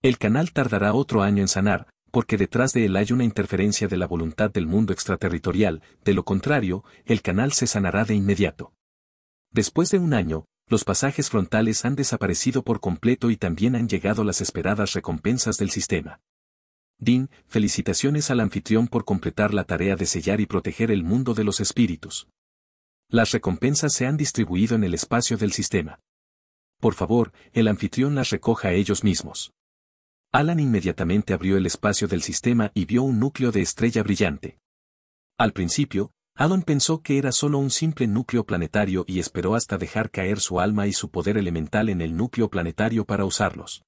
El canal tardará otro año en sanar, porque detrás de él hay una interferencia de la voluntad del mundo extraterritorial, de lo contrario, el canal se sanará de inmediato. Después de un año, los pasajes frontales han desaparecido por completo y también han llegado las esperadas recompensas del sistema. Dean, felicitaciones al anfitrión por completar la tarea de sellar y proteger el mundo de los espíritus. Las recompensas se han distribuido en el espacio del sistema. Por favor, el anfitrión las recoja ellos mismos. Alan inmediatamente abrió el espacio del sistema y vio un núcleo de estrella brillante. Al principio, Alan pensó que era solo un simple núcleo planetario y esperó hasta dejar caer su alma y su poder elemental en el núcleo planetario para usarlos.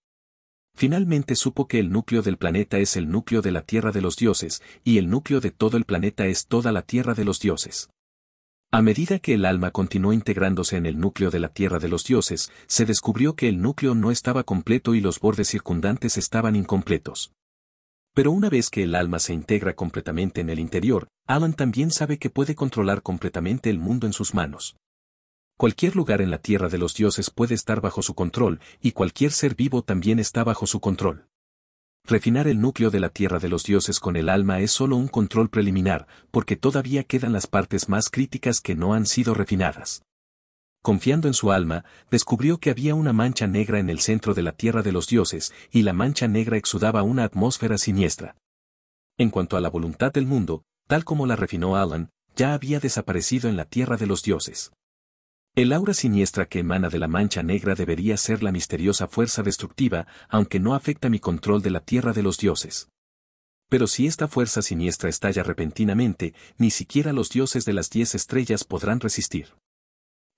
Finalmente supo que el núcleo del planeta es el núcleo de la Tierra de los Dioses, y el núcleo de todo el planeta es toda la Tierra de los Dioses. A medida que el alma continuó integrándose en el núcleo de la tierra de los dioses, se descubrió que el núcleo no estaba completo y los bordes circundantes estaban incompletos. Pero una vez que el alma se integra completamente en el interior, Alan también sabe que puede controlar completamente el mundo en sus manos. Cualquier lugar en la tierra de los dioses puede estar bajo su control, y cualquier ser vivo también está bajo su control. Refinar el núcleo de la tierra de los dioses con el alma es solo un control preliminar, porque todavía quedan las partes más críticas que no han sido refinadas. Confiando en su alma, descubrió que había una mancha negra en el centro de la tierra de los dioses, y la mancha negra exudaba una atmósfera siniestra. En cuanto a la voluntad del mundo, tal como la refinó Alan, ya había desaparecido en la tierra de los dioses. El aura siniestra que emana de la mancha negra debería ser la misteriosa fuerza destructiva, aunque no afecta mi control de la tierra de los dioses. Pero si esta fuerza siniestra estalla repentinamente, ni siquiera los dioses de las diez estrellas podrán resistir.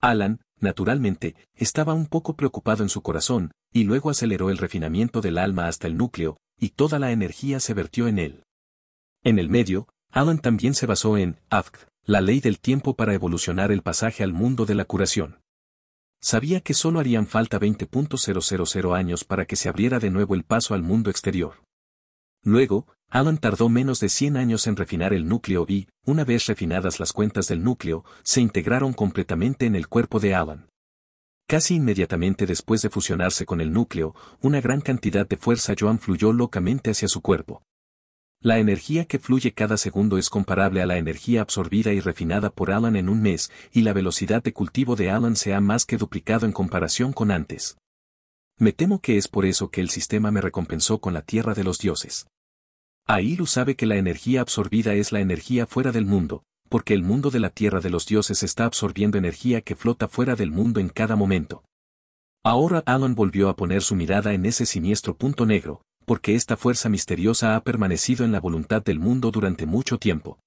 Alan, naturalmente, estaba un poco preocupado en su corazón, y luego aceleró el refinamiento del alma hasta el núcleo, y toda la energía se vertió en él. En el medio, Alan también se basó en Afg la ley del tiempo para evolucionar el pasaje al mundo de la curación. Sabía que solo harían falta 20.000 años para que se abriera de nuevo el paso al mundo exterior. Luego, Alan tardó menos de 100 años en refinar el núcleo y, una vez refinadas las cuentas del núcleo, se integraron completamente en el cuerpo de Alan. Casi inmediatamente después de fusionarse con el núcleo, una gran cantidad de fuerza Joan fluyó locamente hacia su cuerpo. La energía que fluye cada segundo es comparable a la energía absorbida y refinada por Alan en un mes, y la velocidad de cultivo de Alan se ha más que duplicado en comparación con antes. Me temo que es por eso que el sistema me recompensó con la tierra de los dioses. Ailu sabe que la energía absorbida es la energía fuera del mundo, porque el mundo de la tierra de los dioses está absorbiendo energía que flota fuera del mundo en cada momento. Ahora Alan volvió a poner su mirada en ese siniestro punto negro, porque esta fuerza misteriosa ha permanecido en la voluntad del mundo durante mucho tiempo.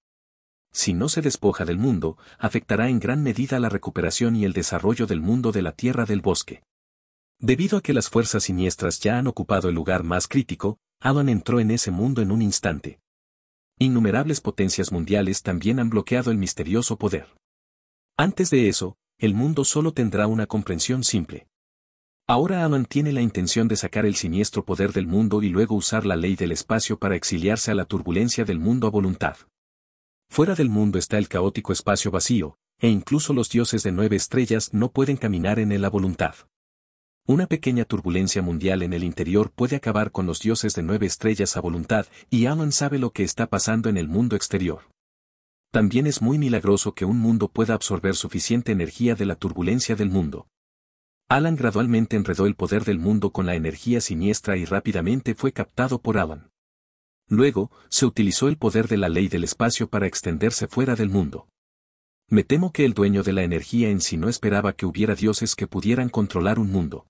Si no se despoja del mundo, afectará en gran medida la recuperación y el desarrollo del mundo de la tierra del bosque. Debido a que las fuerzas siniestras ya han ocupado el lugar más crítico, Alan entró en ese mundo en un instante. Innumerables potencias mundiales también han bloqueado el misterioso poder. Antes de eso, el mundo solo tendrá una comprensión simple. Ahora Alan tiene la intención de sacar el siniestro poder del mundo y luego usar la ley del espacio para exiliarse a la turbulencia del mundo a voluntad. Fuera del mundo está el caótico espacio vacío, e incluso los dioses de nueve estrellas no pueden caminar en él a voluntad. Una pequeña turbulencia mundial en el interior puede acabar con los dioses de nueve estrellas a voluntad, y Alan sabe lo que está pasando en el mundo exterior. También es muy milagroso que un mundo pueda absorber suficiente energía de la turbulencia del mundo. Alan gradualmente enredó el poder del mundo con la energía siniestra y rápidamente fue captado por Alan. Luego, se utilizó el poder de la ley del espacio para extenderse fuera del mundo. Me temo que el dueño de la energía en sí no esperaba que hubiera dioses que pudieran controlar un mundo.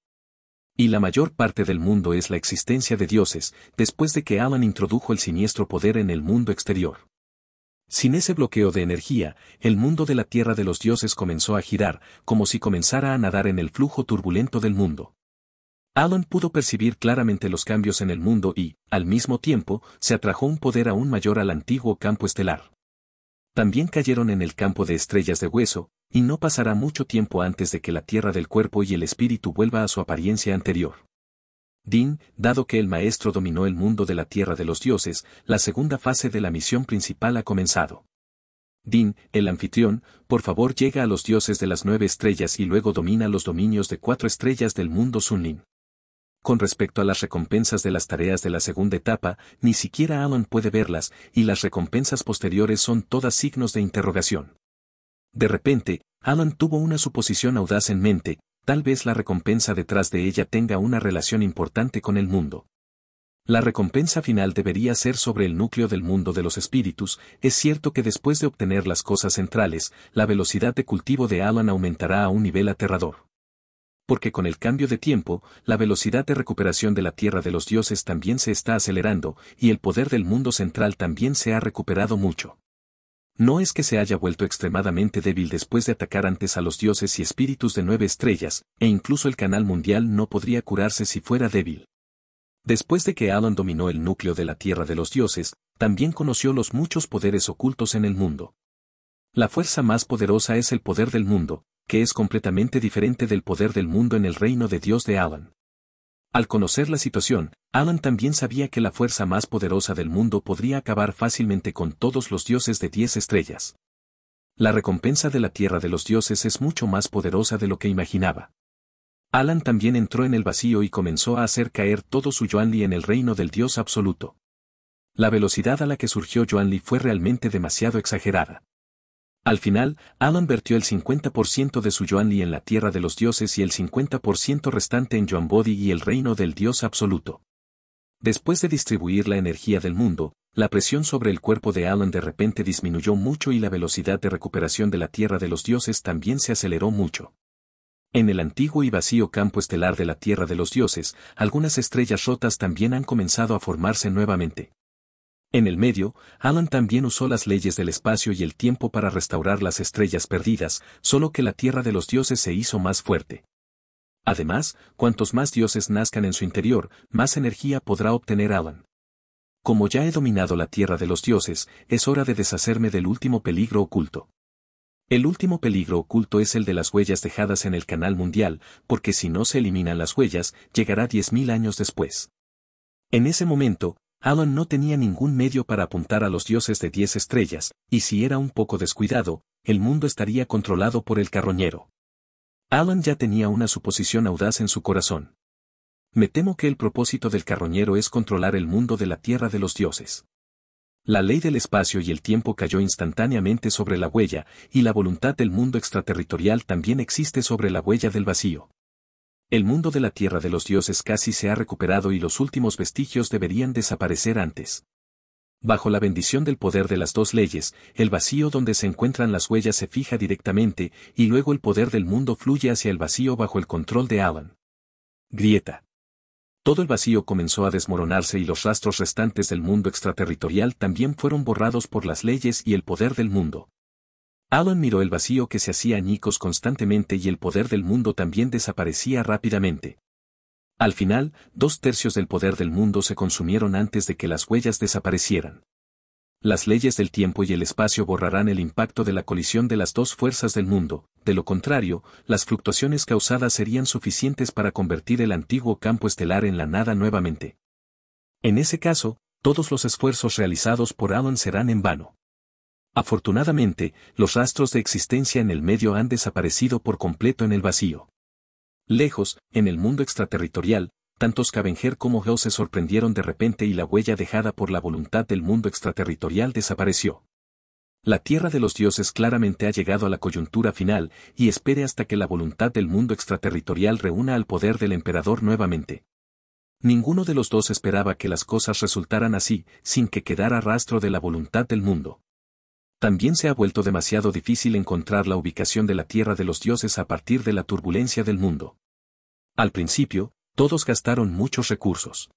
Y la mayor parte del mundo es la existencia de dioses, después de que Alan introdujo el siniestro poder en el mundo exterior. Sin ese bloqueo de energía, el mundo de la tierra de los dioses comenzó a girar, como si comenzara a nadar en el flujo turbulento del mundo. Alan pudo percibir claramente los cambios en el mundo y, al mismo tiempo, se atrajo un poder aún mayor al antiguo campo estelar. También cayeron en el campo de estrellas de hueso, y no pasará mucho tiempo antes de que la tierra del cuerpo y el espíritu vuelva a su apariencia anterior. Din, dado que el Maestro dominó el mundo de la Tierra de los Dioses, la segunda fase de la misión principal ha comenzado. Din, el anfitrión, por favor llega a los dioses de las nueve estrellas y luego domina los dominios de cuatro estrellas del mundo Sunin. Con respecto a las recompensas de las tareas de la segunda etapa, ni siquiera Alan puede verlas, y las recompensas posteriores son todas signos de interrogación. De repente, Alan tuvo una suposición audaz en mente, tal vez la recompensa detrás de ella tenga una relación importante con el mundo. La recompensa final debería ser sobre el núcleo del mundo de los espíritus, es cierto que después de obtener las cosas centrales, la velocidad de cultivo de Alan aumentará a un nivel aterrador. Porque con el cambio de tiempo, la velocidad de recuperación de la tierra de los dioses también se está acelerando, y el poder del mundo central también se ha recuperado mucho. No es que se haya vuelto extremadamente débil después de atacar antes a los dioses y espíritus de nueve estrellas, e incluso el canal mundial no podría curarse si fuera débil. Después de que Alan dominó el núcleo de la Tierra de los Dioses, también conoció los muchos poderes ocultos en el mundo. La fuerza más poderosa es el poder del mundo, que es completamente diferente del poder del mundo en el reino de Dios de Alan. Al conocer la situación, Alan también sabía que la fuerza más poderosa del mundo podría acabar fácilmente con todos los dioses de diez estrellas. La recompensa de la tierra de los dioses es mucho más poderosa de lo que imaginaba. Alan también entró en el vacío y comenzó a hacer caer todo su Yuanli en el reino del dios absoluto. La velocidad a la que surgió Yuanli fue realmente demasiado exagerada. Al final, Alan vertió el 50% de su Yuanli en la tierra de los dioses y el 50% restante en Body y el reino del dios absoluto. Después de distribuir la energía del mundo, la presión sobre el cuerpo de Alan de repente disminuyó mucho y la velocidad de recuperación de la Tierra de los Dioses también se aceleró mucho. En el antiguo y vacío campo estelar de la Tierra de los Dioses, algunas estrellas rotas también han comenzado a formarse nuevamente. En el medio, Alan también usó las leyes del espacio y el tiempo para restaurar las estrellas perdidas, solo que la Tierra de los Dioses se hizo más fuerte. Además, cuantos más dioses nazcan en su interior, más energía podrá obtener Alan. Como ya he dominado la Tierra de los Dioses, es hora de deshacerme del último peligro oculto. El último peligro oculto es el de las huellas dejadas en el canal mundial, porque si no se eliminan las huellas, llegará 10.000 años después. En ese momento, Alan no tenía ningún medio para apuntar a los dioses de diez estrellas, y si era un poco descuidado, el mundo estaría controlado por el carroñero. Alan ya tenía una suposición audaz en su corazón. Me temo que el propósito del carroñero es controlar el mundo de la tierra de los dioses. La ley del espacio y el tiempo cayó instantáneamente sobre la huella, y la voluntad del mundo extraterritorial también existe sobre la huella del vacío. El mundo de la tierra de los dioses casi se ha recuperado y los últimos vestigios deberían desaparecer antes. Bajo la bendición del poder de las dos leyes, el vacío donde se encuentran las huellas se fija directamente, y luego el poder del mundo fluye hacia el vacío bajo el control de Alan. Grieta. Todo el vacío comenzó a desmoronarse y los rastros restantes del mundo extraterritorial también fueron borrados por las leyes y el poder del mundo. Alan miró el vacío que se hacía añicos constantemente y el poder del mundo también desaparecía rápidamente. Al final, dos tercios del poder del mundo se consumieron antes de que las huellas desaparecieran. Las leyes del tiempo y el espacio borrarán el impacto de la colisión de las dos fuerzas del mundo, de lo contrario, las fluctuaciones causadas serían suficientes para convertir el antiguo campo estelar en la nada nuevamente. En ese caso, todos los esfuerzos realizados por Alan serán en vano. Afortunadamente, los rastros de existencia en el medio han desaparecido por completo en el vacío. Lejos, en el mundo extraterritorial, tanto Skavenger como Geo se sorprendieron de repente y la huella dejada por la voluntad del mundo extraterritorial desapareció. La tierra de los dioses claramente ha llegado a la coyuntura final y espere hasta que la voluntad del mundo extraterritorial reúna al poder del emperador nuevamente. Ninguno de los dos esperaba que las cosas resultaran así, sin que quedara rastro de la voluntad del mundo. También se ha vuelto demasiado difícil encontrar la ubicación de la tierra de los dioses a partir de la turbulencia del mundo. Al principio, todos gastaron muchos recursos.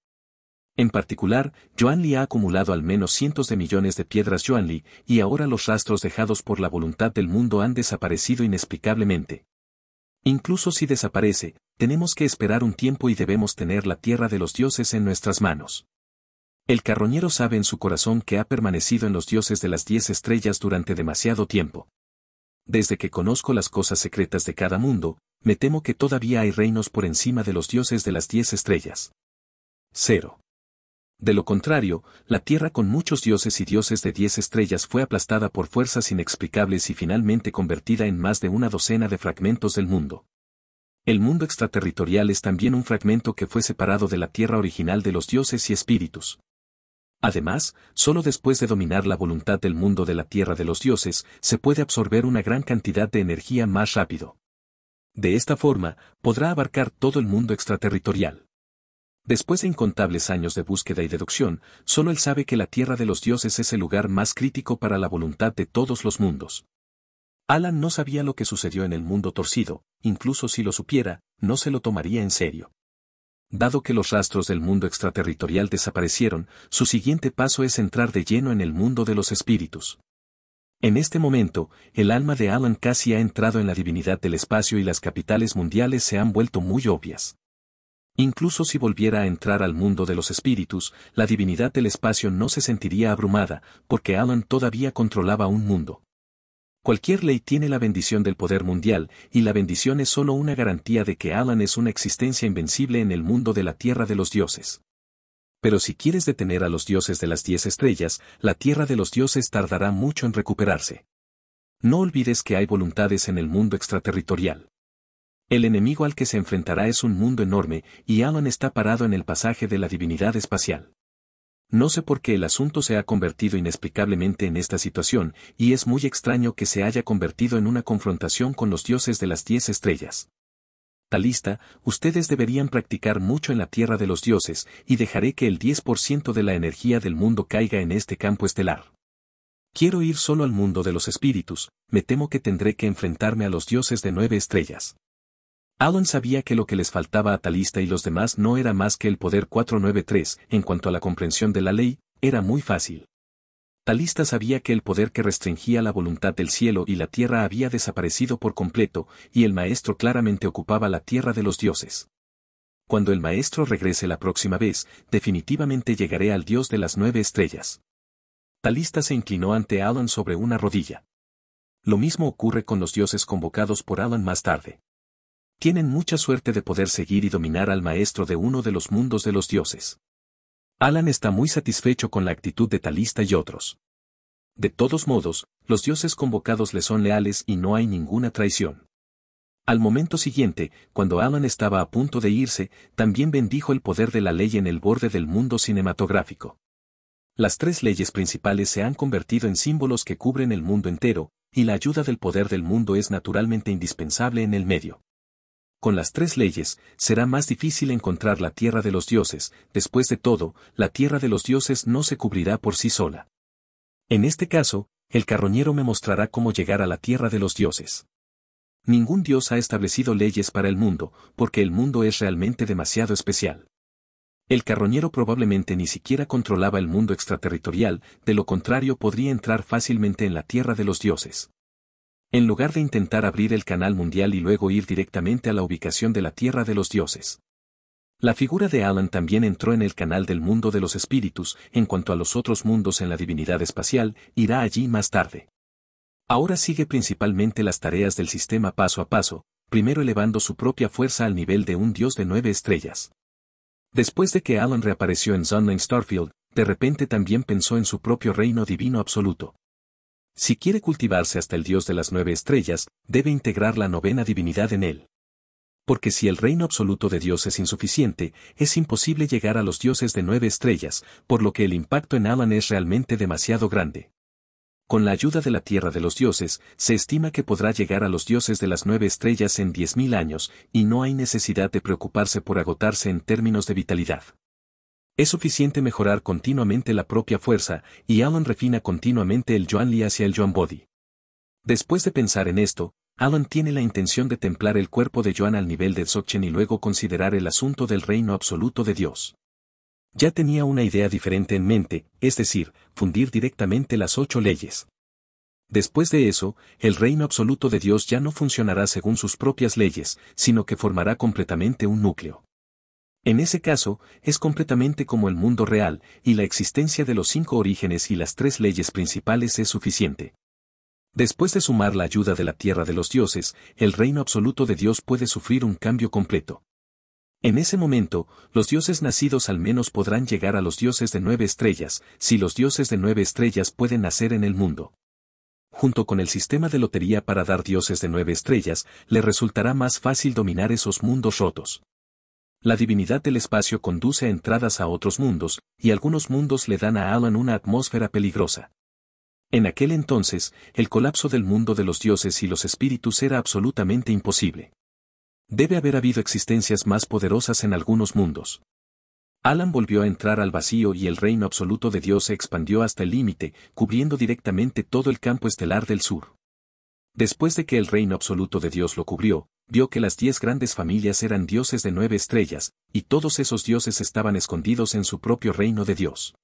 En particular, Yuanli ha acumulado al menos cientos de millones de piedras Yuanli, y ahora los rastros dejados por la voluntad del mundo han desaparecido inexplicablemente. Incluso si desaparece, tenemos que esperar un tiempo y debemos tener la tierra de los dioses en nuestras manos. El carroñero sabe en su corazón que ha permanecido en los dioses de las diez estrellas durante demasiado tiempo. Desde que conozco las cosas secretas de cada mundo, me temo que todavía hay reinos por encima de los dioses de las diez estrellas. Cero. De lo contrario, la Tierra con muchos dioses y dioses de diez estrellas fue aplastada por fuerzas inexplicables y finalmente convertida en más de una docena de fragmentos del mundo. El mundo extraterritorial es también un fragmento que fue separado de la Tierra original de los dioses y espíritus. Además, solo después de dominar la voluntad del mundo de la tierra de los dioses, se puede absorber una gran cantidad de energía más rápido. De esta forma, podrá abarcar todo el mundo extraterritorial. Después de incontables años de búsqueda y deducción, solo él sabe que la tierra de los dioses es el lugar más crítico para la voluntad de todos los mundos. Alan no sabía lo que sucedió en el mundo torcido, incluso si lo supiera, no se lo tomaría en serio. Dado que los rastros del mundo extraterritorial desaparecieron, su siguiente paso es entrar de lleno en el mundo de los espíritus. En este momento, el alma de Alan casi ha entrado en la divinidad del espacio y las capitales mundiales se han vuelto muy obvias. Incluso si volviera a entrar al mundo de los espíritus, la divinidad del espacio no se sentiría abrumada, porque Alan todavía controlaba un mundo. Cualquier ley tiene la bendición del poder mundial, y la bendición es solo una garantía de que Alan es una existencia invencible en el mundo de la tierra de los dioses. Pero si quieres detener a los dioses de las diez estrellas, la tierra de los dioses tardará mucho en recuperarse. No olvides que hay voluntades en el mundo extraterritorial. El enemigo al que se enfrentará es un mundo enorme, y Alan está parado en el pasaje de la divinidad espacial. No sé por qué el asunto se ha convertido inexplicablemente en esta situación, y es muy extraño que se haya convertido en una confrontación con los dioses de las diez estrellas. Talista, ustedes deberían practicar mucho en la tierra de los dioses, y dejaré que el 10% de la energía del mundo caiga en este campo estelar. Quiero ir solo al mundo de los espíritus, me temo que tendré que enfrentarme a los dioses de nueve estrellas. Alan sabía que lo que les faltaba a Talista y los demás no era más que el poder 493, en cuanto a la comprensión de la ley, era muy fácil. Talista sabía que el poder que restringía la voluntad del cielo y la tierra había desaparecido por completo, y el Maestro claramente ocupaba la tierra de los dioses. Cuando el Maestro regrese la próxima vez, definitivamente llegaré al Dios de las nueve estrellas. Talista se inclinó ante Alan sobre una rodilla. Lo mismo ocurre con los dioses convocados por Alan más tarde tienen mucha suerte de poder seguir y dominar al maestro de uno de los mundos de los dioses. Alan está muy satisfecho con la actitud de Talista y otros. De todos modos, los dioses convocados le son leales y no hay ninguna traición. Al momento siguiente, cuando Alan estaba a punto de irse, también bendijo el poder de la ley en el borde del mundo cinematográfico. Las tres leyes principales se han convertido en símbolos que cubren el mundo entero, y la ayuda del poder del mundo es naturalmente indispensable en el medio. Con las tres leyes, será más difícil encontrar la tierra de los dioses, después de todo, la tierra de los dioses no se cubrirá por sí sola. En este caso, el carroñero me mostrará cómo llegar a la tierra de los dioses. Ningún dios ha establecido leyes para el mundo, porque el mundo es realmente demasiado especial. El carroñero probablemente ni siquiera controlaba el mundo extraterritorial, de lo contrario podría entrar fácilmente en la tierra de los dioses. En lugar de intentar abrir el canal mundial y luego ir directamente a la ubicación de la tierra de los dioses. La figura de Alan también entró en el canal del mundo de los espíritus, en cuanto a los otros mundos en la divinidad espacial, irá allí más tarde. Ahora sigue principalmente las tareas del sistema paso a paso, primero elevando su propia fuerza al nivel de un dios de nueve estrellas. Después de que Alan reapareció en Sunline Starfield, de repente también pensó en su propio reino divino absoluto. Si quiere cultivarse hasta el Dios de las nueve estrellas, debe integrar la novena divinidad en él. Porque si el reino absoluto de Dios es insuficiente, es imposible llegar a los dioses de nueve estrellas, por lo que el impacto en Alan es realmente demasiado grande. Con la ayuda de la tierra de los dioses, se estima que podrá llegar a los dioses de las nueve estrellas en diez mil años, y no hay necesidad de preocuparse por agotarse en términos de vitalidad. Es suficiente mejorar continuamente la propia fuerza, y Alan refina continuamente el Yuan Li hacia el Yuan Body. Después de pensar en esto, Alan tiene la intención de templar el cuerpo de Yuan al nivel de Dzogchen y luego considerar el asunto del reino absoluto de Dios. Ya tenía una idea diferente en mente, es decir, fundir directamente las ocho leyes. Después de eso, el reino absoluto de Dios ya no funcionará según sus propias leyes, sino que formará completamente un núcleo. En ese caso, es completamente como el mundo real, y la existencia de los cinco orígenes y las tres leyes principales es suficiente. Después de sumar la ayuda de la tierra de los dioses, el reino absoluto de Dios puede sufrir un cambio completo. En ese momento, los dioses nacidos al menos podrán llegar a los dioses de nueve estrellas, si los dioses de nueve estrellas pueden nacer en el mundo. Junto con el sistema de lotería para dar dioses de nueve estrellas, le resultará más fácil dominar esos mundos rotos. La divinidad del espacio conduce a entradas a otros mundos, y algunos mundos le dan a Alan una atmósfera peligrosa. En aquel entonces, el colapso del mundo de los dioses y los espíritus era absolutamente imposible. Debe haber habido existencias más poderosas en algunos mundos. Alan volvió a entrar al vacío y el reino absoluto de Dios se expandió hasta el límite, cubriendo directamente todo el campo estelar del sur. Después de que el reino absoluto de Dios lo cubrió, vio que las diez grandes familias eran dioses de nueve estrellas, y todos esos dioses estaban escondidos en su propio reino de Dios.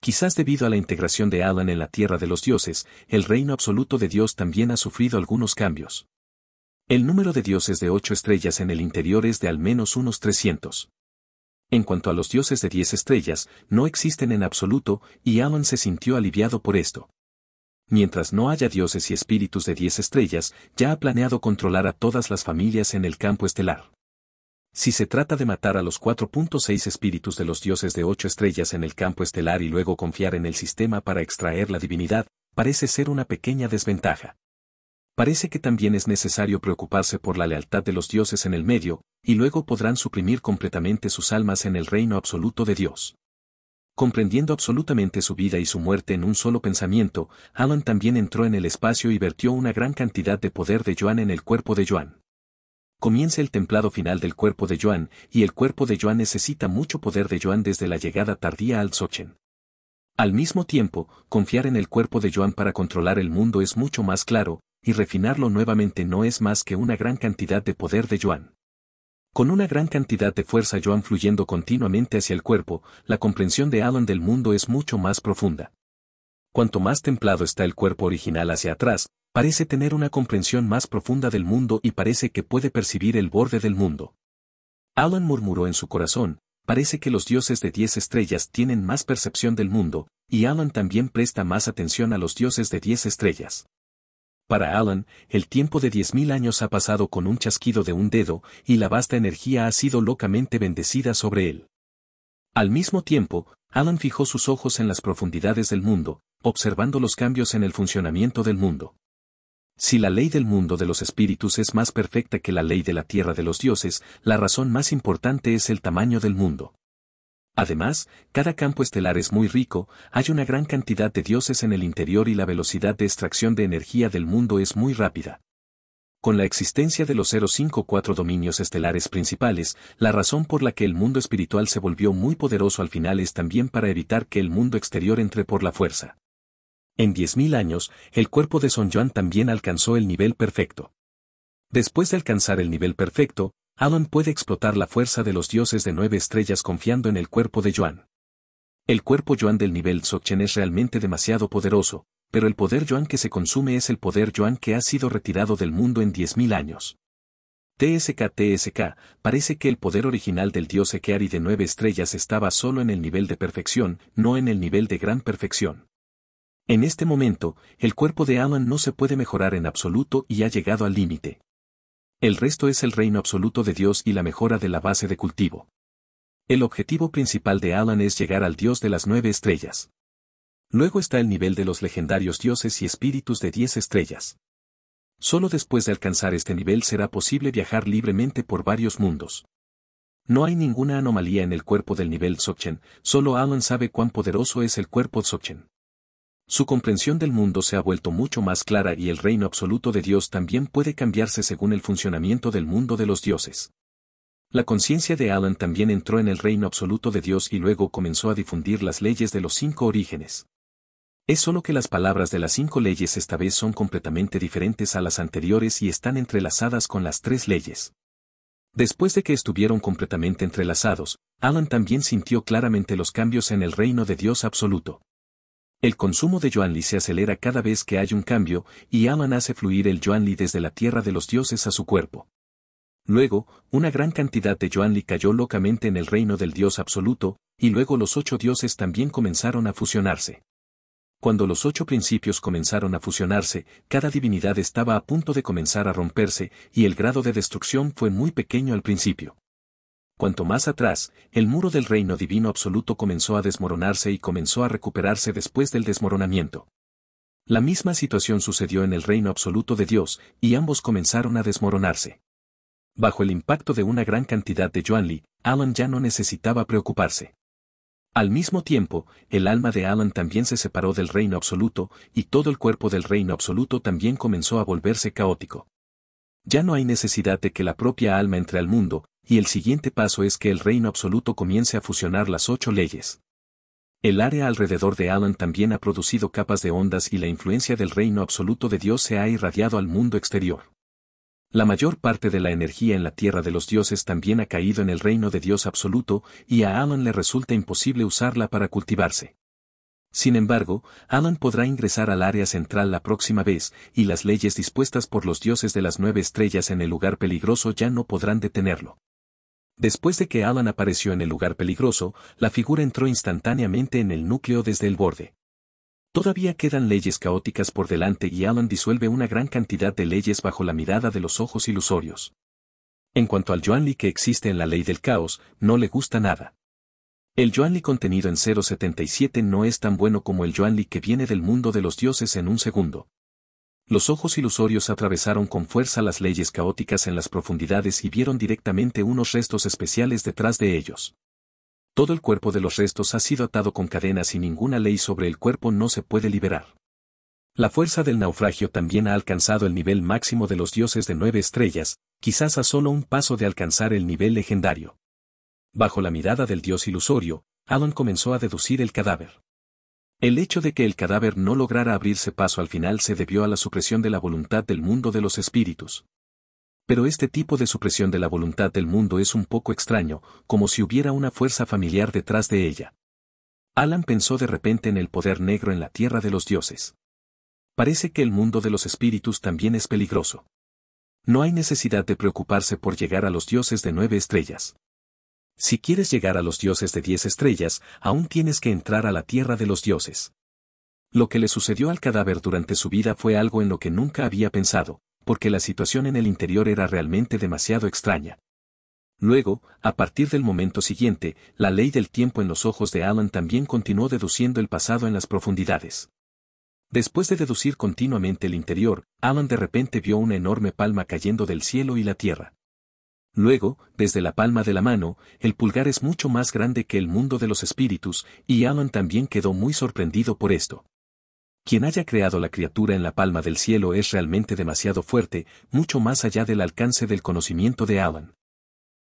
Quizás debido a la integración de Alan en la tierra de los dioses, el reino absoluto de Dios también ha sufrido algunos cambios. El número de dioses de ocho estrellas en el interior es de al menos unos 300. En cuanto a los dioses de diez estrellas, no existen en absoluto, y Alan se sintió aliviado por esto mientras no haya dioses y espíritus de diez estrellas, ya ha planeado controlar a todas las familias en el campo estelar. Si se trata de matar a los 4.6 espíritus de los dioses de ocho estrellas en el campo estelar y luego confiar en el sistema para extraer la divinidad, parece ser una pequeña desventaja. Parece que también es necesario preocuparse por la lealtad de los dioses en el medio, y luego podrán suprimir completamente sus almas en el reino absoluto de Dios. Comprendiendo absolutamente su vida y su muerte en un solo pensamiento, Alan también entró en el espacio y vertió una gran cantidad de poder de Joan en el cuerpo de Joan. Comienza el templado final del cuerpo de Joan, y el cuerpo de Joan necesita mucho poder de Joan desde la llegada tardía al Sochen. Al mismo tiempo, confiar en el cuerpo de Joan para controlar el mundo es mucho más claro, y refinarlo nuevamente no es más que una gran cantidad de poder de Joan. Con una gran cantidad de fuerza Joan fluyendo continuamente hacia el cuerpo, la comprensión de Alan del mundo es mucho más profunda. Cuanto más templado está el cuerpo original hacia atrás, parece tener una comprensión más profunda del mundo y parece que puede percibir el borde del mundo. Alan murmuró en su corazón, parece que los dioses de diez estrellas tienen más percepción del mundo, y Alan también presta más atención a los dioses de diez estrellas. Para Alan, el tiempo de mil años ha pasado con un chasquido de un dedo y la vasta energía ha sido locamente bendecida sobre él. Al mismo tiempo, Alan fijó sus ojos en las profundidades del mundo, observando los cambios en el funcionamiento del mundo. Si la ley del mundo de los espíritus es más perfecta que la ley de la tierra de los dioses, la razón más importante es el tamaño del mundo. Además, cada campo estelar es muy rico, hay una gran cantidad de dioses en el interior y la velocidad de extracción de energía del mundo es muy rápida. Con la existencia de los 054 dominios estelares principales, la razón por la que el mundo espiritual se volvió muy poderoso al final es también para evitar que el mundo exterior entre por la fuerza. En 10.000 años, el cuerpo de Son Juan también alcanzó el nivel perfecto. Después de alcanzar el nivel perfecto, Alan puede explotar la fuerza de los dioses de nueve estrellas confiando en el cuerpo de Yuan. El cuerpo Yuan del nivel Dzogchen es realmente demasiado poderoso, pero el poder Yuan que se consume es el poder Yuan que ha sido retirado del mundo en mil años. TSK TSK, parece que el poder original del dios Ekeari de nueve estrellas estaba solo en el nivel de perfección, no en el nivel de gran perfección. En este momento, el cuerpo de Alan no se puede mejorar en absoluto y ha llegado al límite. El resto es el reino absoluto de Dios y la mejora de la base de cultivo. El objetivo principal de Alan es llegar al Dios de las nueve estrellas. Luego está el nivel de los legendarios dioses y espíritus de diez estrellas. Solo después de alcanzar este nivel será posible viajar libremente por varios mundos. No hay ninguna anomalía en el cuerpo del nivel Dzogchen, solo Alan sabe cuán poderoso es el cuerpo Dzogchen. Su comprensión del mundo se ha vuelto mucho más clara y el reino absoluto de Dios también puede cambiarse según el funcionamiento del mundo de los dioses. La conciencia de Alan también entró en el reino absoluto de Dios y luego comenzó a difundir las leyes de los cinco orígenes. Es solo que las palabras de las cinco leyes esta vez son completamente diferentes a las anteriores y están entrelazadas con las tres leyes. Después de que estuvieron completamente entrelazados, Alan también sintió claramente los cambios en el reino de Dios absoluto. El consumo de Yuanli se acelera cada vez que hay un cambio, y Aman hace fluir el Yuanli desde la tierra de los dioses a su cuerpo. Luego, una gran cantidad de Yuanli cayó locamente en el reino del dios absoluto, y luego los ocho dioses también comenzaron a fusionarse. Cuando los ocho principios comenzaron a fusionarse, cada divinidad estaba a punto de comenzar a romperse, y el grado de destrucción fue muy pequeño al principio. Cuanto más atrás, el muro del reino divino absoluto comenzó a desmoronarse y comenzó a recuperarse después del desmoronamiento. La misma situación sucedió en el reino absoluto de Dios, y ambos comenzaron a desmoronarse. Bajo el impacto de una gran cantidad de Yuanli, Alan ya no necesitaba preocuparse. Al mismo tiempo, el alma de Alan también se separó del reino absoluto, y todo el cuerpo del reino absoluto también comenzó a volverse caótico. Ya no hay necesidad de que la propia alma entre al mundo, y el siguiente paso es que el reino absoluto comience a fusionar las ocho leyes. El área alrededor de Alan también ha producido capas de ondas y la influencia del reino absoluto de Dios se ha irradiado al mundo exterior. La mayor parte de la energía en la tierra de los dioses también ha caído en el reino de Dios absoluto, y a Alan le resulta imposible usarla para cultivarse. Sin embargo, Alan podrá ingresar al área central la próxima vez, y las leyes dispuestas por los dioses de las nueve estrellas en el lugar peligroso ya no podrán detenerlo. Después de que Alan apareció en el lugar peligroso, la figura entró instantáneamente en el núcleo desde el borde. Todavía quedan leyes caóticas por delante y Alan disuelve una gran cantidad de leyes bajo la mirada de los ojos ilusorios. En cuanto al Joan Lee que existe en la ley del caos, no le gusta nada. El Yuanli contenido en 077 no es tan bueno como el Yuanli que viene del mundo de los dioses en un segundo. Los ojos ilusorios atravesaron con fuerza las leyes caóticas en las profundidades y vieron directamente unos restos especiales detrás de ellos. Todo el cuerpo de los restos ha sido atado con cadenas y ninguna ley sobre el cuerpo no se puede liberar. La fuerza del naufragio también ha alcanzado el nivel máximo de los dioses de nueve estrellas, quizás a solo un paso de alcanzar el nivel legendario bajo la mirada del dios ilusorio, Alan comenzó a deducir el cadáver. El hecho de que el cadáver no lograra abrirse paso al final se debió a la supresión de la voluntad del mundo de los espíritus. Pero este tipo de supresión de la voluntad del mundo es un poco extraño, como si hubiera una fuerza familiar detrás de ella. Alan pensó de repente en el poder negro en la tierra de los dioses. Parece que el mundo de los espíritus también es peligroso. No hay necesidad de preocuparse por llegar a los dioses de nueve estrellas. Si quieres llegar a los dioses de diez estrellas, aún tienes que entrar a la tierra de los dioses. Lo que le sucedió al cadáver durante su vida fue algo en lo que nunca había pensado, porque la situación en el interior era realmente demasiado extraña. Luego, a partir del momento siguiente, la ley del tiempo en los ojos de Alan también continuó deduciendo el pasado en las profundidades. Después de deducir continuamente el interior, Alan de repente vio una enorme palma cayendo del cielo y la tierra. Luego, desde la palma de la mano, el pulgar es mucho más grande que el mundo de los espíritus, y Alan también quedó muy sorprendido por esto. Quien haya creado la criatura en la palma del cielo es realmente demasiado fuerte, mucho más allá del alcance del conocimiento de Alan.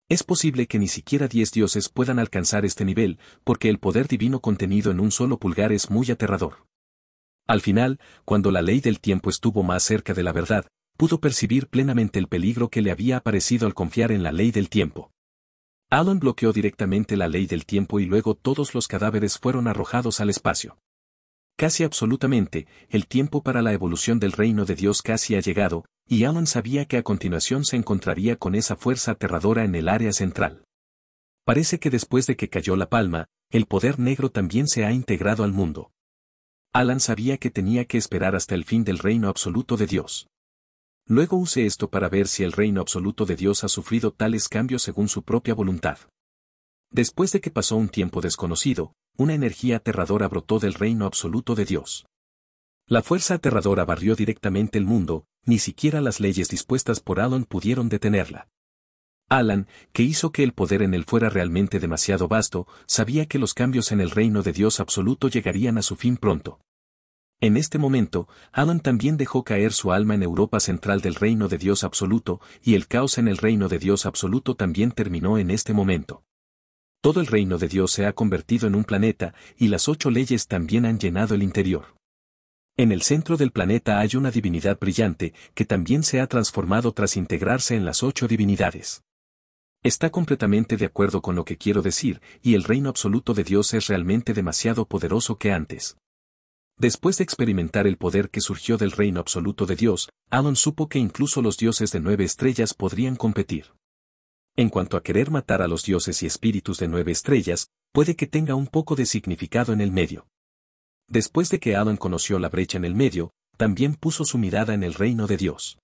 Es posible que ni siquiera diez dioses puedan alcanzar este nivel, porque el poder divino contenido en un solo pulgar es muy aterrador. Al final, cuando la ley del tiempo estuvo más cerca de la verdad, pudo percibir plenamente el peligro que le había aparecido al confiar en la ley del tiempo. Alan bloqueó directamente la ley del tiempo y luego todos los cadáveres fueron arrojados al espacio. Casi absolutamente, el tiempo para la evolución del reino de Dios casi ha llegado, y Alan sabía que a continuación se encontraría con esa fuerza aterradora en el área central. Parece que después de que cayó la palma, el poder negro también se ha integrado al mundo. Alan sabía que tenía que esperar hasta el fin del reino absoluto de Dios. Luego use esto para ver si el reino absoluto de Dios ha sufrido tales cambios según su propia voluntad. Después de que pasó un tiempo desconocido, una energía aterradora brotó del reino absoluto de Dios. La fuerza aterradora barrió directamente el mundo, ni siquiera las leyes dispuestas por Alan pudieron detenerla. Alan, que hizo que el poder en él fuera realmente demasiado vasto, sabía que los cambios en el reino de Dios absoluto llegarían a su fin pronto. En este momento, Alan también dejó caer su alma en Europa central del reino de Dios absoluto, y el caos en el reino de Dios absoluto también terminó en este momento. Todo el reino de Dios se ha convertido en un planeta, y las ocho leyes también han llenado el interior. En el centro del planeta hay una divinidad brillante, que también se ha transformado tras integrarse en las ocho divinidades. Está completamente de acuerdo con lo que quiero decir, y el reino absoluto de Dios es realmente demasiado poderoso que antes. Después de experimentar el poder que surgió del reino absoluto de Dios, Alan supo que incluso los dioses de nueve estrellas podrían competir. En cuanto a querer matar a los dioses y espíritus de nueve estrellas, puede que tenga un poco de significado en el medio. Después de que Alan conoció la brecha en el medio, también puso su mirada en el reino de Dios.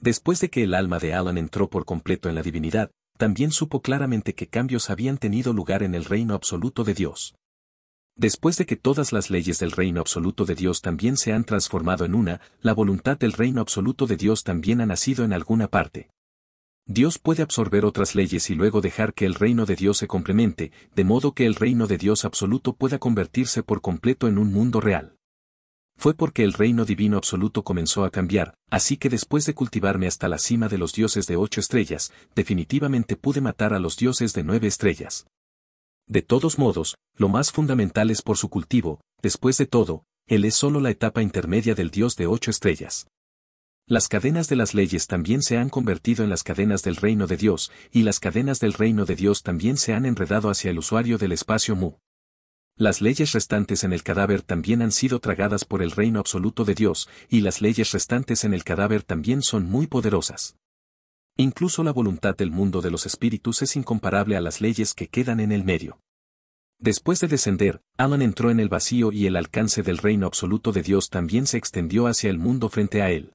Después de que el alma de Alan entró por completo en la divinidad, también supo claramente que cambios habían tenido lugar en el reino absoluto de Dios. Después de que todas las leyes del reino absoluto de Dios también se han transformado en una, la voluntad del reino absoluto de Dios también ha nacido en alguna parte. Dios puede absorber otras leyes y luego dejar que el reino de Dios se complemente, de modo que el reino de Dios absoluto pueda convertirse por completo en un mundo real. Fue porque el reino divino absoluto comenzó a cambiar, así que después de cultivarme hasta la cima de los dioses de ocho estrellas, definitivamente pude matar a los dioses de nueve estrellas. De todos modos, lo más fundamental es por su cultivo, después de todo, él es solo la etapa intermedia del dios de ocho estrellas. Las cadenas de las leyes también se han convertido en las cadenas del reino de Dios, y las cadenas del reino de Dios también se han enredado hacia el usuario del espacio mu. Las leyes restantes en el cadáver también han sido tragadas por el reino absoluto de Dios, y las leyes restantes en el cadáver también son muy poderosas. Incluso la voluntad del mundo de los espíritus es incomparable a las leyes que quedan en el medio. Después de descender, Alan entró en el vacío y el alcance del reino absoluto de Dios también se extendió hacia el mundo frente a él.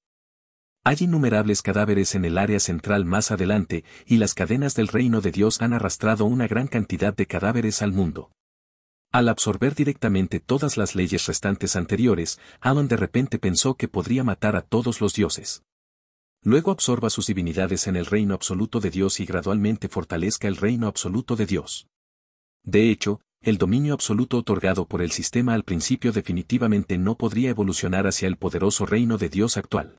Hay innumerables cadáveres en el área central más adelante, y las cadenas del reino de Dios han arrastrado una gran cantidad de cadáveres al mundo. Al absorber directamente todas las leyes restantes anteriores, Alan de repente pensó que podría matar a todos los dioses. Luego absorba sus divinidades en el reino absoluto de Dios y gradualmente fortalezca el reino absoluto de Dios. De hecho, el dominio absoluto otorgado por el sistema al principio definitivamente no podría evolucionar hacia el poderoso reino de Dios actual.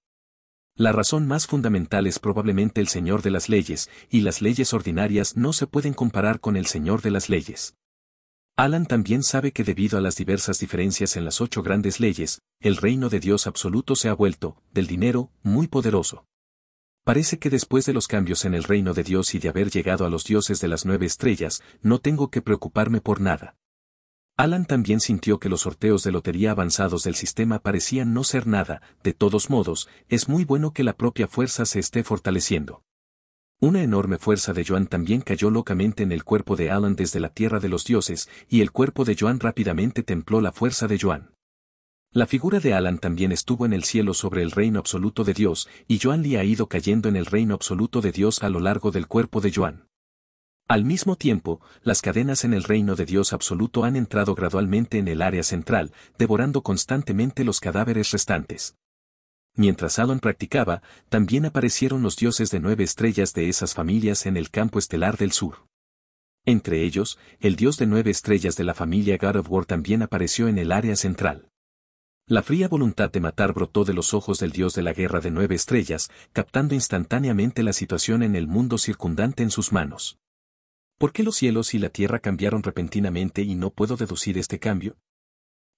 La razón más fundamental es probablemente el Señor de las leyes, y las leyes ordinarias no se pueden comparar con el Señor de las leyes. Alan también sabe que debido a las diversas diferencias en las ocho grandes leyes, el reino de Dios absoluto se ha vuelto, del dinero, muy poderoso. Parece que después de los cambios en el reino de Dios y de haber llegado a los dioses de las nueve estrellas, no tengo que preocuparme por nada. Alan también sintió que los sorteos de lotería avanzados del sistema parecían no ser nada, de todos modos, es muy bueno que la propia fuerza se esté fortaleciendo. Una enorme fuerza de Joan también cayó locamente en el cuerpo de Alan desde la tierra de los dioses, y el cuerpo de Joan rápidamente templó la fuerza de Joan. La figura de Alan también estuvo en el cielo sobre el reino absoluto de Dios, y Joan Lee ha ido cayendo en el reino absoluto de Dios a lo largo del cuerpo de Joan. Al mismo tiempo, las cadenas en el reino de Dios absoluto han entrado gradualmente en el área central, devorando constantemente los cadáveres restantes. Mientras Alan practicaba, también aparecieron los dioses de nueve estrellas de esas familias en el campo estelar del sur. Entre ellos, el dios de nueve estrellas de la familia God of War también apareció en el área central. La fría voluntad de matar brotó de los ojos del dios de la guerra de nueve estrellas, captando instantáneamente la situación en el mundo circundante en sus manos. ¿Por qué los cielos y la tierra cambiaron repentinamente y no puedo deducir este cambio?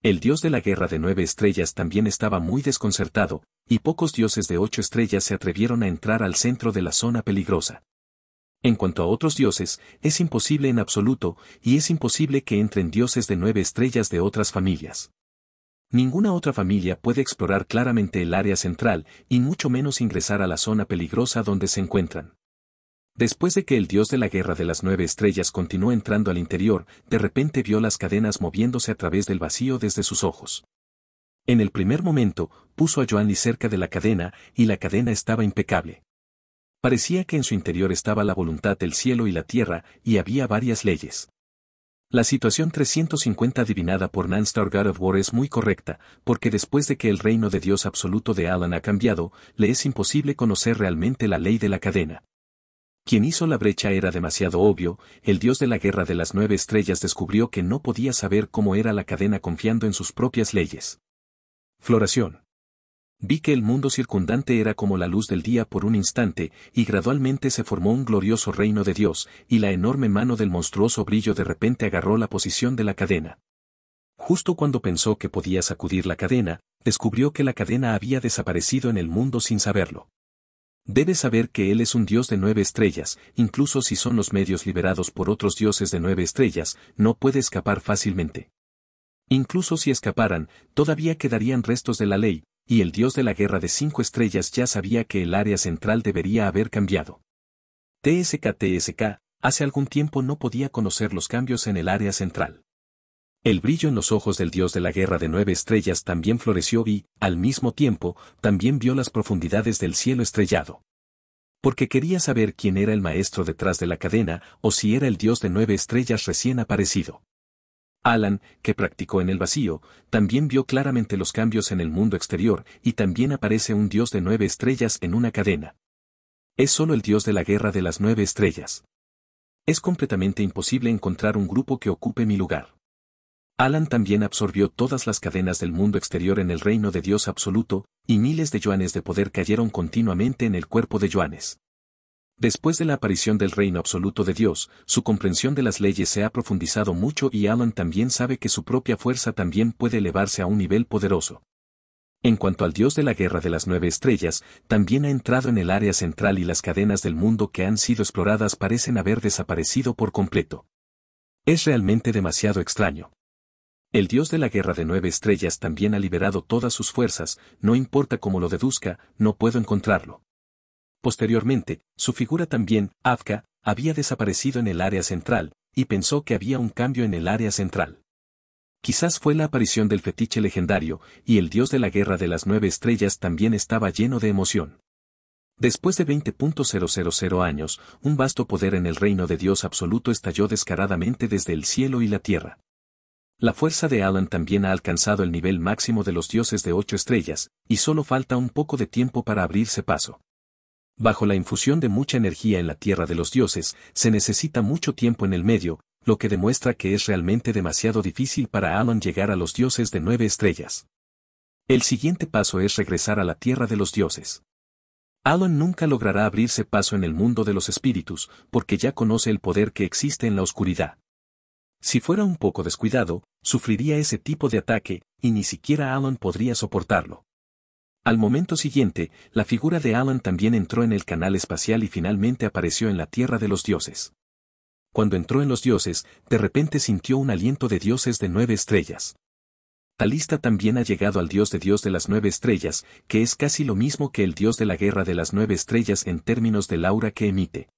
El dios de la guerra de nueve estrellas también estaba muy desconcertado, y pocos dioses de ocho estrellas se atrevieron a entrar al centro de la zona peligrosa. En cuanto a otros dioses, es imposible en absoluto, y es imposible que entren dioses de nueve estrellas de otras familias. Ninguna otra familia puede explorar claramente el área central y mucho menos ingresar a la zona peligrosa donde se encuentran. Después de que el dios de la guerra de las nueve estrellas continuó entrando al interior, de repente vio las cadenas moviéndose a través del vacío desde sus ojos. En el primer momento, puso a Joanny cerca de la cadena, y la cadena estaba impecable. Parecía que en su interior estaba la voluntad del cielo y la tierra, y había varias leyes. La situación 350 adivinada por Nanstar God of War es muy correcta, porque después de que el reino de Dios absoluto de Alan ha cambiado, le es imposible conocer realmente la ley de la cadena. Quien hizo la brecha era demasiado obvio, el dios de la guerra de las nueve estrellas descubrió que no podía saber cómo era la cadena confiando en sus propias leyes. Floración. Vi que el mundo circundante era como la luz del día por un instante, y gradualmente se formó un glorioso reino de Dios, y la enorme mano del monstruoso brillo de repente agarró la posición de la cadena. Justo cuando pensó que podía sacudir la cadena, descubrió que la cadena había desaparecido en el mundo sin saberlo. Debe saber que Él es un Dios de nueve estrellas, incluso si son los medios liberados por otros dioses de nueve estrellas, no puede escapar fácilmente. Incluso si escaparan, todavía quedarían restos de la ley, y el dios de la guerra de cinco estrellas ya sabía que el área central debería haber cambiado. tsk hace algún tiempo no podía conocer los cambios en el área central. El brillo en los ojos del dios de la guerra de nueve estrellas también floreció y, al mismo tiempo, también vio las profundidades del cielo estrellado. Porque quería saber quién era el maestro detrás de la cadena o si era el dios de nueve estrellas recién aparecido. Alan, que practicó en el vacío, también vio claramente los cambios en el mundo exterior y también aparece un dios de nueve estrellas en una cadena. Es solo el dios de la guerra de las nueve estrellas. Es completamente imposible encontrar un grupo que ocupe mi lugar. Alan también absorbió todas las cadenas del mundo exterior en el reino de Dios absoluto, y miles de yuanes de poder cayeron continuamente en el cuerpo de yuanes. Después de la aparición del reino absoluto de Dios, su comprensión de las leyes se ha profundizado mucho y Alan también sabe que su propia fuerza también puede elevarse a un nivel poderoso. En cuanto al dios de la guerra de las nueve estrellas, también ha entrado en el área central y las cadenas del mundo que han sido exploradas parecen haber desaparecido por completo. Es realmente demasiado extraño. El dios de la guerra de nueve estrellas también ha liberado todas sus fuerzas, no importa cómo lo deduzca, no puedo encontrarlo. Posteriormente, su figura también, Afka, había desaparecido en el área central, y pensó que había un cambio en el área central. Quizás fue la aparición del fetiche legendario, y el dios de la guerra de las nueve estrellas también estaba lleno de emoción. Después de 20.000 años, un vasto poder en el reino de Dios absoluto estalló descaradamente desde el cielo y la tierra. La fuerza de Alan también ha alcanzado el nivel máximo de los dioses de ocho estrellas, y solo falta un poco de tiempo para abrirse paso. Bajo la infusión de mucha energía en la tierra de los dioses, se necesita mucho tiempo en el medio, lo que demuestra que es realmente demasiado difícil para Alan llegar a los dioses de nueve estrellas. El siguiente paso es regresar a la tierra de los dioses. Alan nunca logrará abrirse paso en el mundo de los espíritus, porque ya conoce el poder que existe en la oscuridad. Si fuera un poco descuidado, sufriría ese tipo de ataque, y ni siquiera Alan podría soportarlo. Al momento siguiente, la figura de Alan también entró en el canal espacial y finalmente apareció en la Tierra de los Dioses. Cuando entró en los dioses, de repente sintió un aliento de dioses de nueve estrellas. Talista también ha llegado al dios de dios de las nueve estrellas, que es casi lo mismo que el dios de la guerra de las nueve estrellas en términos del aura que emite.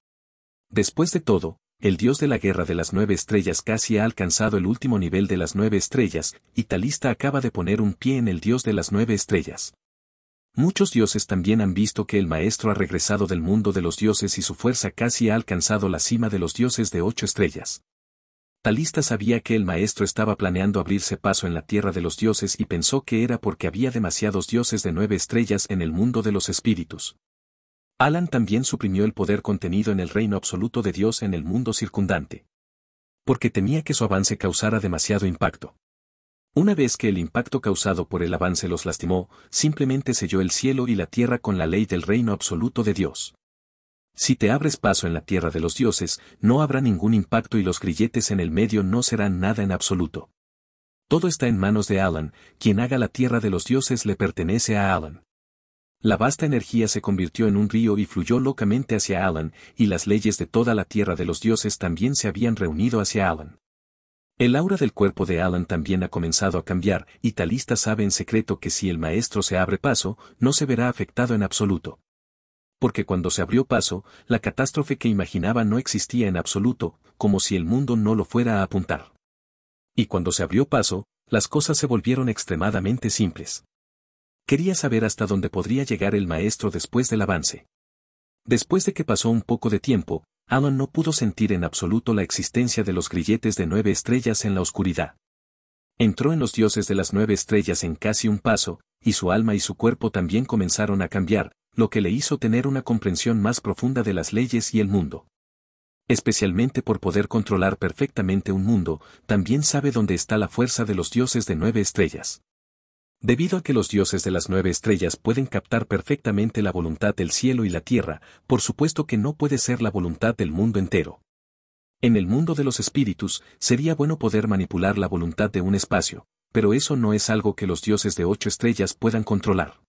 Después de todo, el dios de la guerra de las nueve estrellas casi ha alcanzado el último nivel de las nueve estrellas, y Talista acaba de poner un pie en el dios de las nueve estrellas. Muchos dioses también han visto que el maestro ha regresado del mundo de los dioses y su fuerza casi ha alcanzado la cima de los dioses de ocho estrellas. Talista sabía que el maestro estaba planeando abrirse paso en la tierra de los dioses y pensó que era porque había demasiados dioses de nueve estrellas en el mundo de los espíritus. Alan también suprimió el poder contenido en el reino absoluto de Dios en el mundo circundante. Porque temía que su avance causara demasiado impacto. Una vez que el impacto causado por el avance los lastimó, simplemente selló el cielo y la tierra con la ley del reino absoluto de Dios. Si te abres paso en la tierra de los dioses, no habrá ningún impacto y los grilletes en el medio no serán nada en absoluto. Todo está en manos de Alan, quien haga la tierra de los dioses le pertenece a Alan. La vasta energía se convirtió en un río y fluyó locamente hacia Alan, y las leyes de toda la tierra de los dioses también se habían reunido hacia Alan. El aura del cuerpo de Alan también ha comenzado a cambiar y Talista sabe en secreto que si el maestro se abre paso, no se verá afectado en absoluto. Porque cuando se abrió paso, la catástrofe que imaginaba no existía en absoluto, como si el mundo no lo fuera a apuntar. Y cuando se abrió paso, las cosas se volvieron extremadamente simples. Quería saber hasta dónde podría llegar el maestro después del avance. Después de que pasó un poco de tiempo, Alan no pudo sentir en absoluto la existencia de los grilletes de nueve estrellas en la oscuridad. Entró en los dioses de las nueve estrellas en casi un paso, y su alma y su cuerpo también comenzaron a cambiar, lo que le hizo tener una comprensión más profunda de las leyes y el mundo. Especialmente por poder controlar perfectamente un mundo, también sabe dónde está la fuerza de los dioses de nueve estrellas. Debido a que los dioses de las nueve estrellas pueden captar perfectamente la voluntad del cielo y la tierra, por supuesto que no puede ser la voluntad del mundo entero. En el mundo de los espíritus, sería bueno poder manipular la voluntad de un espacio, pero eso no es algo que los dioses de ocho estrellas puedan controlar.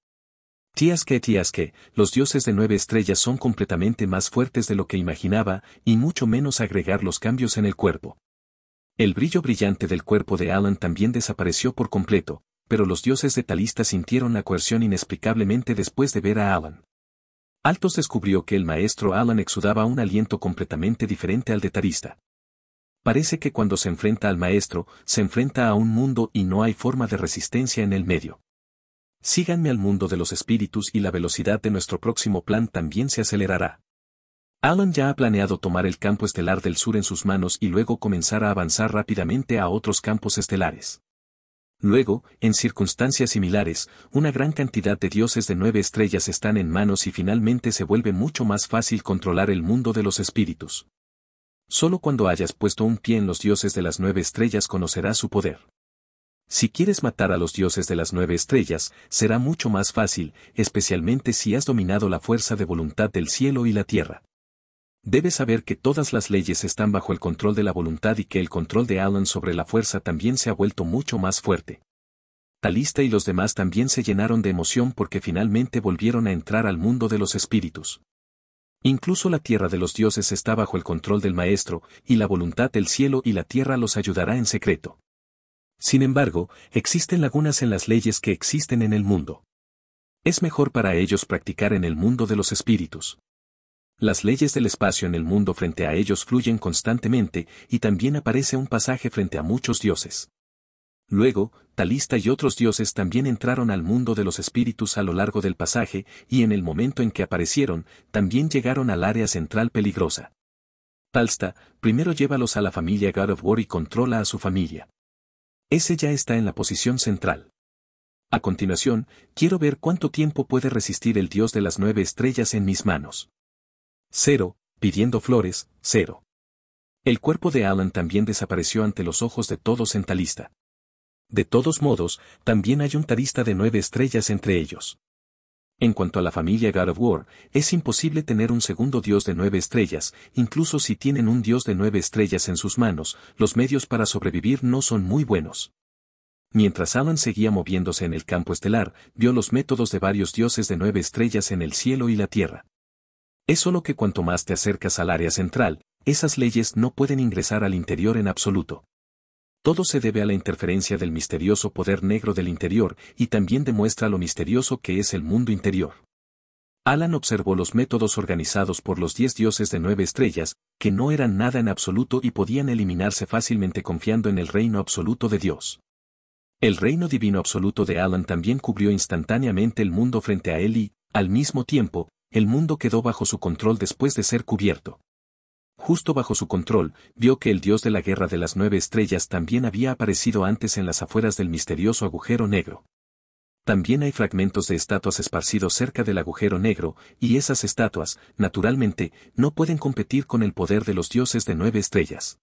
Tías que tías que, los dioses de nueve estrellas son completamente más fuertes de lo que imaginaba, y mucho menos agregar los cambios en el cuerpo. El brillo brillante del cuerpo de Alan también desapareció por completo, pero los dioses de Talista sintieron la coerción inexplicablemente después de ver a Alan. Altos descubrió que el maestro Alan exudaba un aliento completamente diferente al de Tarista. Parece que cuando se enfrenta al maestro, se enfrenta a un mundo y no hay forma de resistencia en el medio. Síganme al mundo de los espíritus y la velocidad de nuestro próximo plan también se acelerará. Alan ya ha planeado tomar el campo estelar del sur en sus manos y luego comenzar a avanzar rápidamente a otros campos estelares. Luego, en circunstancias similares, una gran cantidad de dioses de nueve estrellas están en manos y finalmente se vuelve mucho más fácil controlar el mundo de los espíritus. Solo cuando hayas puesto un pie en los dioses de las nueve estrellas conocerás su poder. Si quieres matar a los dioses de las nueve estrellas, será mucho más fácil, especialmente si has dominado la fuerza de voluntad del cielo y la tierra. Debes saber que todas las leyes están bajo el control de la voluntad y que el control de Alan sobre la fuerza también se ha vuelto mucho más fuerte. Talista y los demás también se llenaron de emoción porque finalmente volvieron a entrar al mundo de los espíritus. Incluso la tierra de los dioses está bajo el control del Maestro, y la voluntad del cielo y la tierra los ayudará en secreto. Sin embargo, existen lagunas en las leyes que existen en el mundo. Es mejor para ellos practicar en el mundo de los espíritus. Las leyes del espacio en el mundo frente a ellos fluyen constantemente y también aparece un pasaje frente a muchos dioses. Luego, Talista y otros dioses también entraron al mundo de los espíritus a lo largo del pasaje y en el momento en que aparecieron, también llegaron al área central peligrosa. Talsta, primero llévalos a la familia God of War y controla a su familia. Ese ya está en la posición central. A continuación, quiero ver cuánto tiempo puede resistir el dios de las nueve estrellas en mis manos. Cero, pidiendo flores, cero. El cuerpo de Alan también desapareció ante los ojos de todos en Talista. De todos modos, también hay un tarista de nueve estrellas entre ellos. En cuanto a la familia God of War, es imposible tener un segundo dios de nueve estrellas, incluso si tienen un dios de nueve estrellas en sus manos, los medios para sobrevivir no son muy buenos. Mientras Alan seguía moviéndose en el campo estelar, vio los métodos de varios dioses de nueve estrellas en el cielo y la tierra. Es solo que cuanto más te acercas al área central, esas leyes no pueden ingresar al interior en absoluto. Todo se debe a la interferencia del misterioso poder negro del interior y también demuestra lo misterioso que es el mundo interior. Alan observó los métodos organizados por los diez dioses de nueve estrellas, que no eran nada en absoluto y podían eliminarse fácilmente confiando en el reino absoluto de Dios. El reino divino absoluto de Alan también cubrió instantáneamente el mundo frente a él y, al mismo tiempo, el mundo quedó bajo su control después de ser cubierto. Justo bajo su control, vio que el dios de la guerra de las nueve estrellas también había aparecido antes en las afueras del misterioso agujero negro. También hay fragmentos de estatuas esparcidos cerca del agujero negro, y esas estatuas, naturalmente, no pueden competir con el poder de los dioses de nueve estrellas.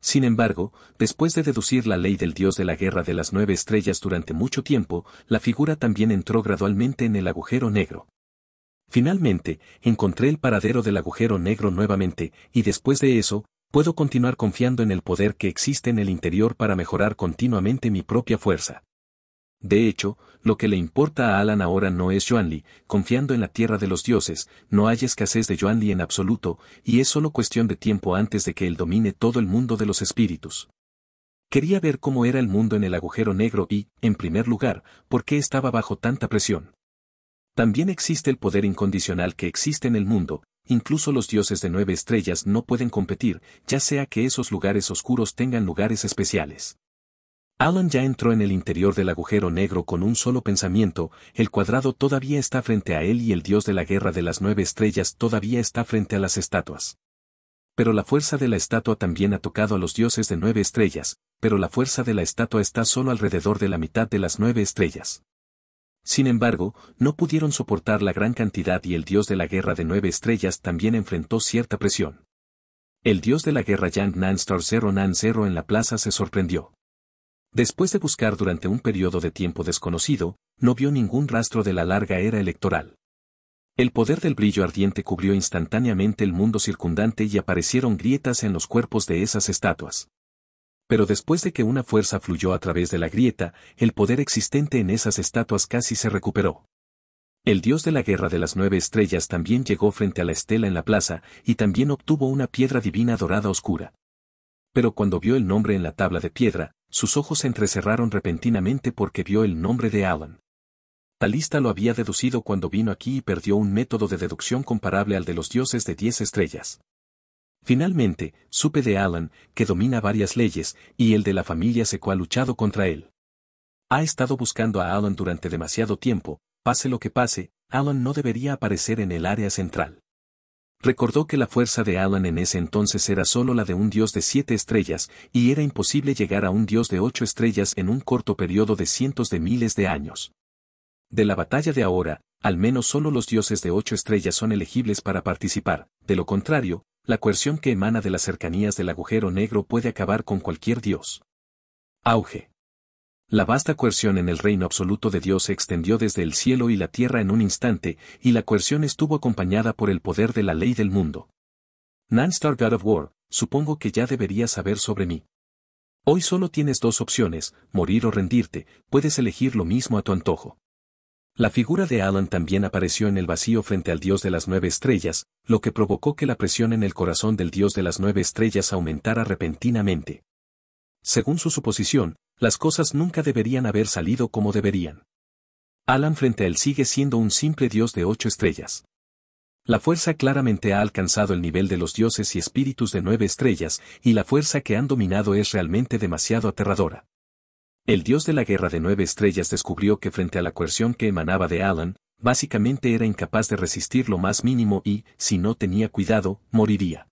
Sin embargo, después de deducir la ley del dios de la guerra de las nueve estrellas durante mucho tiempo, la figura también entró gradualmente en el agujero negro. Finalmente, encontré el paradero del agujero negro nuevamente, y después de eso, puedo continuar confiando en el poder que existe en el interior para mejorar continuamente mi propia fuerza. De hecho, lo que le importa a Alan ahora no es Lee. confiando en la tierra de los dioses, no hay escasez de Joanly en absoluto, y es solo cuestión de tiempo antes de que él domine todo el mundo de los espíritus. Quería ver cómo era el mundo en el agujero negro y, en primer lugar, por qué estaba bajo tanta presión. También existe el poder incondicional que existe en el mundo, incluso los dioses de nueve estrellas no pueden competir, ya sea que esos lugares oscuros tengan lugares especiales. Alan ya entró en el interior del agujero negro con un solo pensamiento, el cuadrado todavía está frente a él y el dios de la guerra de las nueve estrellas todavía está frente a las estatuas. Pero la fuerza de la estatua también ha tocado a los dioses de nueve estrellas, pero la fuerza de la estatua está solo alrededor de la mitad de las nueve estrellas. Sin embargo, no pudieron soportar la gran cantidad y el dios de la guerra de nueve estrellas también enfrentó cierta presión. El dios de la guerra Yang Nan Star Zero Nan Zero en la plaza se sorprendió. Después de buscar durante un periodo de tiempo desconocido, no vio ningún rastro de la larga era electoral. El poder del brillo ardiente cubrió instantáneamente el mundo circundante y aparecieron grietas en los cuerpos de esas estatuas pero después de que una fuerza fluyó a través de la grieta, el poder existente en esas estatuas casi se recuperó. El dios de la guerra de las nueve estrellas también llegó frente a la estela en la plaza y también obtuvo una piedra divina dorada oscura. Pero cuando vio el nombre en la tabla de piedra, sus ojos se entrecerraron repentinamente porque vio el nombre de Alan. Talista lo había deducido cuando vino aquí y perdió un método de deducción comparable al de los dioses de diez estrellas. Finalmente, supe de Alan, que domina varias leyes, y el de la familia Seco ha luchado contra él. Ha estado buscando a Alan durante demasiado tiempo, pase lo que pase, Alan no debería aparecer en el área central. Recordó que la fuerza de Alan en ese entonces era solo la de un dios de siete estrellas, y era imposible llegar a un dios de ocho estrellas en un corto periodo de cientos de miles de años. De la batalla de ahora, al menos solo los dioses de ocho estrellas son elegibles para participar, de lo contrario, la coerción que emana de las cercanías del agujero negro puede acabar con cualquier dios. Auge. La vasta coerción en el reino absoluto de Dios se extendió desde el cielo y la tierra en un instante, y la coerción estuvo acompañada por el poder de la ley del mundo. Nine star God of War, supongo que ya deberías saber sobre mí. Hoy solo tienes dos opciones, morir o rendirte, puedes elegir lo mismo a tu antojo. La figura de Alan también apareció en el vacío frente al dios de las nueve estrellas, lo que provocó que la presión en el corazón del dios de las nueve estrellas aumentara repentinamente. Según su suposición, las cosas nunca deberían haber salido como deberían. Alan frente a él sigue siendo un simple dios de ocho estrellas. La fuerza claramente ha alcanzado el nivel de los dioses y espíritus de nueve estrellas, y la fuerza que han dominado es realmente demasiado aterradora. El dios de la Guerra de Nueve Estrellas descubrió que frente a la coerción que emanaba de Alan, básicamente era incapaz de resistir lo más mínimo y, si no tenía cuidado, moriría.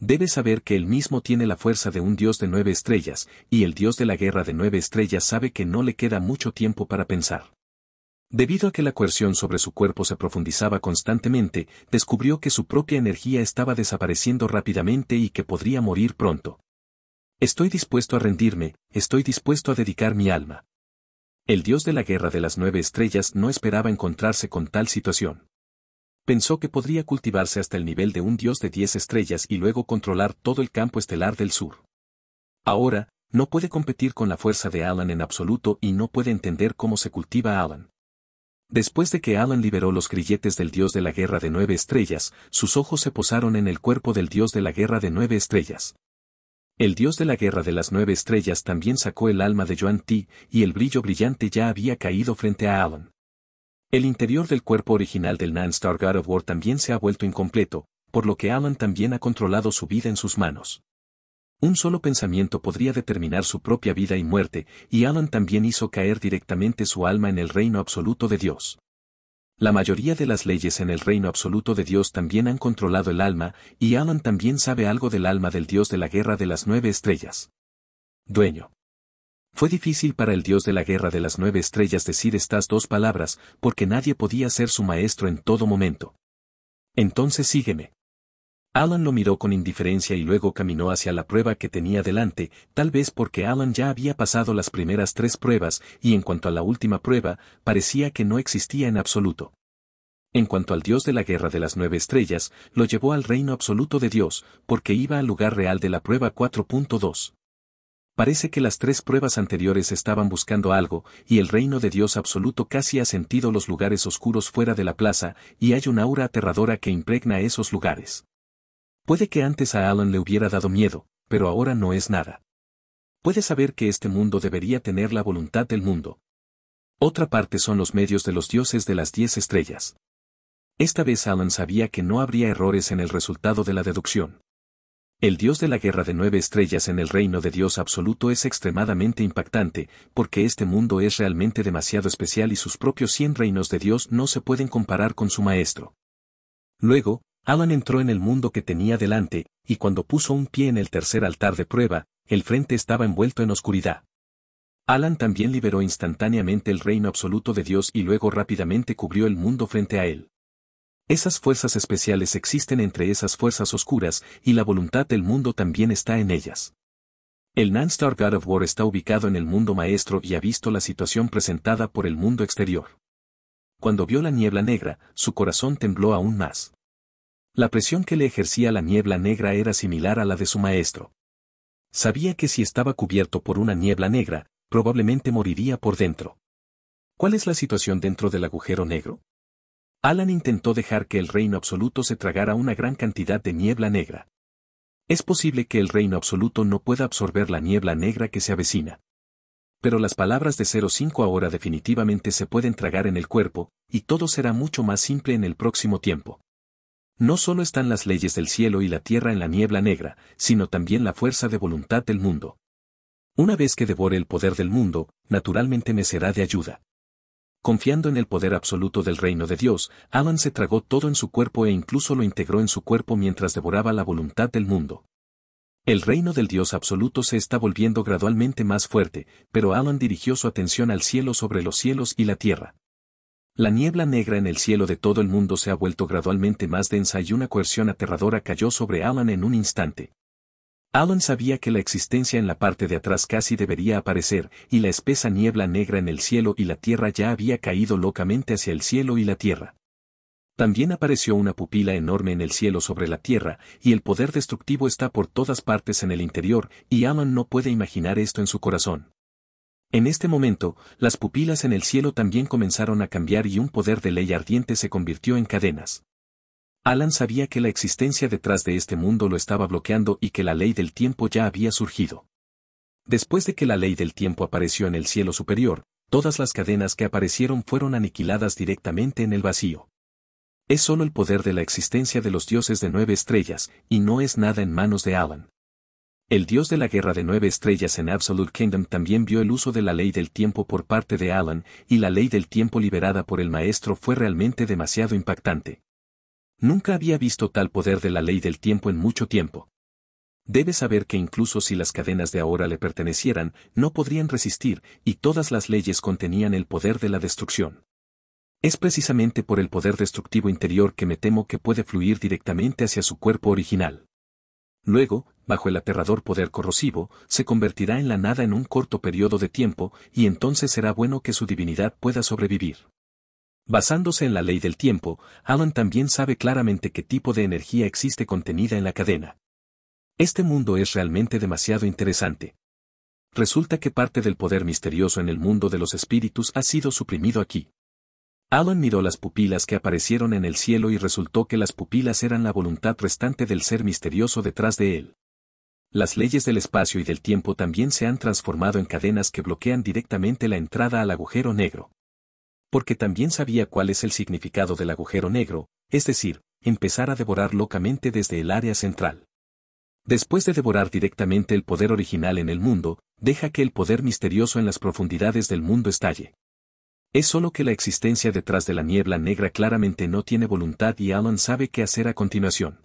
Debe saber que él mismo tiene la fuerza de un dios de nueve estrellas, y el dios de la Guerra de Nueve Estrellas sabe que no le queda mucho tiempo para pensar. Debido a que la coerción sobre su cuerpo se profundizaba constantemente, descubrió que su propia energía estaba desapareciendo rápidamente y que podría morir pronto. Estoy dispuesto a rendirme, estoy dispuesto a dedicar mi alma. El dios de la guerra de las nueve estrellas no esperaba encontrarse con tal situación. Pensó que podría cultivarse hasta el nivel de un dios de diez estrellas y luego controlar todo el campo estelar del sur. Ahora, no puede competir con la fuerza de Alan en absoluto y no puede entender cómo se cultiva Alan. Después de que Alan liberó los grilletes del dios de la guerra de nueve estrellas, sus ojos se posaron en el cuerpo del dios de la guerra de nueve estrellas. El dios de la guerra de las nueve estrellas también sacó el alma de Joan T, y el brillo brillante ya había caído frente a Alan. El interior del cuerpo original del Nan-Star God of War también se ha vuelto incompleto, por lo que Alan también ha controlado su vida en sus manos. Un solo pensamiento podría determinar su propia vida y muerte, y Alan también hizo caer directamente su alma en el reino absoluto de Dios. La mayoría de las leyes en el reino absoluto de Dios también han controlado el alma, y Alan también sabe algo del alma del Dios de la Guerra de las Nueve Estrellas. Dueño. Fue difícil para el Dios de la Guerra de las Nueve Estrellas decir estas dos palabras, porque nadie podía ser su maestro en todo momento. Entonces sígueme. Alan lo miró con indiferencia y luego caminó hacia la prueba que tenía delante, tal vez porque Alan ya había pasado las primeras tres pruebas y en cuanto a la última prueba, parecía que no existía en absoluto. En cuanto al dios de la guerra de las nueve estrellas, lo llevó al reino absoluto de Dios, porque iba al lugar real de la prueba 4.2. Parece que las tres pruebas anteriores estaban buscando algo, y el reino de Dios absoluto casi ha sentido los lugares oscuros fuera de la plaza, y hay un aura aterradora que impregna esos lugares. Puede que antes a Alan le hubiera dado miedo, pero ahora no es nada. Puede saber que este mundo debería tener la voluntad del mundo. Otra parte son los medios de los dioses de las diez estrellas. Esta vez Alan sabía que no habría errores en el resultado de la deducción. El dios de la guerra de nueve estrellas en el reino de Dios absoluto es extremadamente impactante, porque este mundo es realmente demasiado especial y sus propios cien reinos de Dios no se pueden comparar con su maestro. Luego, Alan entró en el mundo que tenía delante, y cuando puso un pie en el tercer altar de prueba, el frente estaba envuelto en oscuridad. Alan también liberó instantáneamente el reino absoluto de Dios y luego rápidamente cubrió el mundo frente a él. Esas fuerzas especiales existen entre esas fuerzas oscuras, y la voluntad del mundo también está en ellas. El Nanstar God of War está ubicado en el mundo maestro y ha visto la situación presentada por el mundo exterior. Cuando vio la niebla negra, su corazón tembló aún más. La presión que le ejercía la niebla negra era similar a la de su maestro. Sabía que si estaba cubierto por una niebla negra, probablemente moriría por dentro. ¿Cuál es la situación dentro del agujero negro? Alan intentó dejar que el reino absoluto se tragara una gran cantidad de niebla negra. Es posible que el reino absoluto no pueda absorber la niebla negra que se avecina. Pero las palabras de 05 ahora definitivamente se pueden tragar en el cuerpo, y todo será mucho más simple en el próximo tiempo. No solo están las leyes del cielo y la tierra en la niebla negra, sino también la fuerza de voluntad del mundo. Una vez que devore el poder del mundo, naturalmente me será de ayuda. Confiando en el poder absoluto del reino de Dios, Alan se tragó todo en su cuerpo e incluso lo integró en su cuerpo mientras devoraba la voluntad del mundo. El reino del Dios absoluto se está volviendo gradualmente más fuerte, pero Alan dirigió su atención al cielo sobre los cielos y la tierra. La niebla negra en el cielo de todo el mundo se ha vuelto gradualmente más densa y una coerción aterradora cayó sobre Alan en un instante. Alan sabía que la existencia en la parte de atrás casi debería aparecer, y la espesa niebla negra en el cielo y la tierra ya había caído locamente hacia el cielo y la tierra. También apareció una pupila enorme en el cielo sobre la tierra, y el poder destructivo está por todas partes en el interior, y Alan no puede imaginar esto en su corazón. En este momento, las pupilas en el cielo también comenzaron a cambiar y un poder de ley ardiente se convirtió en cadenas. Alan sabía que la existencia detrás de este mundo lo estaba bloqueando y que la ley del tiempo ya había surgido. Después de que la ley del tiempo apareció en el cielo superior, todas las cadenas que aparecieron fueron aniquiladas directamente en el vacío. Es solo el poder de la existencia de los dioses de nueve estrellas, y no es nada en manos de Alan. El dios de la Guerra de Nueve Estrellas en Absolute Kingdom también vio el uso de la ley del tiempo por parte de Alan, y la ley del tiempo liberada por el maestro fue realmente demasiado impactante. Nunca había visto tal poder de la ley del tiempo en mucho tiempo. Debe saber que incluso si las cadenas de ahora le pertenecieran, no podrían resistir, y todas las leyes contenían el poder de la destrucción. Es precisamente por el poder destructivo interior que me temo que puede fluir directamente hacia su cuerpo original. Luego, bajo el aterrador poder corrosivo, se convertirá en la nada en un corto periodo de tiempo, y entonces será bueno que su divinidad pueda sobrevivir. Basándose en la ley del tiempo, Alan también sabe claramente qué tipo de energía existe contenida en la cadena. Este mundo es realmente demasiado interesante. Resulta que parte del poder misterioso en el mundo de los espíritus ha sido suprimido aquí. Alan miró las pupilas que aparecieron en el cielo y resultó que las pupilas eran la voluntad restante del ser misterioso detrás de él. Las leyes del espacio y del tiempo también se han transformado en cadenas que bloquean directamente la entrada al agujero negro. Porque también sabía cuál es el significado del agujero negro, es decir, empezar a devorar locamente desde el área central. Después de devorar directamente el poder original en el mundo, deja que el poder misterioso en las profundidades del mundo estalle. Es solo que la existencia detrás de la niebla negra claramente no tiene voluntad y Alan sabe qué hacer a continuación.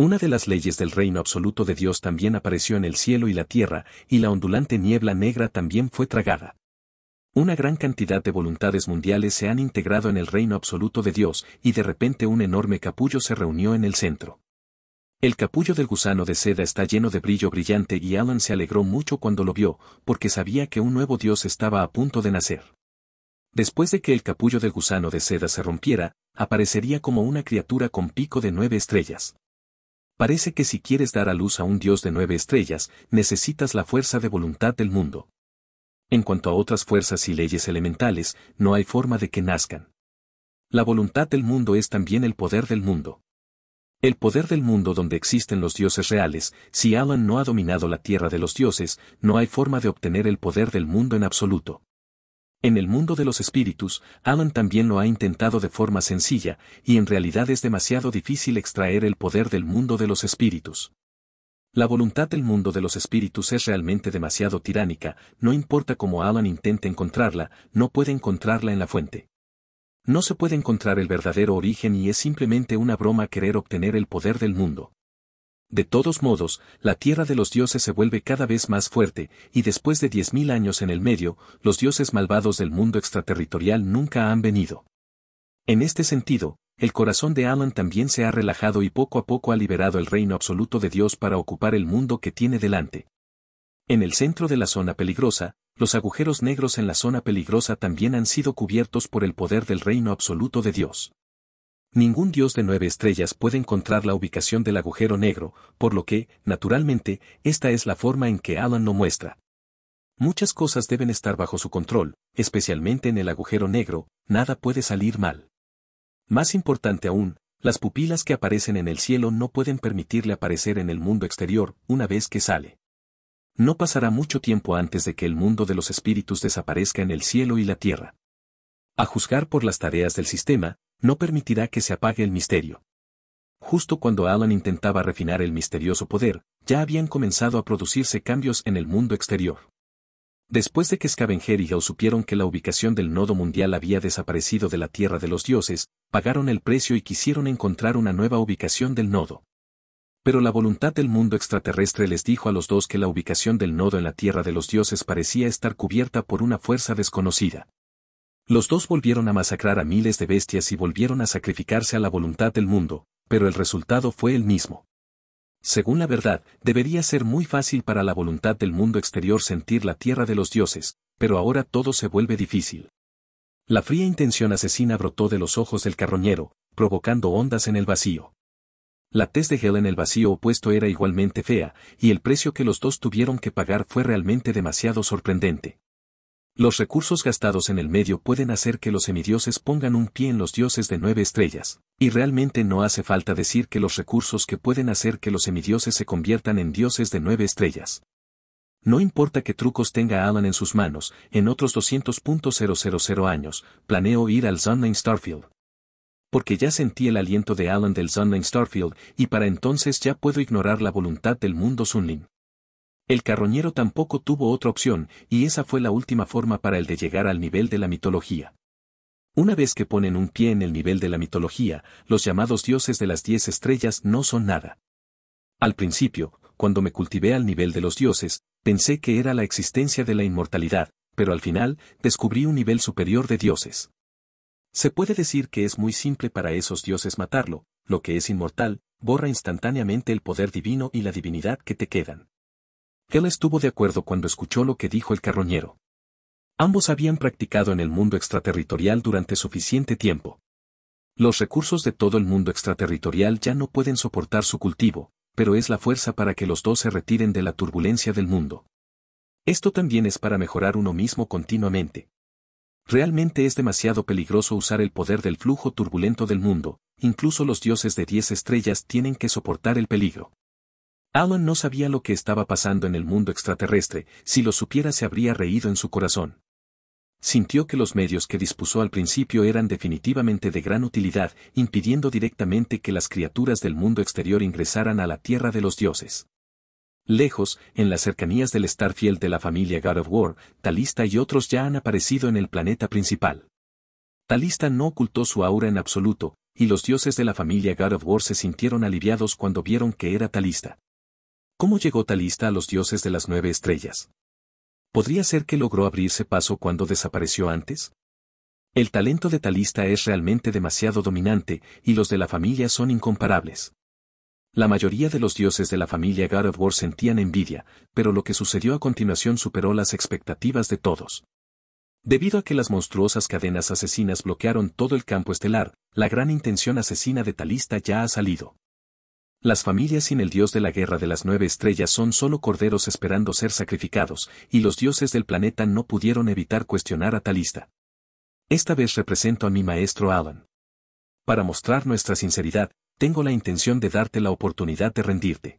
Una de las leyes del reino absoluto de Dios también apareció en el cielo y la tierra, y la ondulante niebla negra también fue tragada. Una gran cantidad de voluntades mundiales se han integrado en el reino absoluto de Dios, y de repente un enorme capullo se reunió en el centro. El capullo del gusano de seda está lleno de brillo brillante y Alan se alegró mucho cuando lo vio, porque sabía que un nuevo Dios estaba a punto de nacer. Después de que el capullo del gusano de seda se rompiera, aparecería como una criatura con pico de nueve estrellas. Parece que si quieres dar a luz a un dios de nueve estrellas, necesitas la fuerza de voluntad del mundo. En cuanto a otras fuerzas y leyes elementales, no hay forma de que nazcan. La voluntad del mundo es también el poder del mundo. El poder del mundo donde existen los dioses reales, si Alan no ha dominado la tierra de los dioses, no hay forma de obtener el poder del mundo en absoluto. En el mundo de los espíritus, Alan también lo ha intentado de forma sencilla, y en realidad es demasiado difícil extraer el poder del mundo de los espíritus. La voluntad del mundo de los espíritus es realmente demasiado tiránica, no importa cómo Alan intente encontrarla, no puede encontrarla en la fuente. No se puede encontrar el verdadero origen y es simplemente una broma querer obtener el poder del mundo. De todos modos, la tierra de los dioses se vuelve cada vez más fuerte, y después de diez mil años en el medio, los dioses malvados del mundo extraterritorial nunca han venido. En este sentido, el corazón de Alan también se ha relajado y poco a poco ha liberado el reino absoluto de Dios para ocupar el mundo que tiene delante. En el centro de la zona peligrosa, los agujeros negros en la zona peligrosa también han sido cubiertos por el poder del reino absoluto de Dios. Ningún dios de nueve estrellas puede encontrar la ubicación del agujero negro, por lo que, naturalmente, esta es la forma en que Alan lo muestra. Muchas cosas deben estar bajo su control, especialmente en el agujero negro, nada puede salir mal. Más importante aún, las pupilas que aparecen en el cielo no pueden permitirle aparecer en el mundo exterior una vez que sale. No pasará mucho tiempo antes de que el mundo de los espíritus desaparezca en el cielo y la tierra. A juzgar por las tareas del sistema, no permitirá que se apague el misterio. Justo cuando Alan intentaba refinar el misterioso poder, ya habían comenzado a producirse cambios en el mundo exterior. Después de que Scavenger y Hell supieron que la ubicación del nodo mundial había desaparecido de la Tierra de los Dioses, pagaron el precio y quisieron encontrar una nueva ubicación del nodo. Pero la voluntad del mundo extraterrestre les dijo a los dos que la ubicación del nodo en la Tierra de los Dioses parecía estar cubierta por una fuerza desconocida. Los dos volvieron a masacrar a miles de bestias y volvieron a sacrificarse a la voluntad del mundo, pero el resultado fue el mismo. Según la verdad, debería ser muy fácil para la voluntad del mundo exterior sentir la tierra de los dioses, pero ahora todo se vuelve difícil. La fría intención asesina brotó de los ojos del carroñero, provocando ondas en el vacío. La tez de Hell en el vacío opuesto era igualmente fea, y el precio que los dos tuvieron que pagar fue realmente demasiado sorprendente. Los recursos gastados en el medio pueden hacer que los semidioses pongan un pie en los dioses de nueve estrellas, y realmente no hace falta decir que los recursos que pueden hacer que los semidioses se conviertan en dioses de nueve estrellas. No importa qué trucos tenga Alan en sus manos, en otros 200.000 años, planeo ir al Sunline Starfield. Porque ya sentí el aliento de Alan del Sunline Starfield, y para entonces ya puedo ignorar la voluntad del mundo Sunling. El carroñero tampoco tuvo otra opción, y esa fue la última forma para el de llegar al nivel de la mitología. Una vez que ponen un pie en el nivel de la mitología, los llamados dioses de las diez estrellas no son nada. Al principio, cuando me cultivé al nivel de los dioses, pensé que era la existencia de la inmortalidad, pero al final, descubrí un nivel superior de dioses. Se puede decir que es muy simple para esos dioses matarlo, lo que es inmortal, borra instantáneamente el poder divino y la divinidad que te quedan. Él estuvo de acuerdo cuando escuchó lo que dijo el carroñero. Ambos habían practicado en el mundo extraterritorial durante suficiente tiempo. Los recursos de todo el mundo extraterritorial ya no pueden soportar su cultivo, pero es la fuerza para que los dos se retiren de la turbulencia del mundo. Esto también es para mejorar uno mismo continuamente. Realmente es demasiado peligroso usar el poder del flujo turbulento del mundo, incluso los dioses de diez estrellas tienen que soportar el peligro. Alan no sabía lo que estaba pasando en el mundo extraterrestre, si lo supiera se habría reído en su corazón. Sintió que los medios que dispuso al principio eran definitivamente de gran utilidad, impidiendo directamente que las criaturas del mundo exterior ingresaran a la tierra de los dioses. Lejos, en las cercanías del Starfield de la familia God of War, Talista y otros ya han aparecido en el planeta principal. Talista no ocultó su aura en absoluto, y los dioses de la familia God of War se sintieron aliviados cuando vieron que era Talista. ¿Cómo llegó Talista a los dioses de las nueve estrellas? ¿Podría ser que logró abrirse paso cuando desapareció antes? El talento de Talista es realmente demasiado dominante y los de la familia son incomparables. La mayoría de los dioses de la familia God of War sentían envidia, pero lo que sucedió a continuación superó las expectativas de todos. Debido a que las monstruosas cadenas asesinas bloquearon todo el campo estelar, la gran intención asesina de Talista ya ha salido. Las familias sin el dios de la guerra de las nueve estrellas son solo corderos esperando ser sacrificados, y los dioses del planeta no pudieron evitar cuestionar a Talista. Esta vez represento a mi maestro Alan. Para mostrar nuestra sinceridad, tengo la intención de darte la oportunidad de rendirte.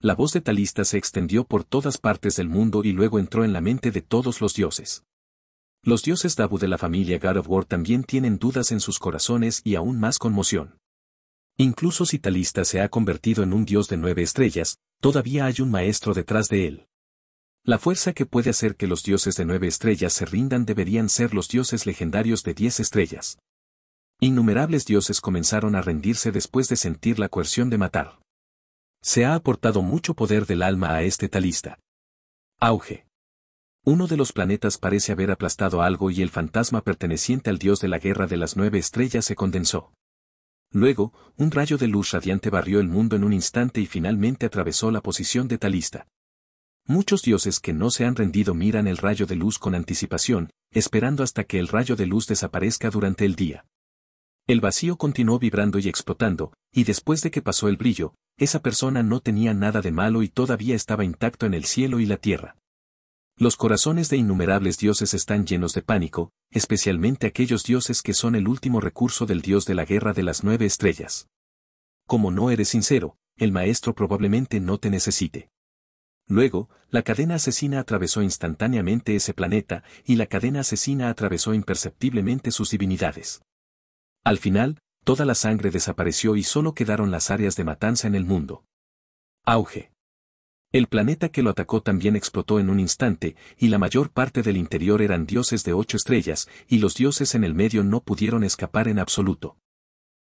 La voz de Talista se extendió por todas partes del mundo y luego entró en la mente de todos los dioses. Los dioses Dabu de la familia God of War también tienen dudas en sus corazones y aún más conmoción. Incluso si Talista se ha convertido en un dios de nueve estrellas, todavía hay un maestro detrás de él. La fuerza que puede hacer que los dioses de nueve estrellas se rindan deberían ser los dioses legendarios de diez estrellas. Innumerables dioses comenzaron a rendirse después de sentir la coerción de matar. Se ha aportado mucho poder del alma a este talista. Auge. Uno de los planetas parece haber aplastado algo y el fantasma perteneciente al dios de la guerra de las nueve estrellas se condensó. Luego, un rayo de luz radiante barrió el mundo en un instante y finalmente atravesó la posición de Talista. Muchos dioses que no se han rendido miran el rayo de luz con anticipación, esperando hasta que el rayo de luz desaparezca durante el día. El vacío continuó vibrando y explotando, y después de que pasó el brillo, esa persona no tenía nada de malo y todavía estaba intacto en el cielo y la tierra. Los corazones de innumerables dioses están llenos de pánico, especialmente aquellos dioses que son el último recurso del dios de la guerra de las nueve estrellas. Como no eres sincero, el maestro probablemente no te necesite. Luego, la cadena asesina atravesó instantáneamente ese planeta y la cadena asesina atravesó imperceptiblemente sus divinidades. Al final, toda la sangre desapareció y solo quedaron las áreas de matanza en el mundo. Auge. El planeta que lo atacó también explotó en un instante, y la mayor parte del interior eran dioses de ocho estrellas, y los dioses en el medio no pudieron escapar en absoluto.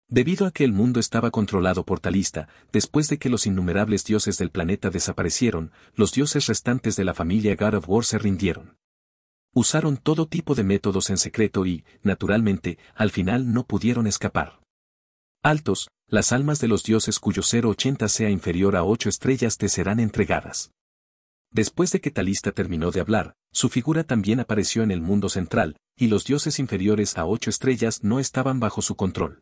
Debido a que el mundo estaba controlado por Talista, después de que los innumerables dioses del planeta desaparecieron, los dioses restantes de la familia God of War se rindieron. Usaron todo tipo de métodos en secreto y, naturalmente, al final no pudieron escapar altos, las almas de los dioses cuyo 080 sea inferior a 8 estrellas te serán entregadas. Después de que Talista terminó de hablar, su figura también apareció en el mundo central, y los dioses inferiores a 8 estrellas no estaban bajo su control.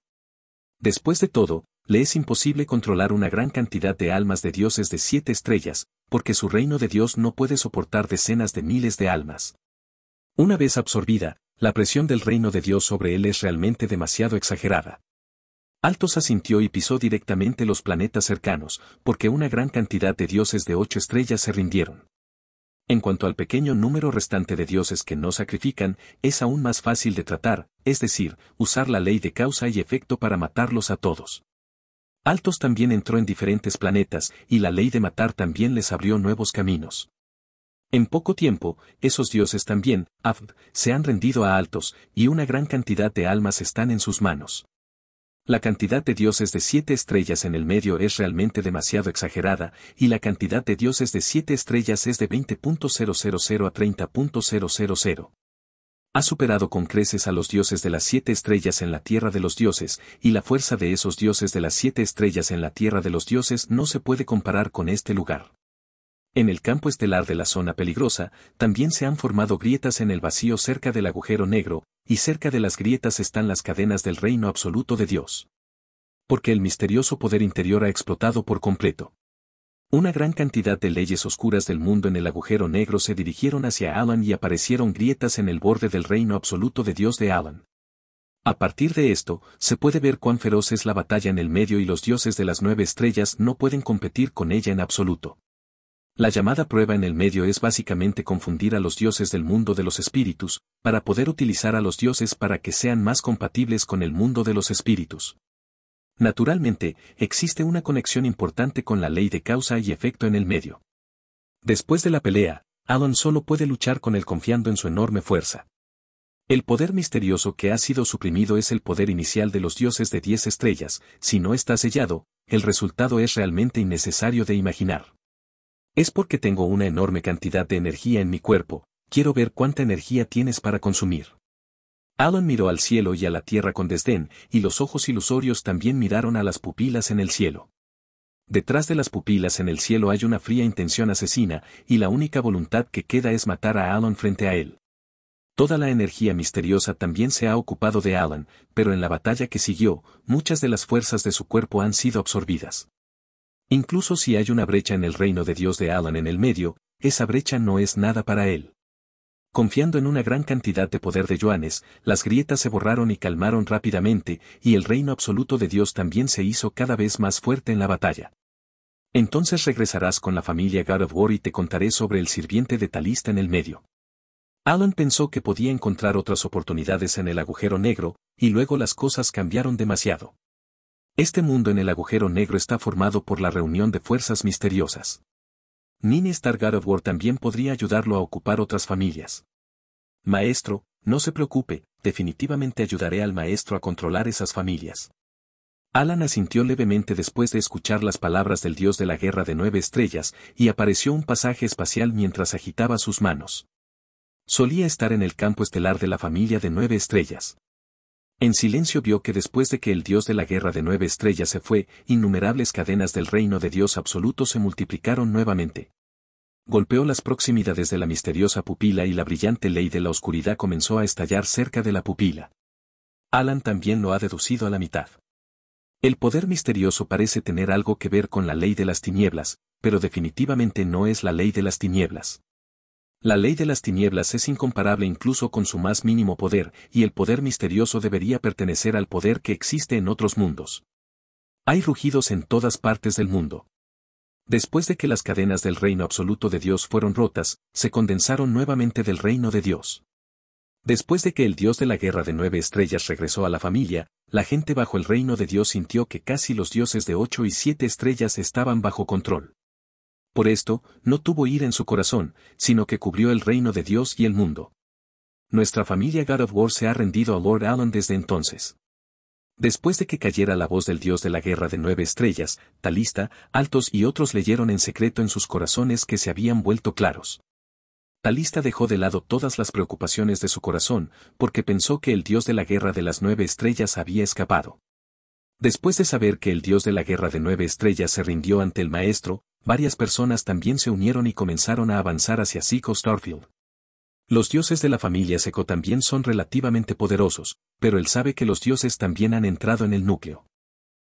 Después de todo, le es imposible controlar una gran cantidad de almas de dioses de siete estrellas, porque su reino de Dios no puede soportar decenas de miles de almas. Una vez absorbida, la presión del reino de Dios sobre él es realmente demasiado exagerada. Altos asintió y pisó directamente los planetas cercanos, porque una gran cantidad de dioses de ocho estrellas se rindieron. En cuanto al pequeño número restante de dioses que no sacrifican, es aún más fácil de tratar, es decir, usar la ley de causa y efecto para matarlos a todos. Altos también entró en diferentes planetas, y la ley de matar también les abrió nuevos caminos. En poco tiempo, esos dioses también, Abd, se han rendido a Altos, y una gran cantidad de almas están en sus manos. La cantidad de dioses de siete estrellas en el medio es realmente demasiado exagerada, y la cantidad de dioses de siete estrellas es de 20.000 a 30.000. Ha superado con creces a los dioses de las siete estrellas en la tierra de los dioses, y la fuerza de esos dioses de las siete estrellas en la tierra de los dioses no se puede comparar con este lugar. En el campo estelar de la zona peligrosa, también se han formado grietas en el vacío cerca del agujero negro, y cerca de las grietas están las cadenas del reino absoluto de Dios. Porque el misterioso poder interior ha explotado por completo. Una gran cantidad de leyes oscuras del mundo en el agujero negro se dirigieron hacia Alan y aparecieron grietas en el borde del reino absoluto de Dios de Alan. A partir de esto, se puede ver cuán feroz es la batalla en el medio y los dioses de las nueve estrellas no pueden competir con ella en absoluto. La llamada prueba en el medio es básicamente confundir a los dioses del mundo de los espíritus, para poder utilizar a los dioses para que sean más compatibles con el mundo de los espíritus. Naturalmente, existe una conexión importante con la ley de causa y efecto en el medio. Después de la pelea, Adon solo puede luchar con él confiando en su enorme fuerza. El poder misterioso que ha sido suprimido es el poder inicial de los dioses de 10 estrellas, si no está sellado, el resultado es realmente innecesario de imaginar. Es porque tengo una enorme cantidad de energía en mi cuerpo, quiero ver cuánta energía tienes para consumir. Alan miró al cielo y a la tierra con desdén, y los ojos ilusorios también miraron a las pupilas en el cielo. Detrás de las pupilas en el cielo hay una fría intención asesina, y la única voluntad que queda es matar a Alan frente a él. Toda la energía misteriosa también se ha ocupado de Alan, pero en la batalla que siguió, muchas de las fuerzas de su cuerpo han sido absorbidas. Incluso si hay una brecha en el reino de Dios de Alan en el medio, esa brecha no es nada para él. Confiando en una gran cantidad de poder de Joanes, las grietas se borraron y calmaron rápidamente, y el reino absoluto de Dios también se hizo cada vez más fuerte en la batalla. Entonces regresarás con la familia God of War y te contaré sobre el sirviente de Talista en el medio. Alan pensó que podía encontrar otras oportunidades en el agujero negro, y luego las cosas cambiaron demasiado. Este mundo en el agujero negro está formado por la reunión de fuerzas misteriosas. Nini God of War también podría ayudarlo a ocupar otras familias. Maestro, no se preocupe, definitivamente ayudaré al maestro a controlar esas familias. Alan asintió levemente después de escuchar las palabras del dios de la guerra de nueve estrellas, y apareció un pasaje espacial mientras agitaba sus manos. Solía estar en el campo estelar de la familia de nueve estrellas. En silencio vio que después de que el Dios de la guerra de nueve estrellas se fue, innumerables cadenas del reino de Dios absoluto se multiplicaron nuevamente. Golpeó las proximidades de la misteriosa pupila y la brillante ley de la oscuridad comenzó a estallar cerca de la pupila. Alan también lo ha deducido a la mitad. El poder misterioso parece tener algo que ver con la ley de las tinieblas, pero definitivamente no es la ley de las tinieblas. La ley de las tinieblas es incomparable incluso con su más mínimo poder, y el poder misterioso debería pertenecer al poder que existe en otros mundos. Hay rugidos en todas partes del mundo. Después de que las cadenas del reino absoluto de Dios fueron rotas, se condensaron nuevamente del reino de Dios. Después de que el Dios de la Guerra de Nueve Estrellas regresó a la familia, la gente bajo el reino de Dios sintió que casi los dioses de ocho y siete estrellas estaban bajo control. Por esto, no tuvo ira en su corazón, sino que cubrió el reino de Dios y el mundo. Nuestra familia God of War se ha rendido a Lord Allen desde entonces. Después de que cayera la voz del dios de la guerra de nueve estrellas, Talista, Altos y otros leyeron en secreto en sus corazones que se habían vuelto claros. Talista dejó de lado todas las preocupaciones de su corazón, porque pensó que el dios de la guerra de las nueve estrellas había escapado. Después de saber que el dios de la guerra de nueve estrellas se rindió ante el maestro, varias personas también se unieron y comenzaron a avanzar hacia Zico Starfield. Los dioses de la familia Seco también son relativamente poderosos, pero él sabe que los dioses también han entrado en el núcleo.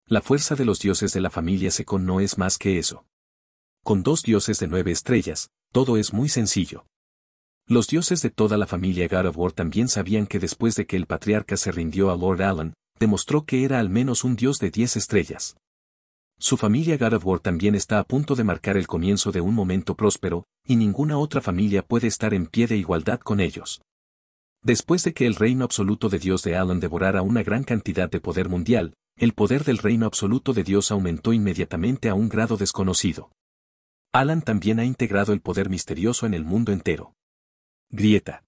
La fuerza de los dioses de la familia Seco no es más que eso. Con dos dioses de nueve estrellas, todo es muy sencillo. Los dioses de toda la familia God War también sabían que después de que el patriarca se rindió a Lord Allen, demostró que era al menos un dios de diez estrellas. Su familia God War también está a punto de marcar el comienzo de un momento próspero, y ninguna otra familia puede estar en pie de igualdad con ellos. Después de que el reino absoluto de Dios de Alan devorara una gran cantidad de poder mundial, el poder del reino absoluto de Dios aumentó inmediatamente a un grado desconocido. Alan también ha integrado el poder misterioso en el mundo entero. Grieta.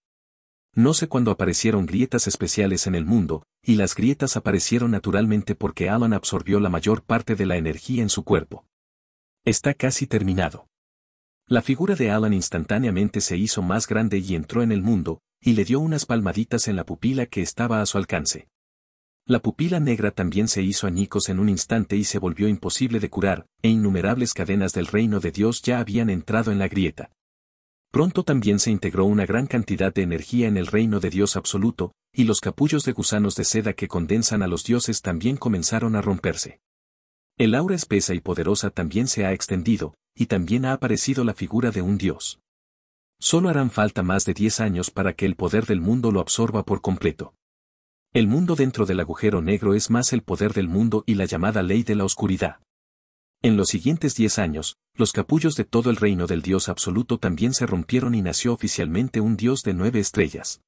No sé cuándo aparecieron grietas especiales en el mundo, y las grietas aparecieron naturalmente porque Alan absorbió la mayor parte de la energía en su cuerpo. Está casi terminado. La figura de Alan instantáneamente se hizo más grande y entró en el mundo, y le dio unas palmaditas en la pupila que estaba a su alcance. La pupila negra también se hizo añicos en un instante y se volvió imposible de curar, e innumerables cadenas del reino de Dios ya habían entrado en la grieta. Pronto también se integró una gran cantidad de energía en el reino de Dios absoluto, y los capullos de gusanos de seda que condensan a los dioses también comenzaron a romperse. El aura espesa y poderosa también se ha extendido, y también ha aparecido la figura de un dios. Solo harán falta más de diez años para que el poder del mundo lo absorba por completo. El mundo dentro del agujero negro es más el poder del mundo y la llamada ley de la oscuridad. En los siguientes diez años, los capullos de todo el reino del Dios absoluto también se rompieron y nació oficialmente un Dios de nueve estrellas.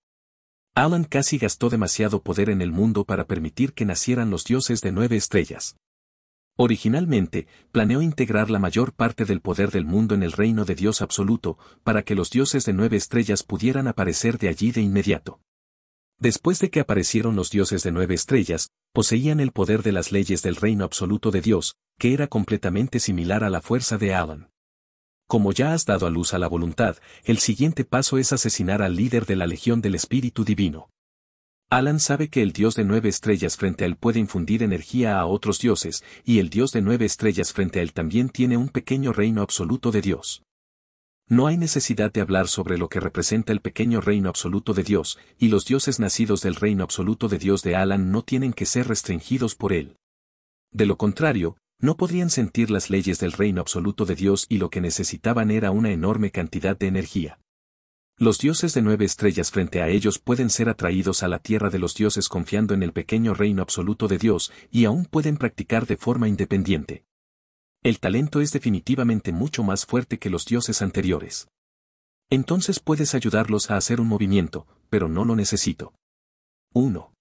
Alan casi gastó demasiado poder en el mundo para permitir que nacieran los dioses de nueve estrellas. Originalmente, planeó integrar la mayor parte del poder del mundo en el reino de Dios absoluto, para que los dioses de nueve estrellas pudieran aparecer de allí de inmediato después de que aparecieron los dioses de nueve estrellas, poseían el poder de las leyes del reino absoluto de Dios, que era completamente similar a la fuerza de Alan. Como ya has dado a luz a la voluntad, el siguiente paso es asesinar al líder de la Legión del Espíritu Divino. Alan sabe que el dios de nueve estrellas frente a él puede infundir energía a otros dioses, y el dios de nueve estrellas frente a él también tiene un pequeño reino absoluto de Dios. No hay necesidad de hablar sobre lo que representa el pequeño reino absoluto de Dios, y los dioses nacidos del reino absoluto de Dios de Alan no tienen que ser restringidos por él. De lo contrario, no podrían sentir las leyes del reino absoluto de Dios y lo que necesitaban era una enorme cantidad de energía. Los dioses de nueve estrellas frente a ellos pueden ser atraídos a la tierra de los dioses confiando en el pequeño reino absoluto de Dios y aún pueden practicar de forma independiente. El talento es definitivamente mucho más fuerte que los dioses anteriores. Entonces puedes ayudarlos a hacer un movimiento, pero no lo necesito. 1.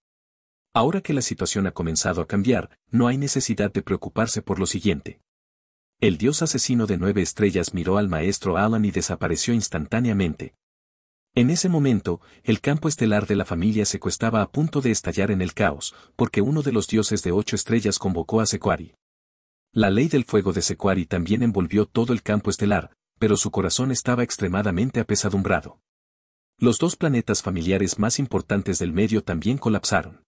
Ahora que la situación ha comenzado a cambiar, no hay necesidad de preocuparse por lo siguiente. El dios asesino de nueve estrellas miró al maestro Alan y desapareció instantáneamente. En ese momento, el campo estelar de la familia secuestaba a punto de estallar en el caos, porque uno de los dioses de ocho estrellas convocó a Sequari. La ley del fuego de Secuari también envolvió todo el campo estelar, pero su corazón estaba extremadamente apesadumbrado. Los dos planetas familiares más importantes del medio también colapsaron.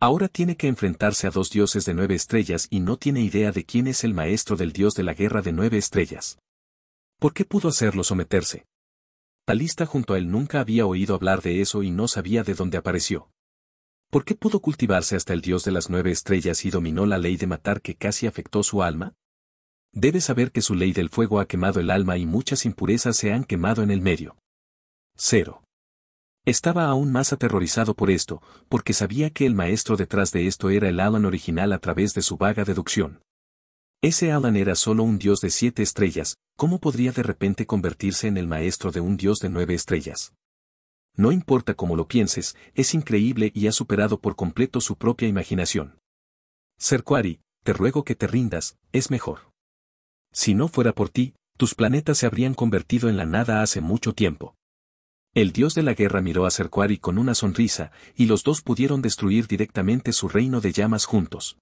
Ahora tiene que enfrentarse a dos dioses de nueve estrellas y no tiene idea de quién es el maestro del dios de la guerra de nueve estrellas. ¿Por qué pudo hacerlo someterse? Talista junto a él nunca había oído hablar de eso y no sabía de dónde apareció. ¿Por qué pudo cultivarse hasta el dios de las nueve estrellas y dominó la ley de matar que casi afectó su alma? Debe saber que su ley del fuego ha quemado el alma y muchas impurezas se han quemado en el medio. Cero. Estaba aún más aterrorizado por esto, porque sabía que el maestro detrás de esto era el Alan original a través de su vaga deducción. Ese Alan era solo un dios de siete estrellas, ¿cómo podría de repente convertirse en el maestro de un dios de nueve estrellas? no importa cómo lo pienses, es increíble y ha superado por completo su propia imaginación. Sercuari, te ruego que te rindas, es mejor. Si no fuera por ti, tus planetas se habrían convertido en la nada hace mucho tiempo. El dios de la guerra miró a Serquari con una sonrisa, y los dos pudieron destruir directamente su reino de llamas juntos.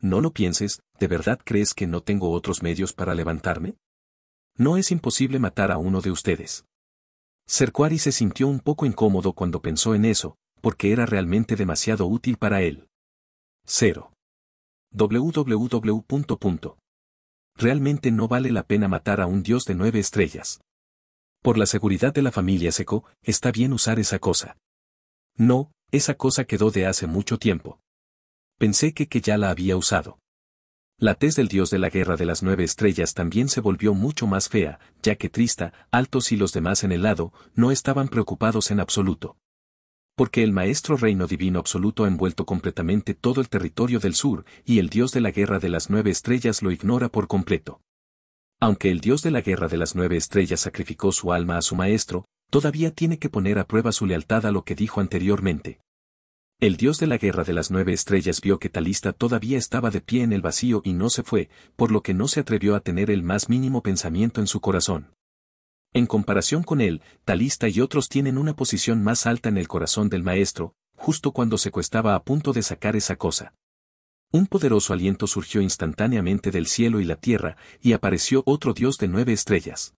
No lo pienses, ¿de verdad crees que no tengo otros medios para levantarme? No es imposible matar a uno de ustedes. Sercuari se sintió un poco incómodo cuando pensó en eso, porque era realmente demasiado útil para él. 0. www. Realmente no vale la pena matar a un dios de nueve estrellas. Por la seguridad de la familia Seco, está bien usar esa cosa. No, esa cosa quedó de hace mucho tiempo. Pensé que ya la había usado. La tez del dios de la guerra de las nueve estrellas también se volvió mucho más fea, ya que Trista, Altos y los demás en el lado, no estaban preocupados en absoluto. Porque el maestro reino divino absoluto ha envuelto completamente todo el territorio del sur, y el dios de la guerra de las nueve estrellas lo ignora por completo. Aunque el dios de la guerra de las nueve estrellas sacrificó su alma a su maestro, todavía tiene que poner a prueba su lealtad a lo que dijo anteriormente. El dios de la guerra de las nueve estrellas vio que Talista todavía estaba de pie en el vacío y no se fue, por lo que no se atrevió a tener el más mínimo pensamiento en su corazón. En comparación con él, Talista y otros tienen una posición más alta en el corazón del maestro, justo cuando se cuestaba a punto de sacar esa cosa. Un poderoso aliento surgió instantáneamente del cielo y la tierra, y apareció otro dios de nueve estrellas.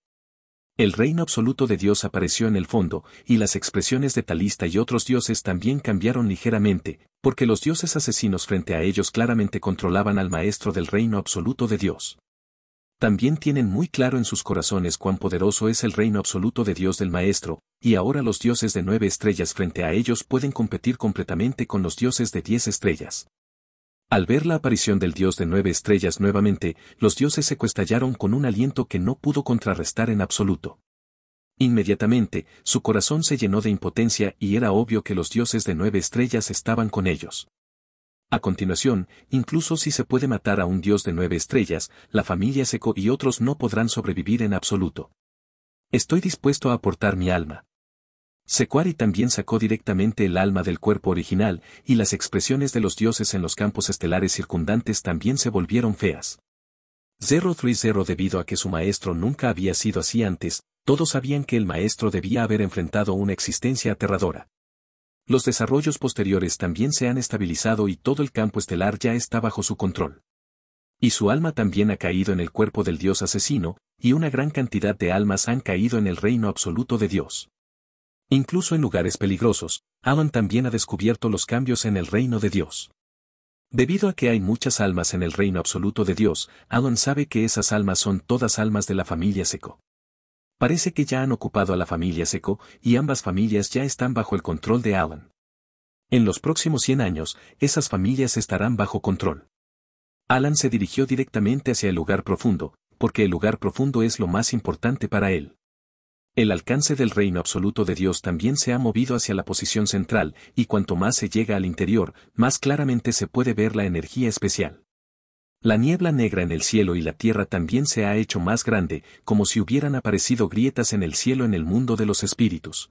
El reino absoluto de Dios apareció en el fondo, y las expresiones de Talista y otros dioses también cambiaron ligeramente, porque los dioses asesinos frente a ellos claramente controlaban al maestro del reino absoluto de Dios. También tienen muy claro en sus corazones cuán poderoso es el reino absoluto de Dios del maestro, y ahora los dioses de nueve estrellas frente a ellos pueden competir completamente con los dioses de diez estrellas. Al ver la aparición del dios de nueve estrellas nuevamente, los dioses se cuestallaron con un aliento que no pudo contrarrestar en absoluto. Inmediatamente, su corazón se llenó de impotencia y era obvio que los dioses de nueve estrellas estaban con ellos. A continuación, incluso si se puede matar a un dios de nueve estrellas, la familia Seco y otros no podrán sobrevivir en absoluto. Estoy dispuesto a aportar mi alma. Sequari también sacó directamente el alma del cuerpo original, y las expresiones de los dioses en los campos estelares circundantes también se volvieron feas. Zero Debido a que su maestro nunca había sido así antes, todos sabían que el maestro debía haber enfrentado una existencia aterradora. Los desarrollos posteriores también se han estabilizado y todo el campo estelar ya está bajo su control. Y su alma también ha caído en el cuerpo del dios asesino, y una gran cantidad de almas han caído en el reino absoluto de Dios. Incluso en lugares peligrosos, Alan también ha descubierto los cambios en el reino de Dios. Debido a que hay muchas almas en el reino absoluto de Dios, Alan sabe que esas almas son todas almas de la familia Seco. Parece que ya han ocupado a la familia Seco y ambas familias ya están bajo el control de Alan. En los próximos 100 años, esas familias estarán bajo control. Alan se dirigió directamente hacia el lugar profundo, porque el lugar profundo es lo más importante para él. El alcance del reino absoluto de Dios también se ha movido hacia la posición central, y cuanto más se llega al interior, más claramente se puede ver la energía especial. La niebla negra en el cielo y la tierra también se ha hecho más grande, como si hubieran aparecido grietas en el cielo en el mundo de los espíritus.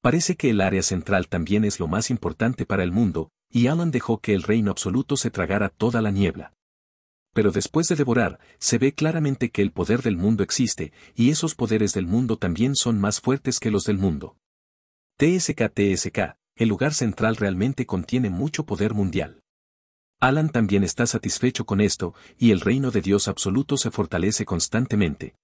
Parece que el área central también es lo más importante para el mundo, y Alan dejó que el reino absoluto se tragara toda la niebla. Pero después de devorar, se ve claramente que el poder del mundo existe, y esos poderes del mundo también son más fuertes que los del mundo. TSK TSK, el lugar central realmente contiene mucho poder mundial. Alan también está satisfecho con esto, y el reino de Dios absoluto se fortalece constantemente.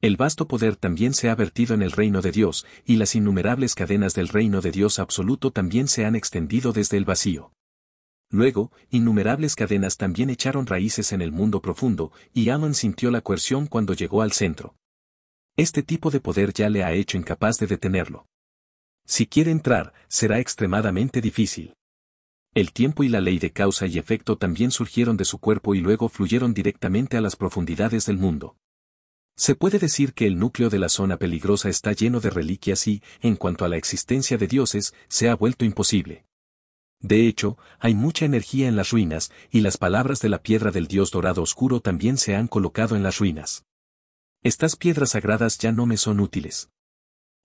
El vasto poder también se ha vertido en el reino de Dios, y las innumerables cadenas del reino de Dios absoluto también se han extendido desde el vacío. Luego, innumerables cadenas también echaron raíces en el mundo profundo, y Alan sintió la coerción cuando llegó al centro. Este tipo de poder ya le ha hecho incapaz de detenerlo. Si quiere entrar, será extremadamente difícil. El tiempo y la ley de causa y efecto también surgieron de su cuerpo y luego fluyeron directamente a las profundidades del mundo. Se puede decir que el núcleo de la zona peligrosa está lleno de reliquias y, en cuanto a la existencia de dioses, se ha vuelto imposible. De hecho, hay mucha energía en las ruinas, y las palabras de la piedra del dios dorado oscuro también se han colocado en las ruinas. Estas piedras sagradas ya no me son útiles.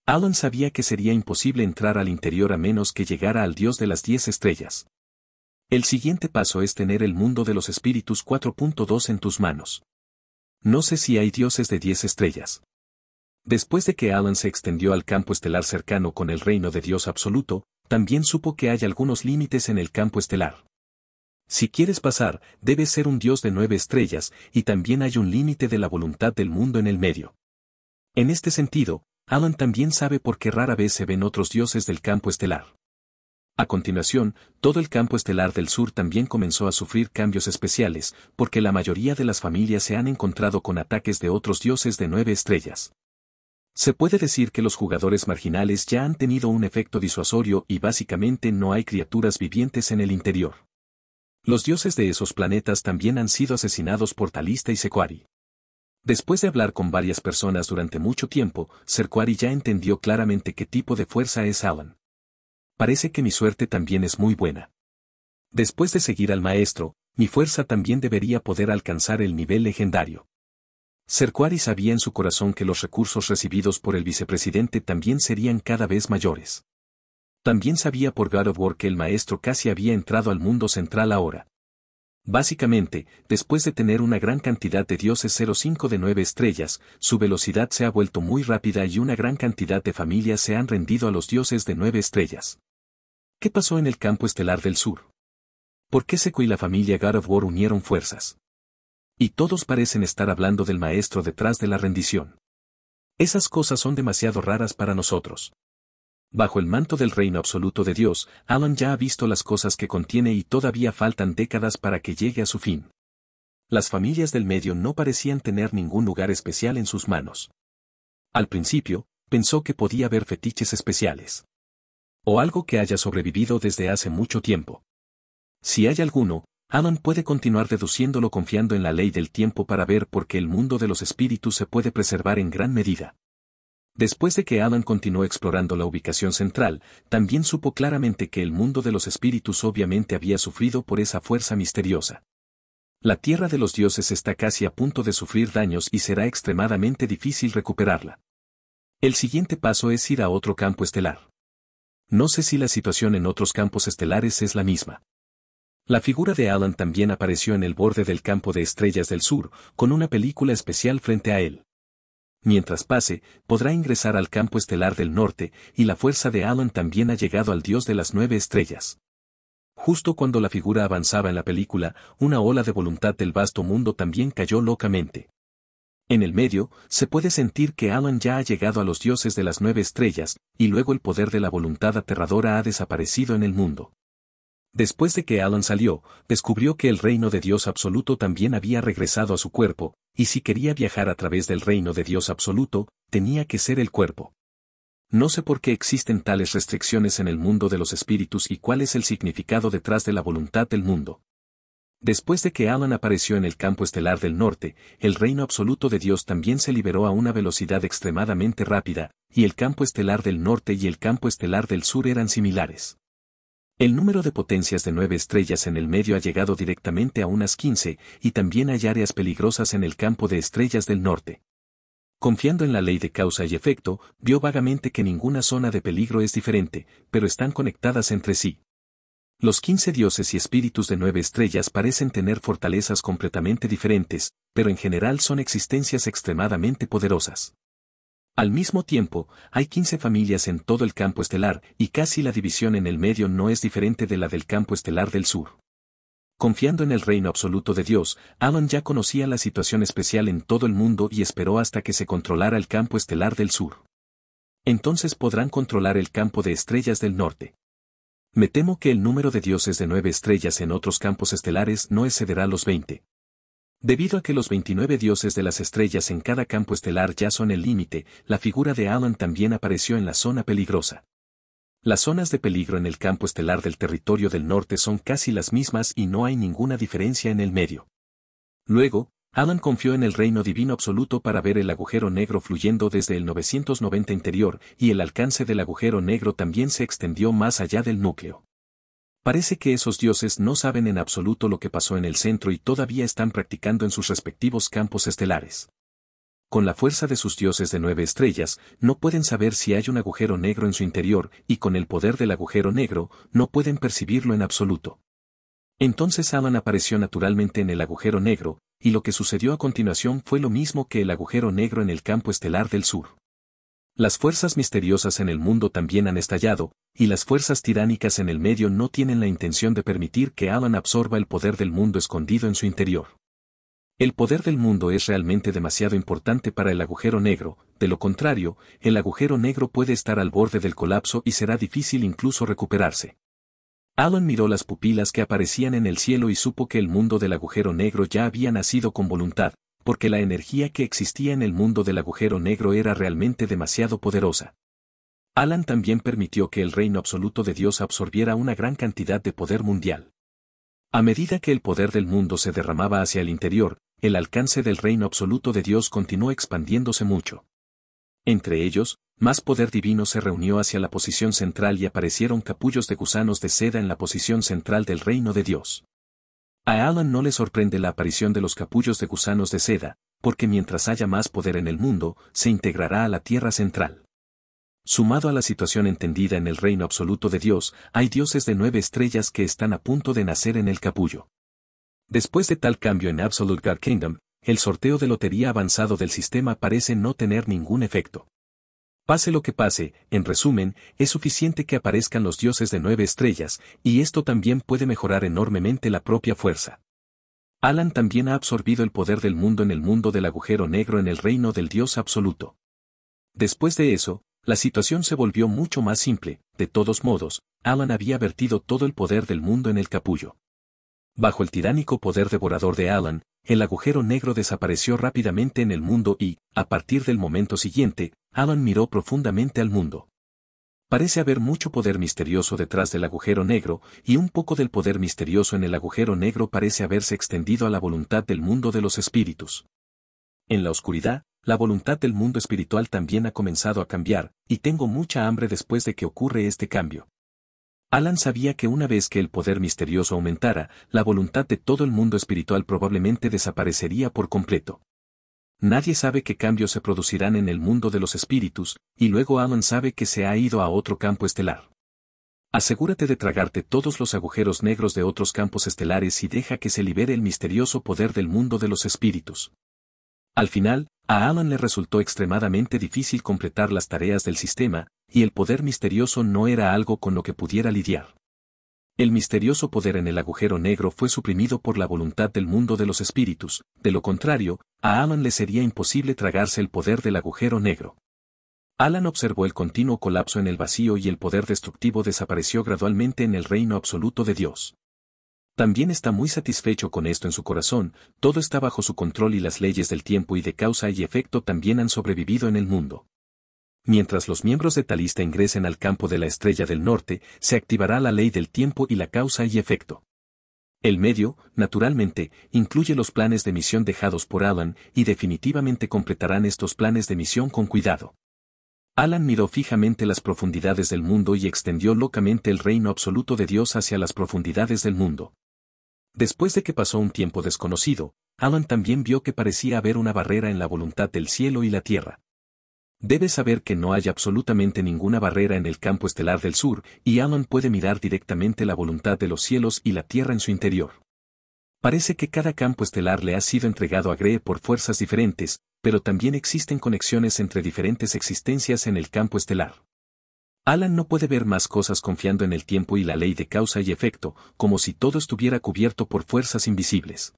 Alan sabía que sería imposible entrar al interior a menos que llegara al dios de las diez estrellas. El siguiente paso es tener el mundo de los espíritus 4.2 en tus manos. No sé si hay dioses de diez estrellas. Después de que Alan se extendió al campo estelar cercano con el reino de Dios absoluto, también supo que hay algunos límites en el campo estelar. Si quieres pasar, debes ser un dios de nueve estrellas, y también hay un límite de la voluntad del mundo en el medio. En este sentido, Alan también sabe por qué rara vez se ven otros dioses del campo estelar. A continuación, todo el campo estelar del sur también comenzó a sufrir cambios especiales, porque la mayoría de las familias se han encontrado con ataques de otros dioses de nueve estrellas. Se puede decir que los jugadores marginales ya han tenido un efecto disuasorio y básicamente no hay criaturas vivientes en el interior. Los dioses de esos planetas también han sido asesinados por Talista y Sequari. Después de hablar con varias personas durante mucho tiempo, Serquari ya entendió claramente qué tipo de fuerza es Alan. Parece que mi suerte también es muy buena. Después de seguir al maestro, mi fuerza también debería poder alcanzar el nivel legendario. Cercuari sabía en su corazón que los recursos recibidos por el vicepresidente también serían cada vez mayores. También sabía por God of War que el maestro casi había entrado al mundo central ahora. Básicamente, después de tener una gran cantidad de dioses 05 de 9 estrellas, su velocidad se ha vuelto muy rápida y una gran cantidad de familias se han rendido a los dioses de 9 estrellas. ¿Qué pasó en el campo estelar del sur? ¿Por qué Seco y la familia God of War unieron fuerzas? Y todos parecen estar hablando del maestro detrás de la rendición. Esas cosas son demasiado raras para nosotros. Bajo el manto del reino absoluto de Dios, Alan ya ha visto las cosas que contiene y todavía faltan décadas para que llegue a su fin. Las familias del medio no parecían tener ningún lugar especial en sus manos. Al principio, pensó que podía haber fetiches especiales. O algo que haya sobrevivido desde hace mucho tiempo. Si hay alguno, Alan puede continuar deduciéndolo confiando en la ley del tiempo para ver por qué el mundo de los espíritus se puede preservar en gran medida. Después de que Adam continuó explorando la ubicación central, también supo claramente que el mundo de los espíritus obviamente había sufrido por esa fuerza misteriosa. La tierra de los dioses está casi a punto de sufrir daños y será extremadamente difícil recuperarla. El siguiente paso es ir a otro campo estelar. No sé si la situación en otros campos estelares es la misma. La figura de Alan también apareció en el borde del campo de estrellas del sur, con una película especial frente a él. Mientras pase, podrá ingresar al campo estelar del norte, y la fuerza de Alan también ha llegado al dios de las nueve estrellas. Justo cuando la figura avanzaba en la película, una ola de voluntad del vasto mundo también cayó locamente. En el medio, se puede sentir que Alan ya ha llegado a los dioses de las nueve estrellas, y luego el poder de la voluntad aterradora ha desaparecido en el mundo. Después de que Alan salió, descubrió que el reino de Dios absoluto también había regresado a su cuerpo, y si quería viajar a través del reino de Dios absoluto, tenía que ser el cuerpo. No sé por qué existen tales restricciones en el mundo de los espíritus y cuál es el significado detrás de la voluntad del mundo. Después de que Alan apareció en el campo estelar del norte, el reino absoluto de Dios también se liberó a una velocidad extremadamente rápida, y el campo estelar del norte y el campo estelar del sur eran similares. El número de potencias de nueve estrellas en el medio ha llegado directamente a unas 15, y también hay áreas peligrosas en el campo de estrellas del norte. Confiando en la ley de causa y efecto, vio vagamente que ninguna zona de peligro es diferente, pero están conectadas entre sí. Los 15 dioses y espíritus de nueve estrellas parecen tener fortalezas completamente diferentes, pero en general son existencias extremadamente poderosas. Al mismo tiempo, hay 15 familias en todo el campo estelar, y casi la división en el medio no es diferente de la del campo estelar del sur. Confiando en el reino absoluto de Dios, Alan ya conocía la situación especial en todo el mundo y esperó hasta que se controlara el campo estelar del sur. Entonces podrán controlar el campo de estrellas del norte. Me temo que el número de dioses de nueve estrellas en otros campos estelares no excederá los 20. Debido a que los 29 dioses de las estrellas en cada campo estelar ya son el límite, la figura de Alan también apareció en la zona peligrosa. Las zonas de peligro en el campo estelar del territorio del norte son casi las mismas y no hay ninguna diferencia en el medio. Luego, Alan confió en el reino divino absoluto para ver el agujero negro fluyendo desde el 990 interior y el alcance del agujero negro también se extendió más allá del núcleo. Parece que esos dioses no saben en absoluto lo que pasó en el centro y todavía están practicando en sus respectivos campos estelares. Con la fuerza de sus dioses de nueve estrellas, no pueden saber si hay un agujero negro en su interior, y con el poder del agujero negro, no pueden percibirlo en absoluto. Entonces Alan apareció naturalmente en el agujero negro, y lo que sucedió a continuación fue lo mismo que el agujero negro en el campo estelar del sur. Las fuerzas misteriosas en el mundo también han estallado, y las fuerzas tiránicas en el medio no tienen la intención de permitir que Alan absorba el poder del mundo escondido en su interior. El poder del mundo es realmente demasiado importante para el agujero negro, de lo contrario, el agujero negro puede estar al borde del colapso y será difícil incluso recuperarse. Alan miró las pupilas que aparecían en el cielo y supo que el mundo del agujero negro ya había nacido con voluntad, porque la energía que existía en el mundo del agujero negro era realmente demasiado poderosa. Alan también permitió que el reino absoluto de Dios absorbiera una gran cantidad de poder mundial. A medida que el poder del mundo se derramaba hacia el interior, el alcance del reino absoluto de Dios continuó expandiéndose mucho. Entre ellos, más poder divino se reunió hacia la posición central y aparecieron capullos de gusanos de seda en la posición central del reino de Dios. A Alan no le sorprende la aparición de los capullos de gusanos de seda, porque mientras haya más poder en el mundo, se integrará a la Tierra Central. Sumado a la situación entendida en el reino absoluto de Dios, hay dioses de nueve estrellas que están a punto de nacer en el capullo. Después de tal cambio en Absolute God Kingdom, el sorteo de lotería avanzado del sistema parece no tener ningún efecto. Pase lo que pase, en resumen, es suficiente que aparezcan los dioses de nueve estrellas, y esto también puede mejorar enormemente la propia fuerza. Alan también ha absorbido el poder del mundo en el mundo del agujero negro en el reino del dios absoluto. Después de eso, la situación se volvió mucho más simple, de todos modos, Alan había vertido todo el poder del mundo en el capullo. Bajo el tiránico poder devorador de Alan, el agujero negro desapareció rápidamente en el mundo y, a partir del momento siguiente, Alan miró profundamente al mundo. Parece haber mucho poder misterioso detrás del agujero negro, y un poco del poder misterioso en el agujero negro parece haberse extendido a la voluntad del mundo de los espíritus. En la oscuridad, la voluntad del mundo espiritual también ha comenzado a cambiar, y tengo mucha hambre después de que ocurre este cambio. Alan sabía que una vez que el poder misterioso aumentara, la voluntad de todo el mundo espiritual probablemente desaparecería por completo nadie sabe qué cambios se producirán en el mundo de los espíritus, y luego Alan sabe que se ha ido a otro campo estelar. Asegúrate de tragarte todos los agujeros negros de otros campos estelares y deja que se libere el misterioso poder del mundo de los espíritus. Al final, a Alan le resultó extremadamente difícil completar las tareas del sistema, y el poder misterioso no era algo con lo que pudiera lidiar. El misterioso poder en el agujero negro fue suprimido por la voluntad del mundo de los espíritus, de lo contrario, a Alan le sería imposible tragarse el poder del agujero negro. Alan observó el continuo colapso en el vacío y el poder destructivo desapareció gradualmente en el reino absoluto de Dios. También está muy satisfecho con esto en su corazón, todo está bajo su control y las leyes del tiempo y de causa y efecto también han sobrevivido en el mundo. Mientras los miembros de Talista ingresen al campo de la estrella del norte, se activará la ley del tiempo y la causa y efecto. El medio, naturalmente, incluye los planes de misión dejados por Alan y definitivamente completarán estos planes de misión con cuidado. Alan miró fijamente las profundidades del mundo y extendió locamente el reino absoluto de Dios hacia las profundidades del mundo. Después de que pasó un tiempo desconocido, Alan también vio que parecía haber una barrera en la voluntad del cielo y la tierra. Debe saber que no hay absolutamente ninguna barrera en el campo estelar del sur, y Alan puede mirar directamente la voluntad de los cielos y la Tierra en su interior. Parece que cada campo estelar le ha sido entregado a Grey por fuerzas diferentes, pero también existen conexiones entre diferentes existencias en el campo estelar. Alan no puede ver más cosas confiando en el tiempo y la ley de causa y efecto, como si todo estuviera cubierto por fuerzas invisibles.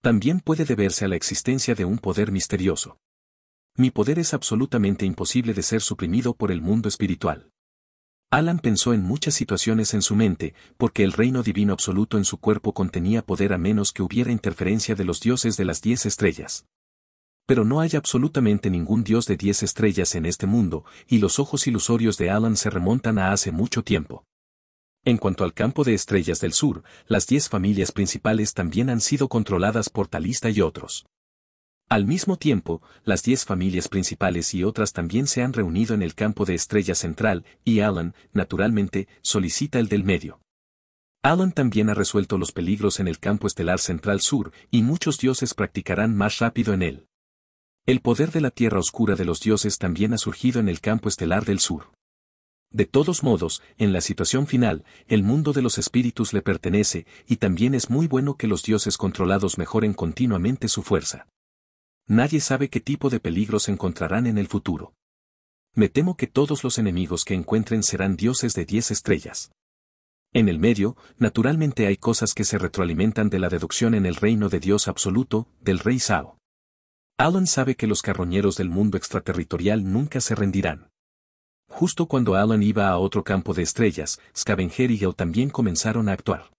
También puede deberse a la existencia de un poder misterioso mi poder es absolutamente imposible de ser suprimido por el mundo espiritual. Alan pensó en muchas situaciones en su mente, porque el reino divino absoluto en su cuerpo contenía poder a menos que hubiera interferencia de los dioses de las diez estrellas. Pero no hay absolutamente ningún dios de diez estrellas en este mundo, y los ojos ilusorios de Alan se remontan a hace mucho tiempo. En cuanto al campo de estrellas del sur, las diez familias principales también han sido controladas por Talista y otros. Al mismo tiempo, las diez familias principales y otras también se han reunido en el campo de Estrella Central, y Alan, naturalmente, solicita el del medio. Alan también ha resuelto los peligros en el campo estelar central sur, y muchos dioses practicarán más rápido en él. El poder de la Tierra Oscura de los dioses también ha surgido en el campo estelar del sur. De todos modos, en la situación final, el mundo de los espíritus le pertenece, y también es muy bueno que los dioses controlados mejoren continuamente su fuerza nadie sabe qué tipo de peligros encontrarán en el futuro. Me temo que todos los enemigos que encuentren serán dioses de 10 estrellas. En el medio, naturalmente hay cosas que se retroalimentan de la deducción en el reino de Dios absoluto, del rey Sao. Alan sabe que los carroñeros del mundo extraterritorial nunca se rendirán. Justo cuando Alan iba a otro campo de estrellas, Scavenger y yo también comenzaron a actuar.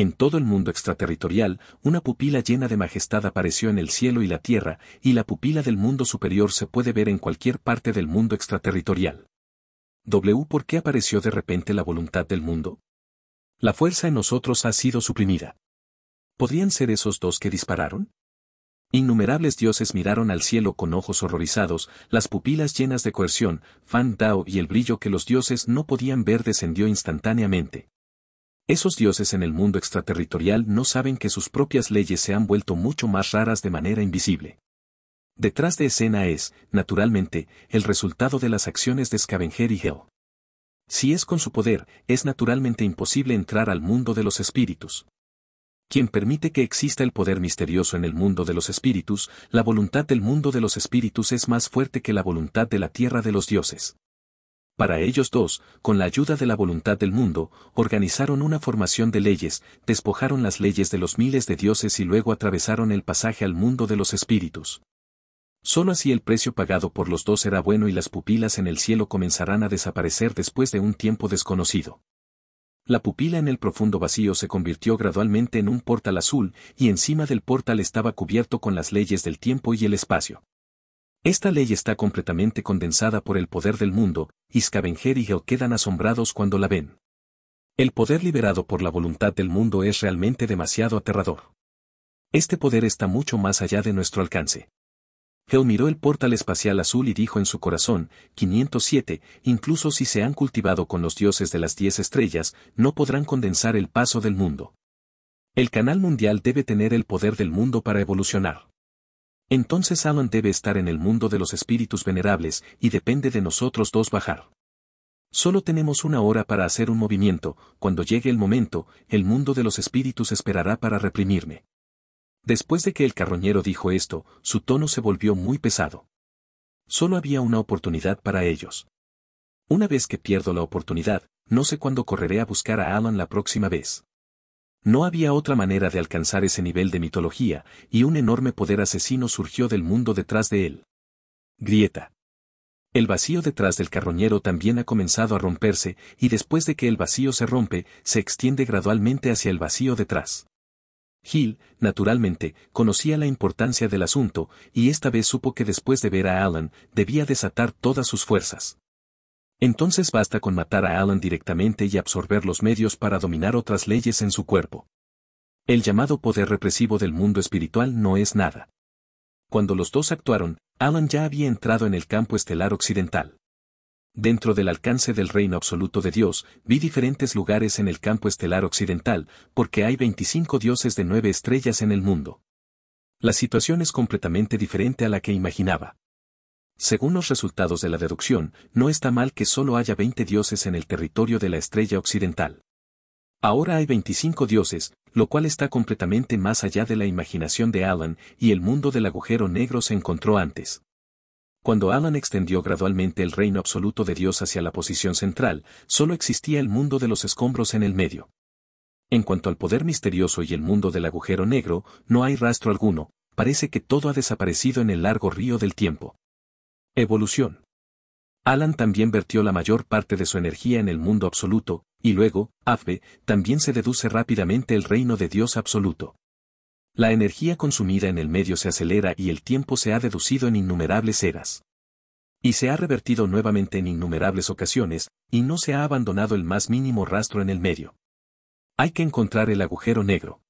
En todo el mundo extraterritorial, una pupila llena de majestad apareció en el cielo y la tierra, y la pupila del mundo superior se puede ver en cualquier parte del mundo extraterritorial. W. ¿Por qué apareció de repente la voluntad del mundo? La fuerza en nosotros ha sido suprimida. ¿Podrían ser esos dos que dispararon? Innumerables dioses miraron al cielo con ojos horrorizados, las pupilas llenas de coerción, Fan Dao y el brillo que los dioses no podían ver descendió instantáneamente. Esos dioses en el mundo extraterritorial no saben que sus propias leyes se han vuelto mucho más raras de manera invisible. Detrás de escena es, naturalmente, el resultado de las acciones de Scavenger y Hell. Si es con su poder, es naturalmente imposible entrar al mundo de los espíritus. Quien permite que exista el poder misterioso en el mundo de los espíritus, la voluntad del mundo de los espíritus es más fuerte que la voluntad de la tierra de los dioses. Para ellos dos, con la ayuda de la voluntad del mundo, organizaron una formación de leyes, despojaron las leyes de los miles de dioses y luego atravesaron el pasaje al mundo de los espíritus. Solo así el precio pagado por los dos era bueno y las pupilas en el cielo comenzarán a desaparecer después de un tiempo desconocido. La pupila en el profundo vacío se convirtió gradualmente en un portal azul, y encima del portal estaba cubierto con las leyes del tiempo y el espacio. Esta ley está completamente condensada por el poder del mundo, y Scavenger y Geo quedan asombrados cuando la ven. El poder liberado por la voluntad del mundo es realmente demasiado aterrador. Este poder está mucho más allá de nuestro alcance. Geo miró el portal espacial azul y dijo en su corazón, 507, incluso si se han cultivado con los dioses de las diez estrellas, no podrán condensar el paso del mundo. El canal mundial debe tener el poder del mundo para evolucionar. Entonces Alan debe estar en el mundo de los espíritus venerables y depende de nosotros dos bajar. Solo tenemos una hora para hacer un movimiento, cuando llegue el momento, el mundo de los espíritus esperará para reprimirme. Después de que el carroñero dijo esto, su tono se volvió muy pesado. Solo había una oportunidad para ellos. Una vez que pierdo la oportunidad, no sé cuándo correré a buscar a Alan la próxima vez. No había otra manera de alcanzar ese nivel de mitología, y un enorme poder asesino surgió del mundo detrás de él. Grieta. El vacío detrás del carroñero también ha comenzado a romperse, y después de que el vacío se rompe, se extiende gradualmente hacia el vacío detrás. Gil naturalmente, conocía la importancia del asunto, y esta vez supo que después de ver a Alan, debía desatar todas sus fuerzas. Entonces basta con matar a Alan directamente y absorber los medios para dominar otras leyes en su cuerpo. El llamado poder represivo del mundo espiritual no es nada. Cuando los dos actuaron, Alan ya había entrado en el campo estelar occidental. Dentro del alcance del reino absoluto de Dios, vi diferentes lugares en el campo estelar occidental, porque hay 25 dioses de nueve estrellas en el mundo. La situación es completamente diferente a la que imaginaba. Según los resultados de la deducción, no está mal que solo haya 20 dioses en el territorio de la estrella occidental. Ahora hay 25 dioses, lo cual está completamente más allá de la imaginación de Alan, y el mundo del agujero negro se encontró antes. Cuando Alan extendió gradualmente el reino absoluto de Dios hacia la posición central, solo existía el mundo de los escombros en el medio. En cuanto al poder misterioso y el mundo del agujero negro, no hay rastro alguno, parece que todo ha desaparecido en el largo río del tiempo. Evolución. Alan también vertió la mayor parte de su energía en el mundo absoluto, y luego, Afbe, también se deduce rápidamente el reino de Dios absoluto. La energía consumida en el medio se acelera y el tiempo se ha deducido en innumerables eras. Y se ha revertido nuevamente en innumerables ocasiones, y no se ha abandonado el más mínimo rastro en el medio. Hay que encontrar el agujero negro.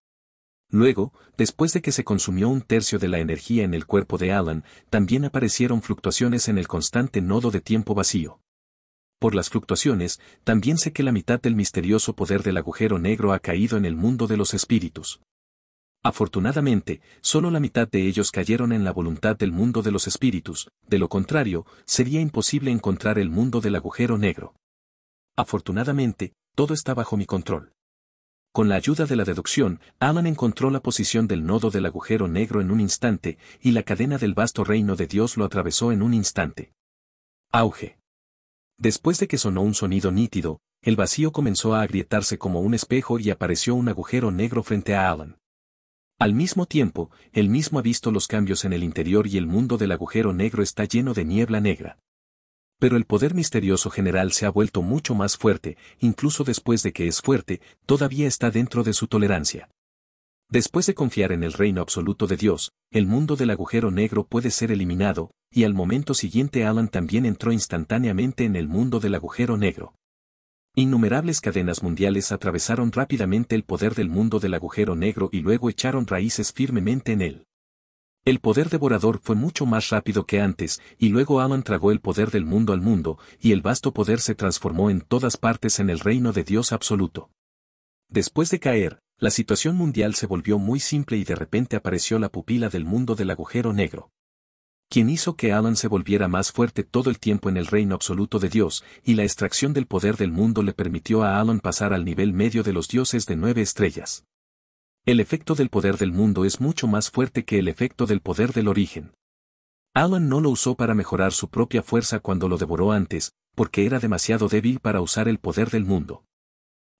Luego, después de que se consumió un tercio de la energía en el cuerpo de Alan, también aparecieron fluctuaciones en el constante nodo de tiempo vacío. Por las fluctuaciones, también sé que la mitad del misterioso poder del agujero negro ha caído en el mundo de los espíritus. Afortunadamente, solo la mitad de ellos cayeron en la voluntad del mundo de los espíritus, de lo contrario, sería imposible encontrar el mundo del agujero negro. Afortunadamente, todo está bajo mi control. Con la ayuda de la deducción, Alan encontró la posición del nodo del agujero negro en un instante, y la cadena del vasto reino de Dios lo atravesó en un instante. Auge. Después de que sonó un sonido nítido, el vacío comenzó a agrietarse como un espejo y apareció un agujero negro frente a Alan. Al mismo tiempo, él mismo ha visto los cambios en el interior y el mundo del agujero negro está lleno de niebla negra pero el poder misterioso general se ha vuelto mucho más fuerte, incluso después de que es fuerte, todavía está dentro de su tolerancia. Después de confiar en el reino absoluto de Dios, el mundo del agujero negro puede ser eliminado, y al momento siguiente Alan también entró instantáneamente en el mundo del agujero negro. Innumerables cadenas mundiales atravesaron rápidamente el poder del mundo del agujero negro y luego echaron raíces firmemente en él. El poder devorador fue mucho más rápido que antes, y luego Alan tragó el poder del mundo al mundo, y el vasto poder se transformó en todas partes en el reino de Dios absoluto. Después de caer, la situación mundial se volvió muy simple y de repente apareció la pupila del mundo del agujero negro. Quien hizo que Alan se volviera más fuerte todo el tiempo en el reino absoluto de Dios, y la extracción del poder del mundo le permitió a Alan pasar al nivel medio de los dioses de nueve estrellas el efecto del poder del mundo es mucho más fuerte que el efecto del poder del origen. Alan no lo usó para mejorar su propia fuerza cuando lo devoró antes, porque era demasiado débil para usar el poder del mundo.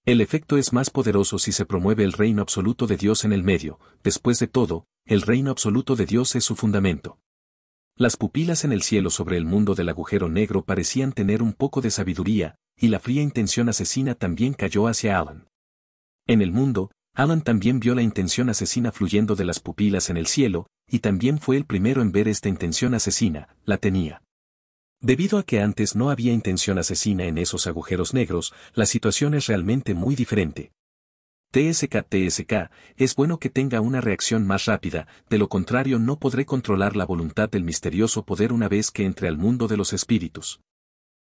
El efecto es más poderoso si se promueve el reino absoluto de Dios en el medio, después de todo, el reino absoluto de Dios es su fundamento. Las pupilas en el cielo sobre el mundo del agujero negro parecían tener un poco de sabiduría, y la fría intención asesina también cayó hacia Alan. En el mundo, Alan también vio la intención asesina fluyendo de las pupilas en el cielo, y también fue el primero en ver esta intención asesina, la tenía. Debido a que antes no había intención asesina en esos agujeros negros, la situación es realmente muy diferente. TSK-TSK, es bueno que tenga una reacción más rápida, de lo contrario no podré controlar la voluntad del misterioso poder una vez que entre al mundo de los espíritus.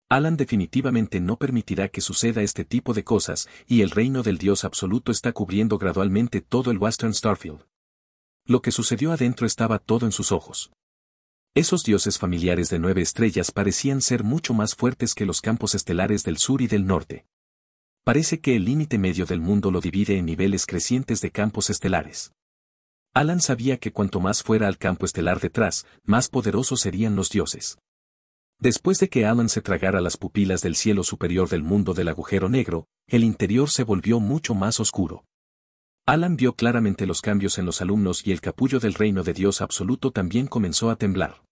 Alan definitivamente no permitirá que suceda este tipo de cosas, y el reino del Dios absoluto está cubriendo gradualmente todo el Western Starfield. Lo que sucedió adentro estaba todo en sus ojos. Esos dioses familiares de nueve estrellas parecían ser mucho más fuertes que los campos estelares del sur y del norte. Parece que el límite medio del mundo lo divide en niveles crecientes de campos estelares. Alan sabía que cuanto más fuera al campo estelar detrás, más poderosos serían los dioses. Después de que Alan se tragara las pupilas del cielo superior del mundo del agujero negro, el interior se volvió mucho más oscuro. Alan vio claramente los cambios en los alumnos y el capullo del reino de Dios absoluto también comenzó a temblar.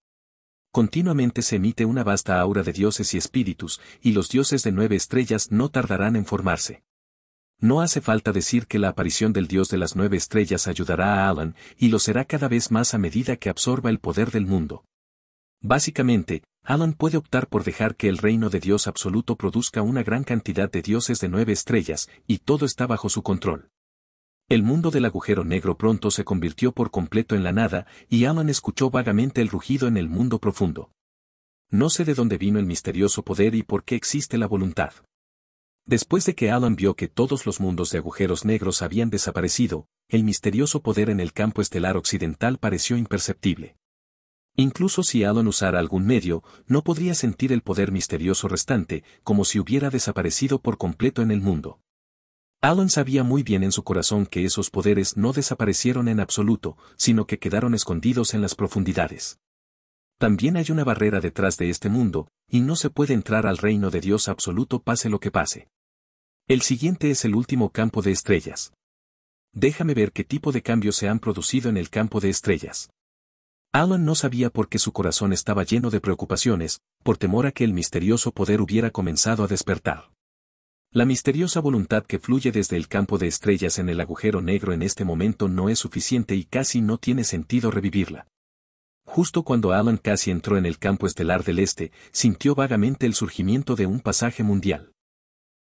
Continuamente se emite una vasta aura de dioses y espíritus, y los dioses de nueve estrellas no tardarán en formarse. No hace falta decir que la aparición del dios de las nueve estrellas ayudará a Alan, y lo será cada vez más a medida que absorba el poder del mundo. Básicamente, Alan puede optar por dejar que el reino de Dios absoluto produzca una gran cantidad de dioses de nueve estrellas, y todo está bajo su control. El mundo del agujero negro pronto se convirtió por completo en la nada, y Alan escuchó vagamente el rugido en el mundo profundo. No sé de dónde vino el misterioso poder y por qué existe la voluntad. Después de que Alan vio que todos los mundos de agujeros negros habían desaparecido, el misterioso poder en el campo estelar occidental pareció imperceptible. Incluso si Alan usara algún medio, no podría sentir el poder misterioso restante, como si hubiera desaparecido por completo en el mundo. Alan sabía muy bien en su corazón que esos poderes no desaparecieron en absoluto, sino que quedaron escondidos en las profundidades. También hay una barrera detrás de este mundo, y no se puede entrar al reino de Dios absoluto pase lo que pase. El siguiente es el último campo de estrellas. Déjame ver qué tipo de cambios se han producido en el campo de estrellas. Alan no sabía por qué su corazón estaba lleno de preocupaciones, por temor a que el misterioso poder hubiera comenzado a despertar. La misteriosa voluntad que fluye desde el campo de estrellas en el agujero negro en este momento no es suficiente y casi no tiene sentido revivirla. Justo cuando Alan casi entró en el campo estelar del este, sintió vagamente el surgimiento de un pasaje mundial.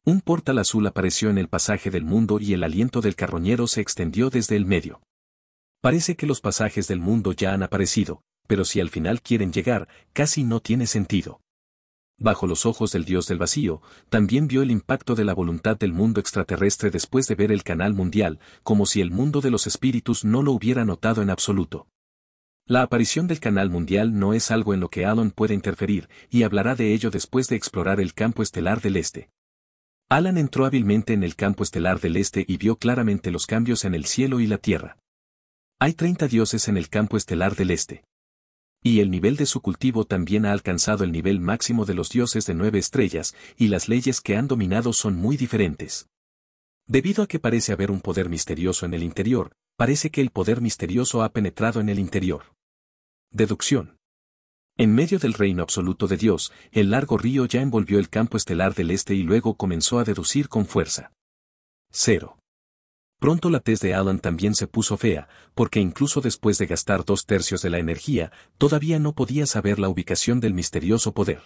Un portal azul apareció en el pasaje del mundo y el aliento del carroñero se extendió desde el medio. Parece que los pasajes del mundo ya han aparecido, pero si al final quieren llegar, casi no tiene sentido. Bajo los ojos del dios del vacío, también vio el impacto de la voluntad del mundo extraterrestre después de ver el canal mundial, como si el mundo de los espíritus no lo hubiera notado en absoluto. La aparición del canal mundial no es algo en lo que Alan puede interferir, y hablará de ello después de explorar el campo estelar del este. Alan entró hábilmente en el campo estelar del este y vio claramente los cambios en el cielo y la tierra. Hay 30 dioses en el campo estelar del este. Y el nivel de su cultivo también ha alcanzado el nivel máximo de los dioses de nueve estrellas, y las leyes que han dominado son muy diferentes. Debido a que parece haber un poder misterioso en el interior, parece que el poder misterioso ha penetrado en el interior. Deducción. En medio del reino absoluto de Dios, el largo río ya envolvió el campo estelar del este y luego comenzó a deducir con fuerza. 0. Pronto la tez de Alan también se puso fea, porque incluso después de gastar dos tercios de la energía, todavía no podía saber la ubicación del misterioso poder.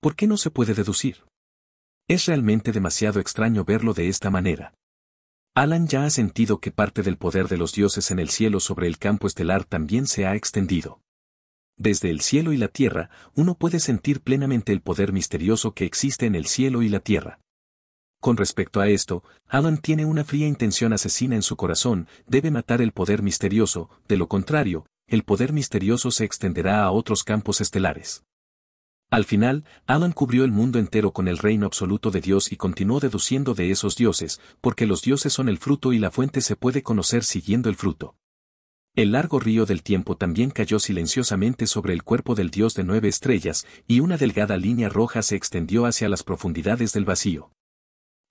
¿Por qué no se puede deducir? Es realmente demasiado extraño verlo de esta manera. Alan ya ha sentido que parte del poder de los dioses en el cielo sobre el campo estelar también se ha extendido. Desde el cielo y la tierra, uno puede sentir plenamente el poder misterioso que existe en el cielo y la tierra. Con respecto a esto, Alan tiene una fría intención asesina en su corazón, debe matar el poder misterioso, de lo contrario, el poder misterioso se extenderá a otros campos estelares. Al final, Alan cubrió el mundo entero con el reino absoluto de Dios y continuó deduciendo de esos dioses, porque los dioses son el fruto y la fuente se puede conocer siguiendo el fruto. El largo río del tiempo también cayó silenciosamente sobre el cuerpo del dios de nueve estrellas, y una delgada línea roja se extendió hacia las profundidades del vacío.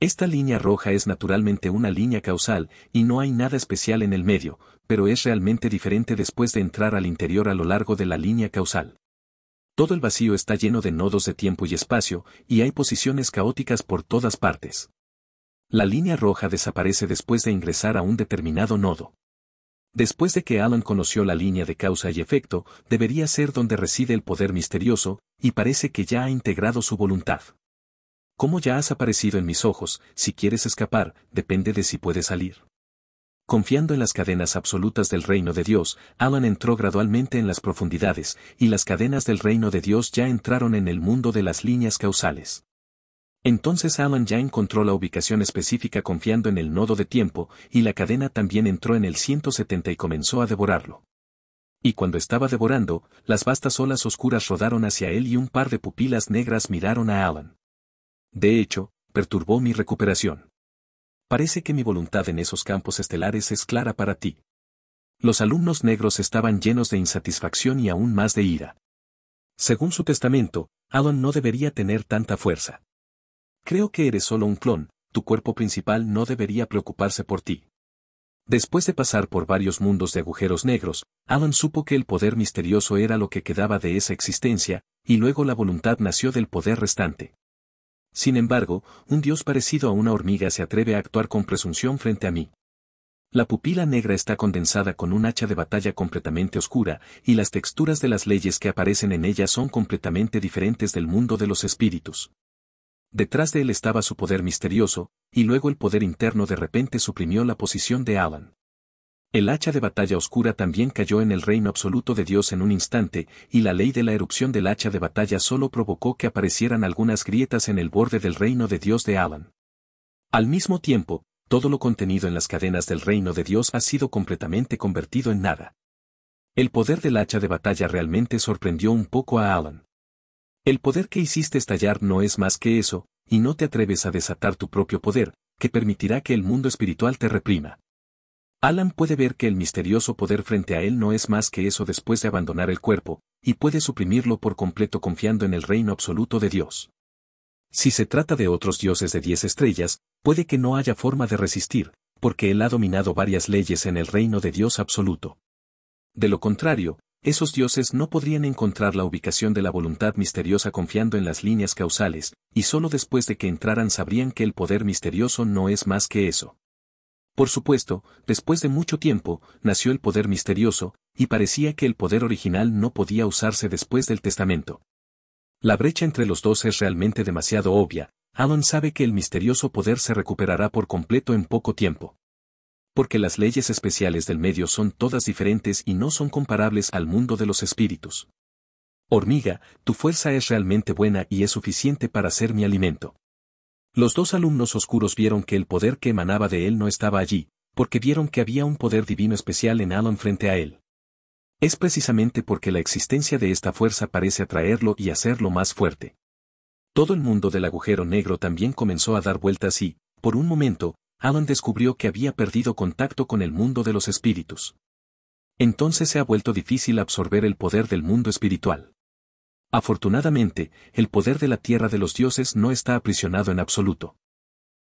Esta línea roja es naturalmente una línea causal, y no hay nada especial en el medio, pero es realmente diferente después de entrar al interior a lo largo de la línea causal. Todo el vacío está lleno de nodos de tiempo y espacio, y hay posiciones caóticas por todas partes. La línea roja desaparece después de ingresar a un determinado nodo. Después de que Alan conoció la línea de causa y efecto, debería ser donde reside el poder misterioso, y parece que ya ha integrado su voluntad. Como ya has aparecido en mis ojos, si quieres escapar, depende de si puedes salir. Confiando en las cadenas absolutas del reino de Dios, Alan entró gradualmente en las profundidades, y las cadenas del reino de Dios ya entraron en el mundo de las líneas causales. Entonces Alan ya encontró la ubicación específica confiando en el nodo de tiempo, y la cadena también entró en el 170 y comenzó a devorarlo. Y cuando estaba devorando, las vastas olas oscuras rodaron hacia él y un par de pupilas negras miraron a Alan. De hecho, perturbó mi recuperación. Parece que mi voluntad en esos campos estelares es clara para ti. Los alumnos negros estaban llenos de insatisfacción y aún más de ira. Según su testamento, Alan no debería tener tanta fuerza. Creo que eres solo un clon, tu cuerpo principal no debería preocuparse por ti. Después de pasar por varios mundos de agujeros negros, Alan supo que el poder misterioso era lo que quedaba de esa existencia, y luego la voluntad nació del poder restante. Sin embargo, un dios parecido a una hormiga se atreve a actuar con presunción frente a mí. La pupila negra está condensada con un hacha de batalla completamente oscura, y las texturas de las leyes que aparecen en ella son completamente diferentes del mundo de los espíritus. Detrás de él estaba su poder misterioso, y luego el poder interno de repente suprimió la posición de Alan. El hacha de batalla oscura también cayó en el reino absoluto de Dios en un instante, y la ley de la erupción del hacha de batalla solo provocó que aparecieran algunas grietas en el borde del reino de Dios de Alan. Al mismo tiempo, todo lo contenido en las cadenas del reino de Dios ha sido completamente convertido en nada. El poder del hacha de batalla realmente sorprendió un poco a Alan. El poder que hiciste estallar no es más que eso, y no te atreves a desatar tu propio poder, que permitirá que el mundo espiritual te reprima. Alan puede ver que el misterioso poder frente a él no es más que eso después de abandonar el cuerpo, y puede suprimirlo por completo confiando en el reino absoluto de Dios. Si se trata de otros dioses de diez estrellas, puede que no haya forma de resistir, porque él ha dominado varias leyes en el reino de Dios absoluto. De lo contrario, esos dioses no podrían encontrar la ubicación de la voluntad misteriosa confiando en las líneas causales, y solo después de que entraran sabrían que el poder misterioso no es más que eso. Por supuesto, después de mucho tiempo, nació el poder misterioso, y parecía que el poder original no podía usarse después del testamento. La brecha entre los dos es realmente demasiado obvia, Alan sabe que el misterioso poder se recuperará por completo en poco tiempo. Porque las leyes especiales del medio son todas diferentes y no son comparables al mundo de los espíritus. Hormiga, tu fuerza es realmente buena y es suficiente para ser mi alimento. Los dos alumnos oscuros vieron que el poder que emanaba de él no estaba allí, porque vieron que había un poder divino especial en Alan frente a él. Es precisamente porque la existencia de esta fuerza parece atraerlo y hacerlo más fuerte. Todo el mundo del agujero negro también comenzó a dar vueltas y, por un momento, Alan descubrió que había perdido contacto con el mundo de los espíritus. Entonces se ha vuelto difícil absorber el poder del mundo espiritual. Afortunadamente, el poder de la tierra de los dioses no está aprisionado en absoluto.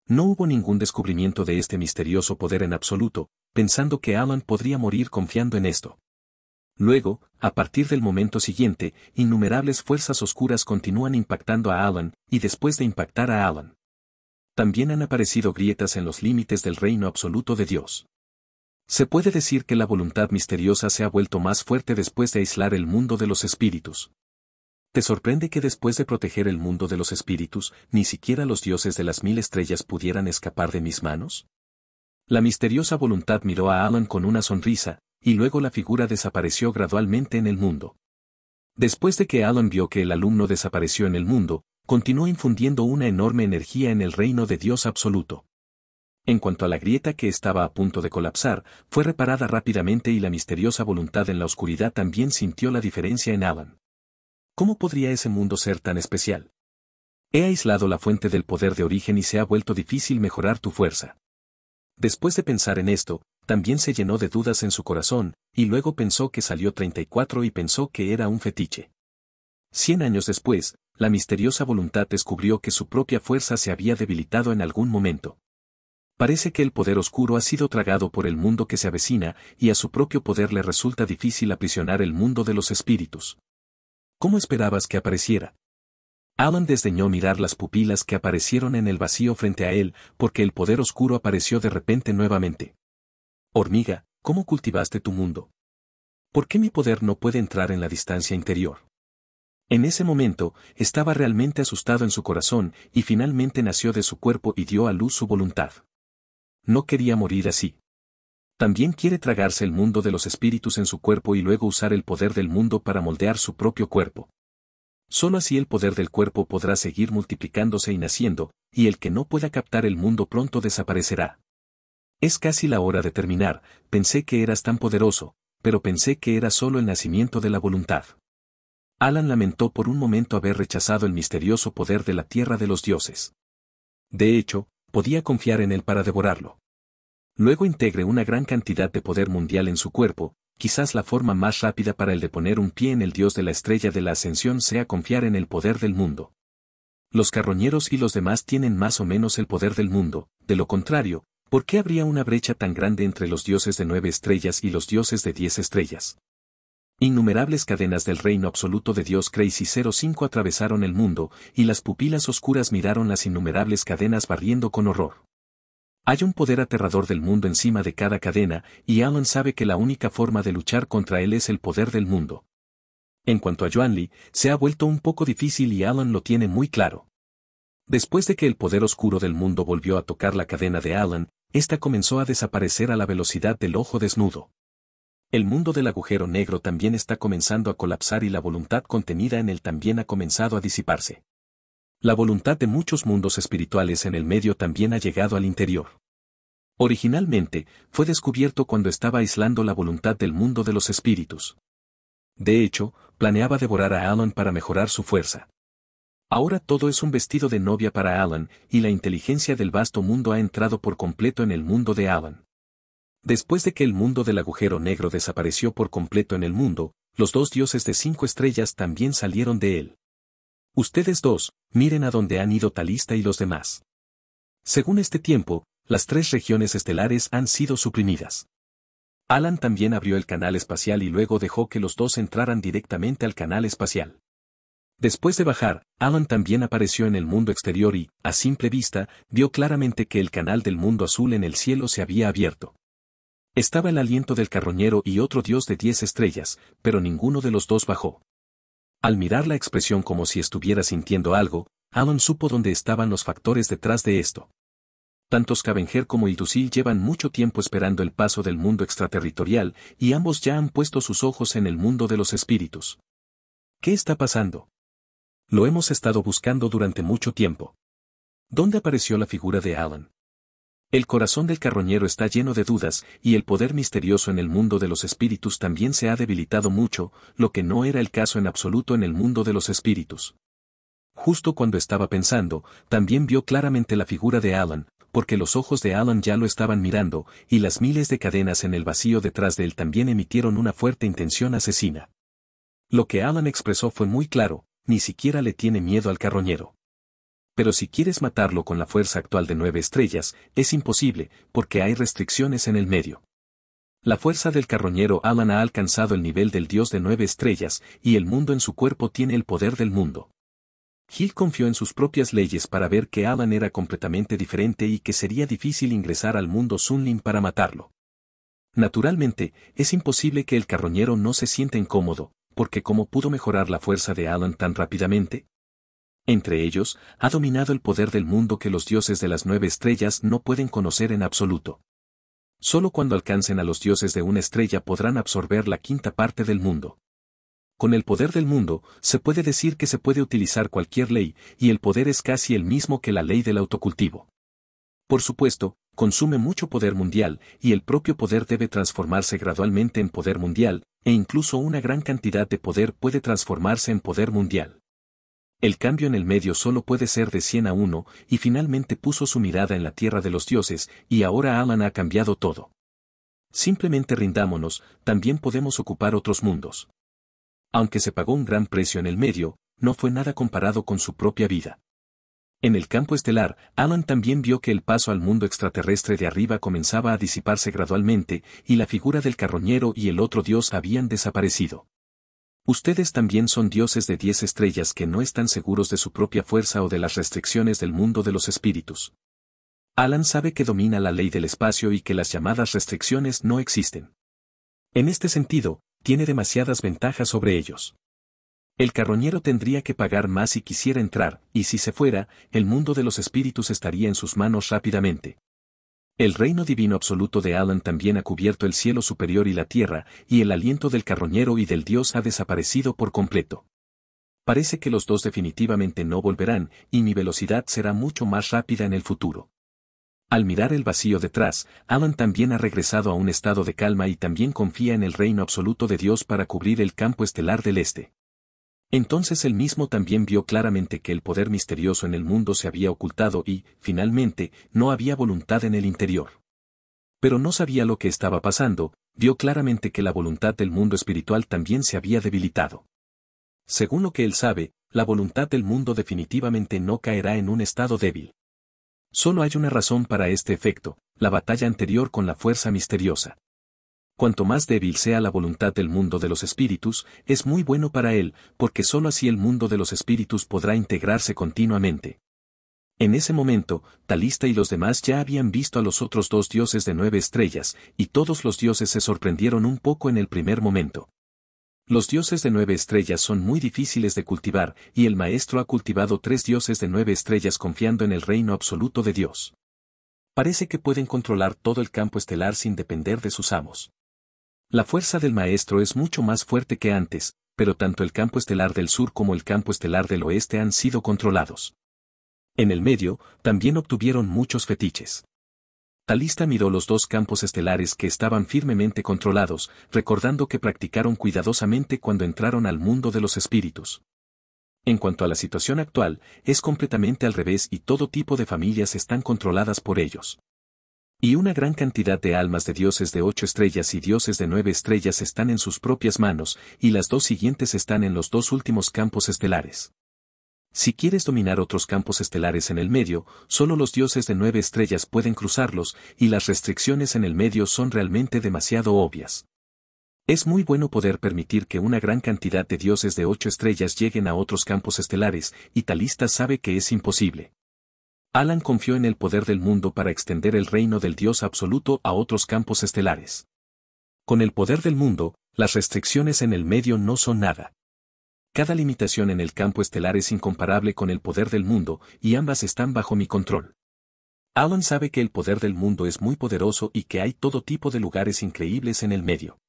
No hubo ningún descubrimiento de este misterioso poder en absoluto, pensando que Alan podría morir confiando en esto. Luego, a partir del momento siguiente, innumerables fuerzas oscuras continúan impactando a Alan, y después de impactar a Alan. También han aparecido grietas en los límites del reino absoluto de Dios. Se puede decir que la voluntad misteriosa se ha vuelto más fuerte después de aislar el mundo de los espíritus. Te sorprende que después de proteger el mundo de los espíritus, ni siquiera los dioses de las mil estrellas pudieran escapar de mis manos? La misteriosa voluntad miró a Alan con una sonrisa, y luego la figura desapareció gradualmente en el mundo. Después de que Alan vio que el alumno desapareció en el mundo, continuó infundiendo una enorme energía en el reino de Dios absoluto. En cuanto a la grieta que estaba a punto de colapsar, fue reparada rápidamente y la misteriosa voluntad en la oscuridad también sintió la diferencia en Alan. ¿Cómo podría ese mundo ser tan especial? He aislado la fuente del poder de origen y se ha vuelto difícil mejorar tu fuerza. Después de pensar en esto, también se llenó de dudas en su corazón, y luego pensó que salió 34 y pensó que era un fetiche. Cien años después, la misteriosa voluntad descubrió que su propia fuerza se había debilitado en algún momento. Parece que el poder oscuro ha sido tragado por el mundo que se avecina, y a su propio poder le resulta difícil aprisionar el mundo de los espíritus. ¿Cómo esperabas que apareciera? Alan desdeñó mirar las pupilas que aparecieron en el vacío frente a él, porque el poder oscuro apareció de repente nuevamente. Hormiga, ¿cómo cultivaste tu mundo? ¿Por qué mi poder no puede entrar en la distancia interior? En ese momento, estaba realmente asustado en su corazón, y finalmente nació de su cuerpo y dio a luz su voluntad. No quería morir así. También quiere tragarse el mundo de los espíritus en su cuerpo y luego usar el poder del mundo para moldear su propio cuerpo. Solo así el poder del cuerpo podrá seguir multiplicándose y naciendo, y el que no pueda captar el mundo pronto desaparecerá. Es casi la hora de terminar, pensé que eras tan poderoso, pero pensé que era solo el nacimiento de la voluntad. Alan lamentó por un momento haber rechazado el misterioso poder de la tierra de los dioses. De hecho, podía confiar en él para devorarlo. Luego integre una gran cantidad de poder mundial en su cuerpo, quizás la forma más rápida para el de poner un pie en el dios de la estrella de la ascensión sea confiar en el poder del mundo. Los carroñeros y los demás tienen más o menos el poder del mundo, de lo contrario, ¿por qué habría una brecha tan grande entre los dioses de nueve estrellas y los dioses de diez estrellas? Innumerables cadenas del reino absoluto de Dios Crazy 05 atravesaron el mundo, y las pupilas oscuras miraron las innumerables cadenas barriendo con horror. Hay un poder aterrador del mundo encima de cada cadena, y Alan sabe que la única forma de luchar contra él es el poder del mundo. En cuanto a Joan Lee, se ha vuelto un poco difícil y Alan lo tiene muy claro. Después de que el poder oscuro del mundo volvió a tocar la cadena de Alan, ésta comenzó a desaparecer a la velocidad del ojo desnudo. El mundo del agujero negro también está comenzando a colapsar y la voluntad contenida en él también ha comenzado a disiparse. La voluntad de muchos mundos espirituales en el medio también ha llegado al interior. Originalmente, fue descubierto cuando estaba aislando la voluntad del mundo de los espíritus. De hecho, planeaba devorar a Alan para mejorar su fuerza. Ahora todo es un vestido de novia para Alan, y la inteligencia del vasto mundo ha entrado por completo en el mundo de Alan. Después de que el mundo del agujero negro desapareció por completo en el mundo, los dos dioses de cinco estrellas también salieron de él. Ustedes dos, miren a dónde han ido Talista y los demás. Según este tiempo, las tres regiones estelares han sido suprimidas. Alan también abrió el canal espacial y luego dejó que los dos entraran directamente al canal espacial. Después de bajar, Alan también apareció en el mundo exterior y, a simple vista, vio claramente que el canal del mundo azul en el cielo se había abierto. Estaba el aliento del carroñero y otro dios de diez estrellas, pero ninguno de los dos bajó. Al mirar la expresión como si estuviera sintiendo algo, Alan supo dónde estaban los factores detrás de esto. Tanto Scavenger como Ildusil llevan mucho tiempo esperando el paso del mundo extraterritorial y ambos ya han puesto sus ojos en el mundo de los espíritus. ¿Qué está pasando? Lo hemos estado buscando durante mucho tiempo. ¿Dónde apareció la figura de Alan? El corazón del carroñero está lleno de dudas, y el poder misterioso en el mundo de los espíritus también se ha debilitado mucho, lo que no era el caso en absoluto en el mundo de los espíritus. Justo cuando estaba pensando, también vio claramente la figura de Alan, porque los ojos de Alan ya lo estaban mirando, y las miles de cadenas en el vacío detrás de él también emitieron una fuerte intención asesina. Lo que Alan expresó fue muy claro, ni siquiera le tiene miedo al carroñero pero si quieres matarlo con la fuerza actual de nueve estrellas, es imposible, porque hay restricciones en el medio. La fuerza del carroñero Alan ha alcanzado el nivel del dios de nueve estrellas, y el mundo en su cuerpo tiene el poder del mundo. Hill confió en sus propias leyes para ver que Alan era completamente diferente y que sería difícil ingresar al mundo Sunlin para matarlo. Naturalmente, es imposible que el carroñero no se sienta incómodo, porque cómo pudo mejorar la fuerza de Alan tan rápidamente, entre ellos, ha dominado el poder del mundo que los dioses de las nueve estrellas no pueden conocer en absoluto. Solo cuando alcancen a los dioses de una estrella podrán absorber la quinta parte del mundo. Con el poder del mundo, se puede decir que se puede utilizar cualquier ley, y el poder es casi el mismo que la ley del autocultivo. Por supuesto, consume mucho poder mundial, y el propio poder debe transformarse gradualmente en poder mundial, e incluso una gran cantidad de poder puede transformarse en poder mundial. El cambio en el medio solo puede ser de 100 a 1, y finalmente puso su mirada en la tierra de los dioses, y ahora Alan ha cambiado todo. Simplemente rindámonos, también podemos ocupar otros mundos. Aunque se pagó un gran precio en el medio, no fue nada comparado con su propia vida. En el campo estelar, Alan también vio que el paso al mundo extraterrestre de arriba comenzaba a disiparse gradualmente, y la figura del carroñero y el otro dios habían desaparecido. Ustedes también son dioses de diez estrellas que no están seguros de su propia fuerza o de las restricciones del mundo de los espíritus. Alan sabe que domina la ley del espacio y que las llamadas restricciones no existen. En este sentido, tiene demasiadas ventajas sobre ellos. El carroñero tendría que pagar más si quisiera entrar, y si se fuera, el mundo de los espíritus estaría en sus manos rápidamente. El reino divino absoluto de Alan también ha cubierto el cielo superior y la tierra, y el aliento del carroñero y del dios ha desaparecido por completo. Parece que los dos definitivamente no volverán, y mi velocidad será mucho más rápida en el futuro. Al mirar el vacío detrás, Alan también ha regresado a un estado de calma y también confía en el reino absoluto de Dios para cubrir el campo estelar del este. Entonces él mismo también vio claramente que el poder misterioso en el mundo se había ocultado y, finalmente, no había voluntad en el interior. Pero no sabía lo que estaba pasando, vio claramente que la voluntad del mundo espiritual también se había debilitado. Según lo que él sabe, la voluntad del mundo definitivamente no caerá en un estado débil. Solo hay una razón para este efecto, la batalla anterior con la fuerza misteriosa. Cuanto más débil sea la voluntad del mundo de los espíritus, es muy bueno para él, porque sólo así el mundo de los espíritus podrá integrarse continuamente. En ese momento, Talista y los demás ya habían visto a los otros dos dioses de nueve estrellas, y todos los dioses se sorprendieron un poco en el primer momento. Los dioses de nueve estrellas son muy difíciles de cultivar, y el maestro ha cultivado tres dioses de nueve estrellas confiando en el reino absoluto de Dios. Parece que pueden controlar todo el campo estelar sin depender de sus amos. La fuerza del maestro es mucho más fuerte que antes, pero tanto el campo estelar del sur como el campo estelar del oeste han sido controlados. En el medio, también obtuvieron muchos fetiches. Talista miró los dos campos estelares que estaban firmemente controlados, recordando que practicaron cuidadosamente cuando entraron al mundo de los espíritus. En cuanto a la situación actual, es completamente al revés y todo tipo de familias están controladas por ellos. Y una gran cantidad de almas de dioses de ocho estrellas y dioses de nueve estrellas están en sus propias manos, y las dos siguientes están en los dos últimos campos estelares. Si quieres dominar otros campos estelares en el medio, solo los dioses de nueve estrellas pueden cruzarlos, y las restricciones en el medio son realmente demasiado obvias. Es muy bueno poder permitir que una gran cantidad de dioses de ocho estrellas lleguen a otros campos estelares, y Talista sabe que es imposible. Alan confió en el poder del mundo para extender el reino del Dios absoluto a otros campos estelares. Con el poder del mundo, las restricciones en el medio no son nada. Cada limitación en el campo estelar es incomparable con el poder del mundo, y ambas están bajo mi control. Alan sabe que el poder del mundo es muy poderoso y que hay todo tipo de lugares increíbles en el medio.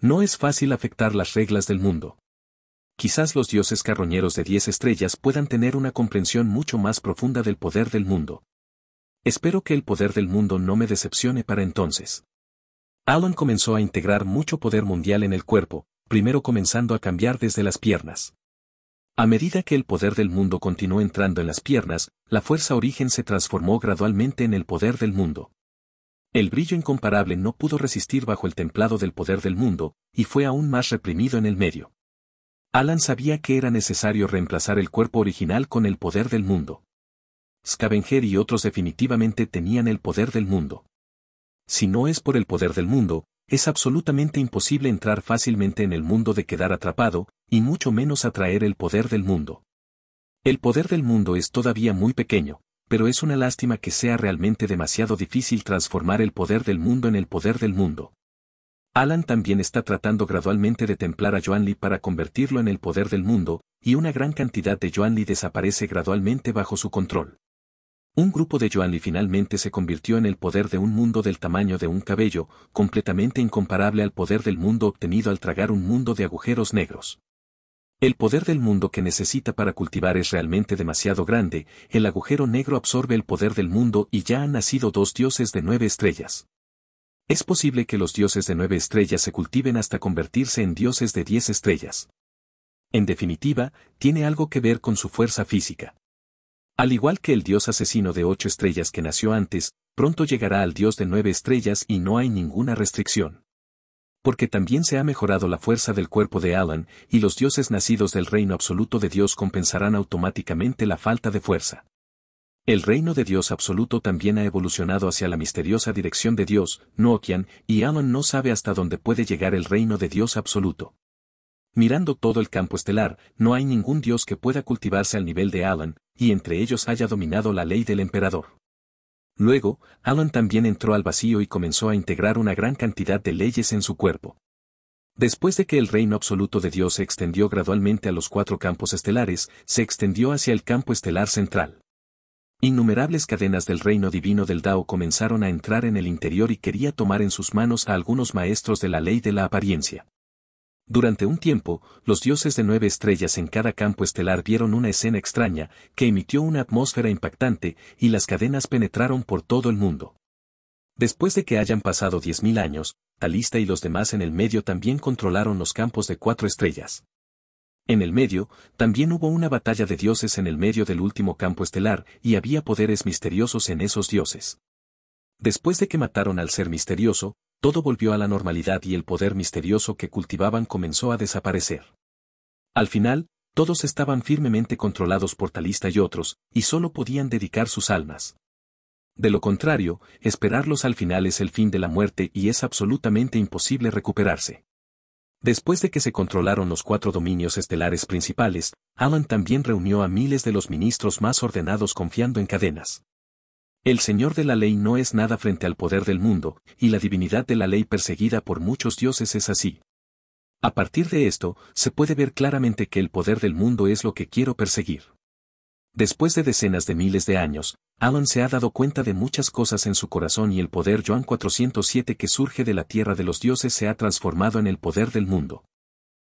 No es fácil afectar las reglas del mundo. Quizás los dioses carroñeros de diez estrellas puedan tener una comprensión mucho más profunda del poder del mundo. Espero que el poder del mundo no me decepcione para entonces. Alan comenzó a integrar mucho poder mundial en el cuerpo, primero comenzando a cambiar desde las piernas. A medida que el poder del mundo continuó entrando en las piernas, la fuerza origen se transformó gradualmente en el poder del mundo. El brillo incomparable no pudo resistir bajo el templado del poder del mundo, y fue aún más reprimido en el medio. Alan sabía que era necesario reemplazar el cuerpo original con el poder del mundo. Scavenger y otros definitivamente tenían el poder del mundo. Si no es por el poder del mundo, es absolutamente imposible entrar fácilmente en el mundo de quedar atrapado, y mucho menos atraer el poder del mundo. El poder del mundo es todavía muy pequeño, pero es una lástima que sea realmente demasiado difícil transformar el poder del mundo en el poder del mundo. Alan también está tratando gradualmente de templar a Joan Lee para convertirlo en el poder del mundo, y una gran cantidad de Joan Lee desaparece gradualmente bajo su control. Un grupo de Joan Lee finalmente se convirtió en el poder de un mundo del tamaño de un cabello, completamente incomparable al poder del mundo obtenido al tragar un mundo de agujeros negros. El poder del mundo que necesita para cultivar es realmente demasiado grande, el agujero negro absorbe el poder del mundo y ya han nacido dos dioses de nueve estrellas. Es posible que los dioses de nueve estrellas se cultiven hasta convertirse en dioses de diez estrellas. En definitiva, tiene algo que ver con su fuerza física. Al igual que el dios asesino de ocho estrellas que nació antes, pronto llegará al dios de nueve estrellas y no hay ninguna restricción. Porque también se ha mejorado la fuerza del cuerpo de Alan, y los dioses nacidos del reino absoluto de Dios compensarán automáticamente la falta de fuerza. El reino de Dios absoluto también ha evolucionado hacia la misteriosa dirección de Dios, Nokian, y Alan no sabe hasta dónde puede llegar el reino de Dios absoluto. Mirando todo el campo estelar, no hay ningún Dios que pueda cultivarse al nivel de Alan, y entre ellos haya dominado la ley del emperador. Luego, Alan también entró al vacío y comenzó a integrar una gran cantidad de leyes en su cuerpo. Después de que el reino absoluto de Dios se extendió gradualmente a los cuatro campos estelares, se extendió hacia el campo estelar central. Innumerables cadenas del reino divino del Dao comenzaron a entrar en el interior y quería tomar en sus manos a algunos maestros de la ley de la apariencia. Durante un tiempo, los dioses de nueve estrellas en cada campo estelar vieron una escena extraña, que emitió una atmósfera impactante, y las cadenas penetraron por todo el mundo. Después de que hayan pasado diez mil años, Talista y los demás en el medio también controlaron los campos de cuatro estrellas. En el medio, también hubo una batalla de dioses en el medio del último campo estelar, y había poderes misteriosos en esos dioses. Después de que mataron al ser misterioso, todo volvió a la normalidad y el poder misterioso que cultivaban comenzó a desaparecer. Al final, todos estaban firmemente controlados por Talista y otros, y solo podían dedicar sus almas. De lo contrario, esperarlos al final es el fin de la muerte y es absolutamente imposible recuperarse. Después de que se controlaron los cuatro dominios estelares principales, Alan también reunió a miles de los ministros más ordenados confiando en cadenas. El Señor de la Ley no es nada frente al poder del mundo, y la divinidad de la ley perseguida por muchos dioses es así. A partir de esto, se puede ver claramente que el poder del mundo es lo que quiero perseguir. Después de decenas de miles de años, Alan se ha dado cuenta de muchas cosas en su corazón y el poder Joan 407 que surge de la tierra de los dioses se ha transformado en el poder del mundo.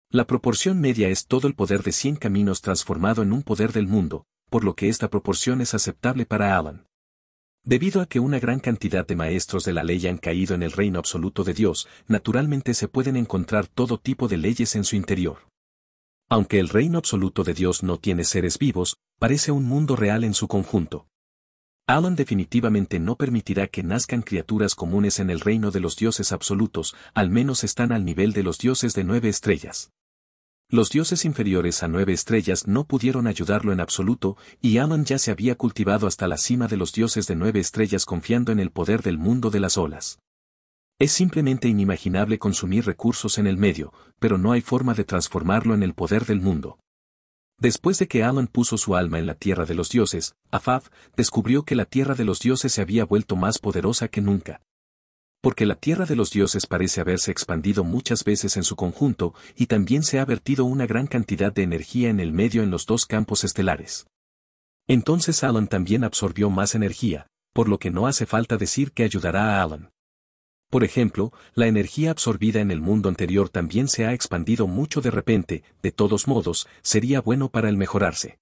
La proporción media es todo el poder de 100 caminos transformado en un poder del mundo, por lo que esta proporción es aceptable para Alan. Debido a que una gran cantidad de maestros de la ley han caído en el reino absoluto de Dios, naturalmente se pueden encontrar todo tipo de leyes en su interior. Aunque el reino absoluto de Dios no tiene seres vivos, parece un mundo real en su conjunto. Alan definitivamente no permitirá que nazcan criaturas comunes en el reino de los dioses absolutos, al menos están al nivel de los dioses de nueve estrellas. Los dioses inferiores a nueve estrellas no pudieron ayudarlo en absoluto, y Alan ya se había cultivado hasta la cima de los dioses de nueve estrellas confiando en el poder del mundo de las olas. Es simplemente inimaginable consumir recursos en el medio, pero no hay forma de transformarlo en el poder del mundo. Después de que Alan puso su alma en la tierra de los dioses, Afaf descubrió que la tierra de los dioses se había vuelto más poderosa que nunca. Porque la tierra de los dioses parece haberse expandido muchas veces en su conjunto y también se ha vertido una gran cantidad de energía en el medio en los dos campos estelares. Entonces Alan también absorbió más energía, por lo que no hace falta decir que ayudará a Alan. Por ejemplo, la energía absorbida en el mundo anterior también se ha expandido mucho de repente, de todos modos, sería bueno para el mejorarse.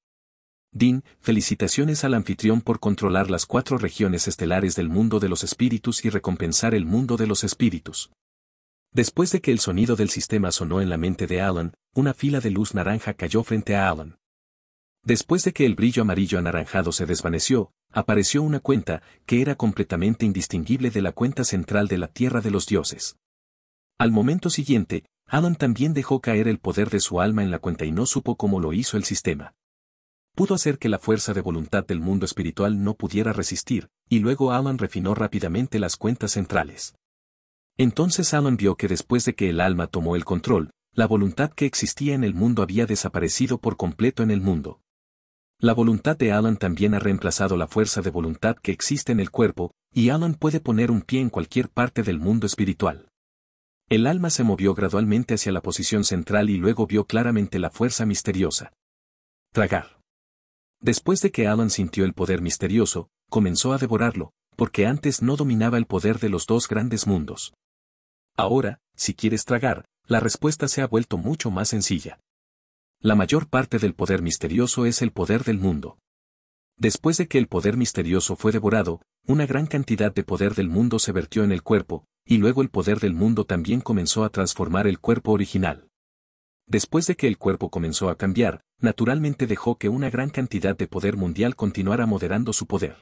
Dean, felicitaciones al anfitrión por controlar las cuatro regiones estelares del mundo de los espíritus y recompensar el mundo de los espíritus. Después de que el sonido del sistema sonó en la mente de Alan, una fila de luz naranja cayó frente a Alan. Después de que el brillo amarillo anaranjado se desvaneció, apareció una cuenta que era completamente indistinguible de la cuenta central de la Tierra de los Dioses. Al momento siguiente, Alan también dejó caer el poder de su alma en la cuenta y no supo cómo lo hizo el sistema. Pudo hacer que la fuerza de voluntad del mundo espiritual no pudiera resistir, y luego Alan refinó rápidamente las cuentas centrales. Entonces Alan vio que después de que el alma tomó el control, la voluntad que existía en el mundo había desaparecido por completo en el mundo. La voluntad de Alan también ha reemplazado la fuerza de voluntad que existe en el cuerpo, y Alan puede poner un pie en cualquier parte del mundo espiritual. El alma se movió gradualmente hacia la posición central y luego vio claramente la fuerza misteriosa. Tragar. Después de que Alan sintió el poder misterioso, comenzó a devorarlo, porque antes no dominaba el poder de los dos grandes mundos. Ahora, si quieres tragar, la respuesta se ha vuelto mucho más sencilla. La mayor parte del poder misterioso es el poder del mundo. Después de que el poder misterioso fue devorado, una gran cantidad de poder del mundo se vertió en el cuerpo, y luego el poder del mundo también comenzó a transformar el cuerpo original. Después de que el cuerpo comenzó a cambiar, naturalmente dejó que una gran cantidad de poder mundial continuara moderando su poder.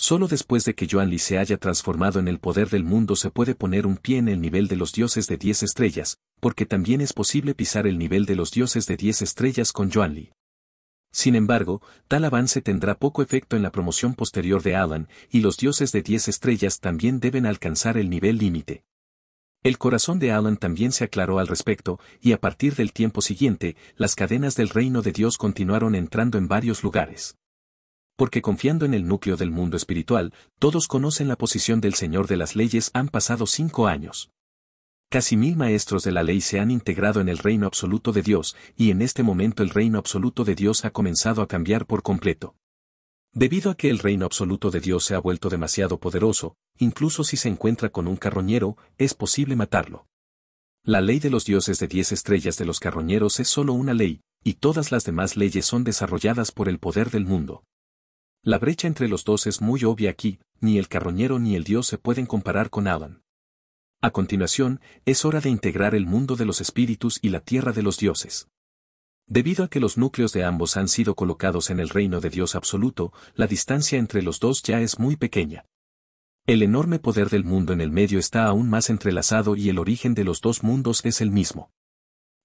Solo después de que Joan Lee se haya transformado en el poder del mundo se puede poner un pie en el nivel de los dioses de 10 estrellas, porque también es posible pisar el nivel de los dioses de 10 estrellas con Joan Lee. Sin embargo, tal avance tendrá poco efecto en la promoción posterior de Alan, y los dioses de 10 estrellas también deben alcanzar el nivel límite. El corazón de Alan también se aclaró al respecto, y a partir del tiempo siguiente, las cadenas del reino de Dios continuaron entrando en varios lugares porque confiando en el núcleo del mundo espiritual, todos conocen la posición del Señor de las leyes han pasado cinco años. Casi mil maestros de la ley se han integrado en el reino absoluto de Dios, y en este momento el reino absoluto de Dios ha comenzado a cambiar por completo. Debido a que el reino absoluto de Dios se ha vuelto demasiado poderoso, incluso si se encuentra con un carroñero, es posible matarlo. La ley de los dioses de diez estrellas de los carroñeros es solo una ley, y todas las demás leyes son desarrolladas por el poder del mundo. La brecha entre los dos es muy obvia aquí, ni el carroñero ni el dios se pueden comparar con Alan. A continuación, es hora de integrar el mundo de los espíritus y la tierra de los dioses. Debido a que los núcleos de ambos han sido colocados en el reino de Dios absoluto, la distancia entre los dos ya es muy pequeña. El enorme poder del mundo en el medio está aún más entrelazado y el origen de los dos mundos es el mismo.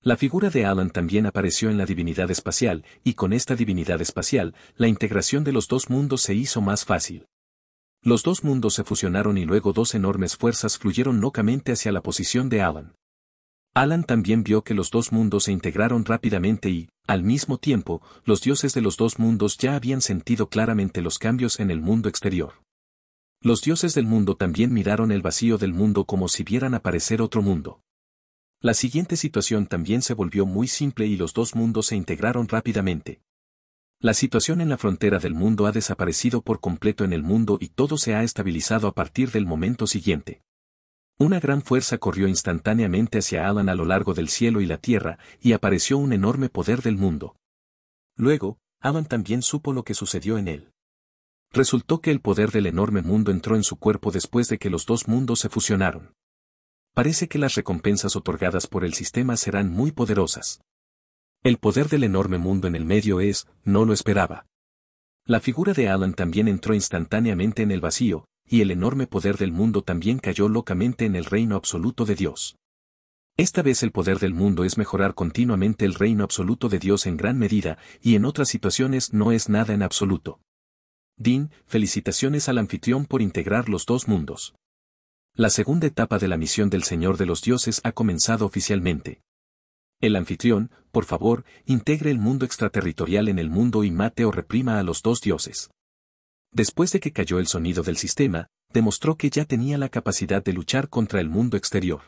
La figura de Alan también apareció en la divinidad espacial, y con esta divinidad espacial, la integración de los dos mundos se hizo más fácil. Los dos mundos se fusionaron y luego dos enormes fuerzas fluyeron locamente hacia la posición de Alan. Alan también vio que los dos mundos se integraron rápidamente y, al mismo tiempo, los dioses de los dos mundos ya habían sentido claramente los cambios en el mundo exterior. Los dioses del mundo también miraron el vacío del mundo como si vieran aparecer otro mundo. La siguiente situación también se volvió muy simple y los dos mundos se integraron rápidamente. La situación en la frontera del mundo ha desaparecido por completo en el mundo y todo se ha estabilizado a partir del momento siguiente. Una gran fuerza corrió instantáneamente hacia Alan a lo largo del cielo y la tierra, y apareció un enorme poder del mundo. Luego, Alan también supo lo que sucedió en él. Resultó que el poder del enorme mundo entró en su cuerpo después de que los dos mundos se fusionaron parece que las recompensas otorgadas por el sistema serán muy poderosas. El poder del enorme mundo en el medio es, no lo esperaba. La figura de Alan también entró instantáneamente en el vacío, y el enorme poder del mundo también cayó locamente en el reino absoluto de Dios. Esta vez el poder del mundo es mejorar continuamente el reino absoluto de Dios en gran medida, y en otras situaciones no es nada en absoluto. Dean, felicitaciones al anfitrión por integrar los dos mundos. La segunda etapa de la misión del Señor de los Dioses ha comenzado oficialmente. El anfitrión, por favor, integre el mundo extraterritorial en el mundo y mate o reprima a los dos dioses. Después de que cayó el sonido del sistema, demostró que ya tenía la capacidad de luchar contra el mundo exterior.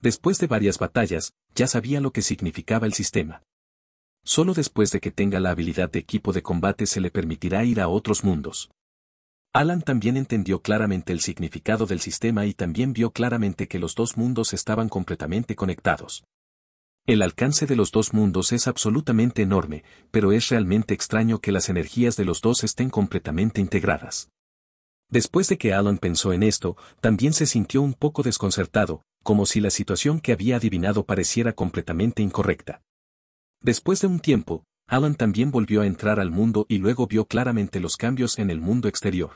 Después de varias batallas, ya sabía lo que significaba el sistema. Solo después de que tenga la habilidad de equipo de combate se le permitirá ir a otros mundos. Alan también entendió claramente el significado del sistema y también vio claramente que los dos mundos estaban completamente conectados. El alcance de los dos mundos es absolutamente enorme, pero es realmente extraño que las energías de los dos estén completamente integradas. Después de que Alan pensó en esto, también se sintió un poco desconcertado, como si la situación que había adivinado pareciera completamente incorrecta. Después de un tiempo, Alan también volvió a entrar al mundo y luego vio claramente los cambios en el mundo exterior.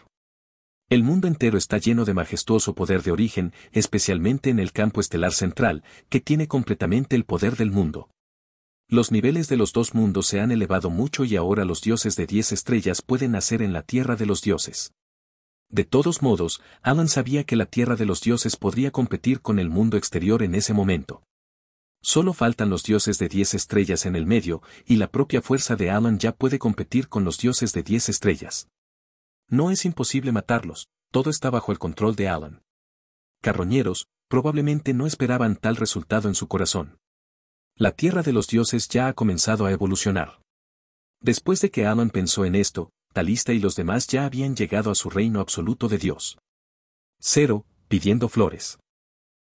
El mundo entero está lleno de majestuoso poder de origen, especialmente en el campo estelar central, que tiene completamente el poder del mundo. Los niveles de los dos mundos se han elevado mucho y ahora los dioses de diez estrellas pueden nacer en la tierra de los dioses. De todos modos, Alan sabía que la tierra de los dioses podría competir con el mundo exterior en ese momento. Solo faltan los dioses de 10 estrellas en el medio, y la propia fuerza de Alan ya puede competir con los dioses de 10 estrellas. No es imposible matarlos, todo está bajo el control de Alan. Carroñeros, probablemente no esperaban tal resultado en su corazón. La tierra de los dioses ya ha comenzado a evolucionar. Después de que Alan pensó en esto, Talista y los demás ya habían llegado a su reino absoluto de Dios. Cero, pidiendo flores.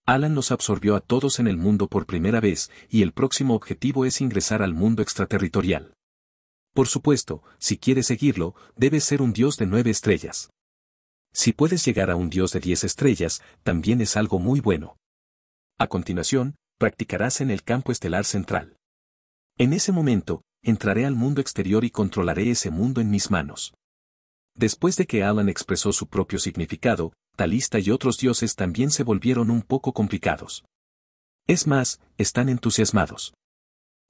Alan nos absorbió a todos en el mundo por primera vez, y el próximo objetivo es ingresar al mundo extraterritorial. Por supuesto, si quieres seguirlo, debes ser un dios de nueve estrellas. Si puedes llegar a un dios de diez estrellas, también es algo muy bueno. A continuación, practicarás en el campo estelar central. En ese momento, entraré al mundo exterior y controlaré ese mundo en mis manos. Después de que Alan expresó su propio significado, la lista y otros dioses también se volvieron un poco complicados. Es más, están entusiasmados.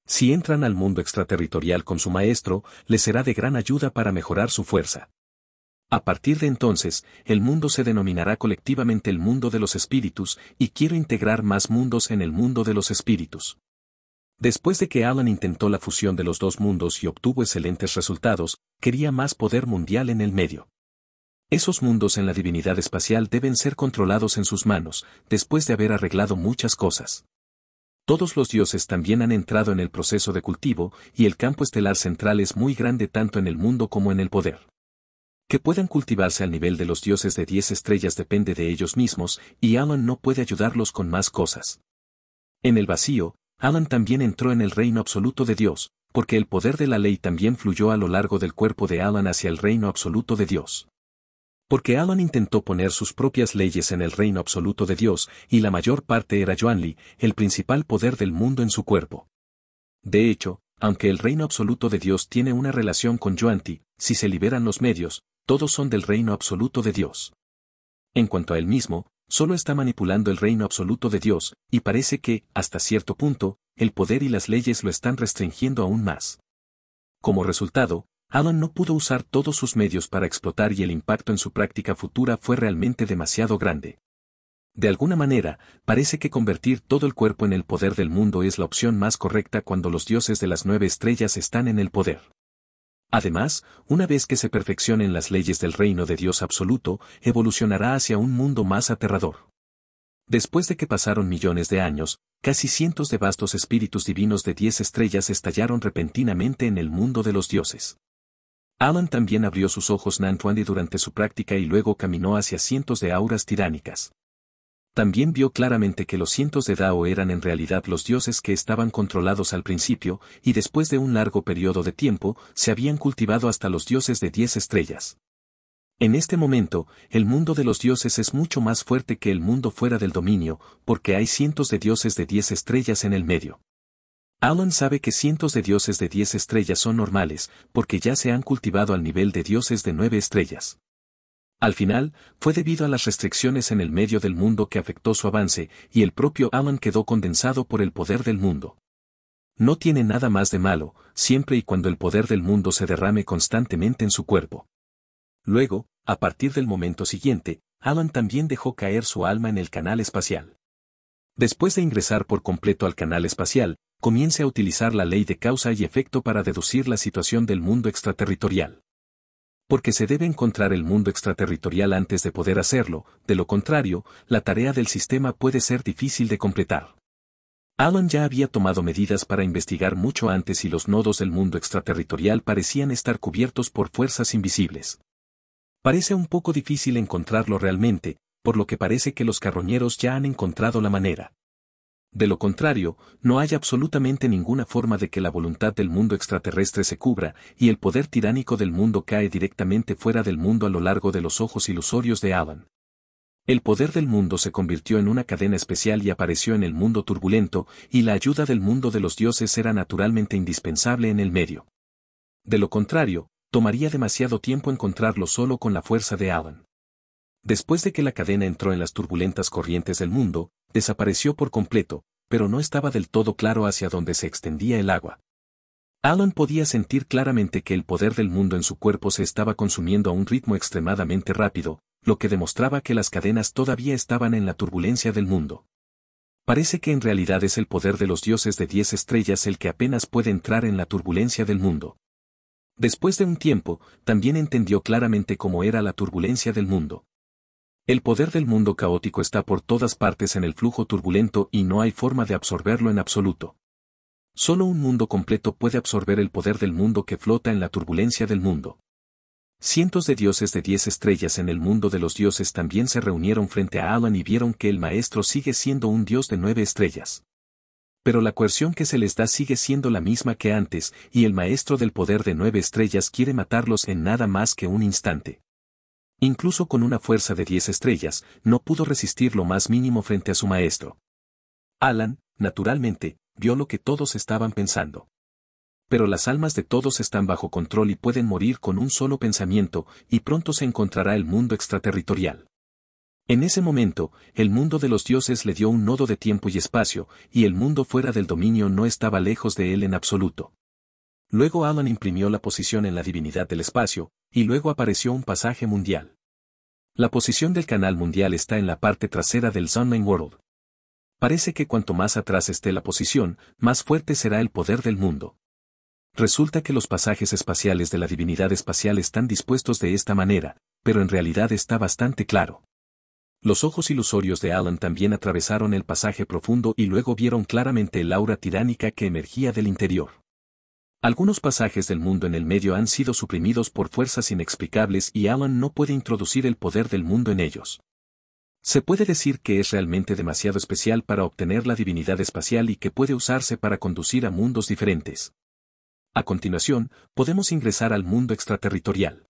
Si entran al mundo extraterritorial con su maestro, les será de gran ayuda para mejorar su fuerza. A partir de entonces, el mundo se denominará colectivamente el mundo de los espíritus y quiero integrar más mundos en el mundo de los espíritus. Después de que Alan intentó la fusión de los dos mundos y obtuvo excelentes resultados, quería más poder mundial en el medio. Esos mundos en la divinidad espacial deben ser controlados en sus manos, después de haber arreglado muchas cosas. Todos los dioses también han entrado en el proceso de cultivo, y el campo estelar central es muy grande tanto en el mundo como en el poder. Que puedan cultivarse al nivel de los dioses de diez estrellas depende de ellos mismos, y Alan no puede ayudarlos con más cosas. En el vacío, Alan también entró en el reino absoluto de Dios, porque el poder de la ley también fluyó a lo largo del cuerpo de Alan hacia el reino absoluto de Dios porque Alan intentó poner sus propias leyes en el reino absoluto de Dios y la mayor parte era Joanli, el principal poder del mundo en su cuerpo. De hecho, aunque el reino absoluto de Dios tiene una relación con Joanti, si se liberan los medios, todos son del reino absoluto de Dios. En cuanto a él mismo, solo está manipulando el reino absoluto de Dios, y parece que, hasta cierto punto, el poder y las leyes lo están restringiendo aún más. Como resultado, Alan no pudo usar todos sus medios para explotar y el impacto en su práctica futura fue realmente demasiado grande. De alguna manera, parece que convertir todo el cuerpo en el poder del mundo es la opción más correcta cuando los dioses de las nueve estrellas están en el poder. Además, una vez que se perfeccionen las leyes del reino de Dios absoluto, evolucionará hacia un mundo más aterrador. Después de que pasaron millones de años, casi cientos de vastos espíritus divinos de diez estrellas estallaron repentinamente en el mundo de los dioses. Alan también abrió sus ojos Nantuandi durante su práctica y luego caminó hacia cientos de auras tiránicas. También vio claramente que los cientos de Dao eran en realidad los dioses que estaban controlados al principio, y después de un largo periodo de tiempo, se habían cultivado hasta los dioses de diez estrellas. En este momento, el mundo de los dioses es mucho más fuerte que el mundo fuera del dominio, porque hay cientos de dioses de diez estrellas en el medio. Alan sabe que cientos de dioses de 10 estrellas son normales, porque ya se han cultivado al nivel de dioses de 9 estrellas. Al final, fue debido a las restricciones en el medio del mundo que afectó su avance, y el propio Alan quedó condensado por el poder del mundo. No tiene nada más de malo, siempre y cuando el poder del mundo se derrame constantemente en su cuerpo. Luego, a partir del momento siguiente, Alan también dejó caer su alma en el canal espacial. Después de ingresar por completo al canal espacial, comience a utilizar la ley de causa y efecto para deducir la situación del mundo extraterritorial. Porque se debe encontrar el mundo extraterritorial antes de poder hacerlo, de lo contrario, la tarea del sistema puede ser difícil de completar. Alan ya había tomado medidas para investigar mucho antes y los nodos del mundo extraterritorial parecían estar cubiertos por fuerzas invisibles. Parece un poco difícil encontrarlo realmente, por lo que parece que los carroñeros ya han encontrado la manera. De lo contrario, no hay absolutamente ninguna forma de que la voluntad del mundo extraterrestre se cubra, y el poder tiránico del mundo cae directamente fuera del mundo a lo largo de los ojos ilusorios de Alan. El poder del mundo se convirtió en una cadena especial y apareció en el mundo turbulento, y la ayuda del mundo de los dioses era naturalmente indispensable en el medio. De lo contrario, tomaría demasiado tiempo encontrarlo solo con la fuerza de Alan. Después de que la cadena entró en las turbulentas corrientes del mundo, desapareció por completo, pero no estaba del todo claro hacia dónde se extendía el agua. Alan podía sentir claramente que el poder del mundo en su cuerpo se estaba consumiendo a un ritmo extremadamente rápido, lo que demostraba que las cadenas todavía estaban en la turbulencia del mundo. Parece que en realidad es el poder de los dioses de diez estrellas el que apenas puede entrar en la turbulencia del mundo. Después de un tiempo, también entendió claramente cómo era la turbulencia del mundo. El poder del mundo caótico está por todas partes en el flujo turbulento y no hay forma de absorberlo en absoluto. Solo un mundo completo puede absorber el poder del mundo que flota en la turbulencia del mundo. Cientos de dioses de diez estrellas en el mundo de los dioses también se reunieron frente a Alan y vieron que el maestro sigue siendo un dios de nueve estrellas. Pero la coerción que se les da sigue siendo la misma que antes, y el maestro del poder de nueve estrellas quiere matarlos en nada más que un instante. Incluso con una fuerza de 10 estrellas, no pudo resistir lo más mínimo frente a su maestro. Alan, naturalmente, vio lo que todos estaban pensando. Pero las almas de todos están bajo control y pueden morir con un solo pensamiento, y pronto se encontrará el mundo extraterritorial. En ese momento, el mundo de los dioses le dio un nodo de tiempo y espacio, y el mundo fuera del dominio no estaba lejos de él en absoluto. Luego Alan imprimió la posición en la divinidad del espacio, y luego apareció un pasaje mundial. La posición del canal mundial está en la parte trasera del Sunman World. Parece que cuanto más atrás esté la posición, más fuerte será el poder del mundo. Resulta que los pasajes espaciales de la divinidad espacial están dispuestos de esta manera, pero en realidad está bastante claro. Los ojos ilusorios de Alan también atravesaron el pasaje profundo y luego vieron claramente el aura tiránica que emergía del interior. Algunos pasajes del mundo en el medio han sido suprimidos por fuerzas inexplicables y Alan no puede introducir el poder del mundo en ellos. Se puede decir que es realmente demasiado especial para obtener la divinidad espacial y que puede usarse para conducir a mundos diferentes. A continuación, podemos ingresar al mundo extraterritorial.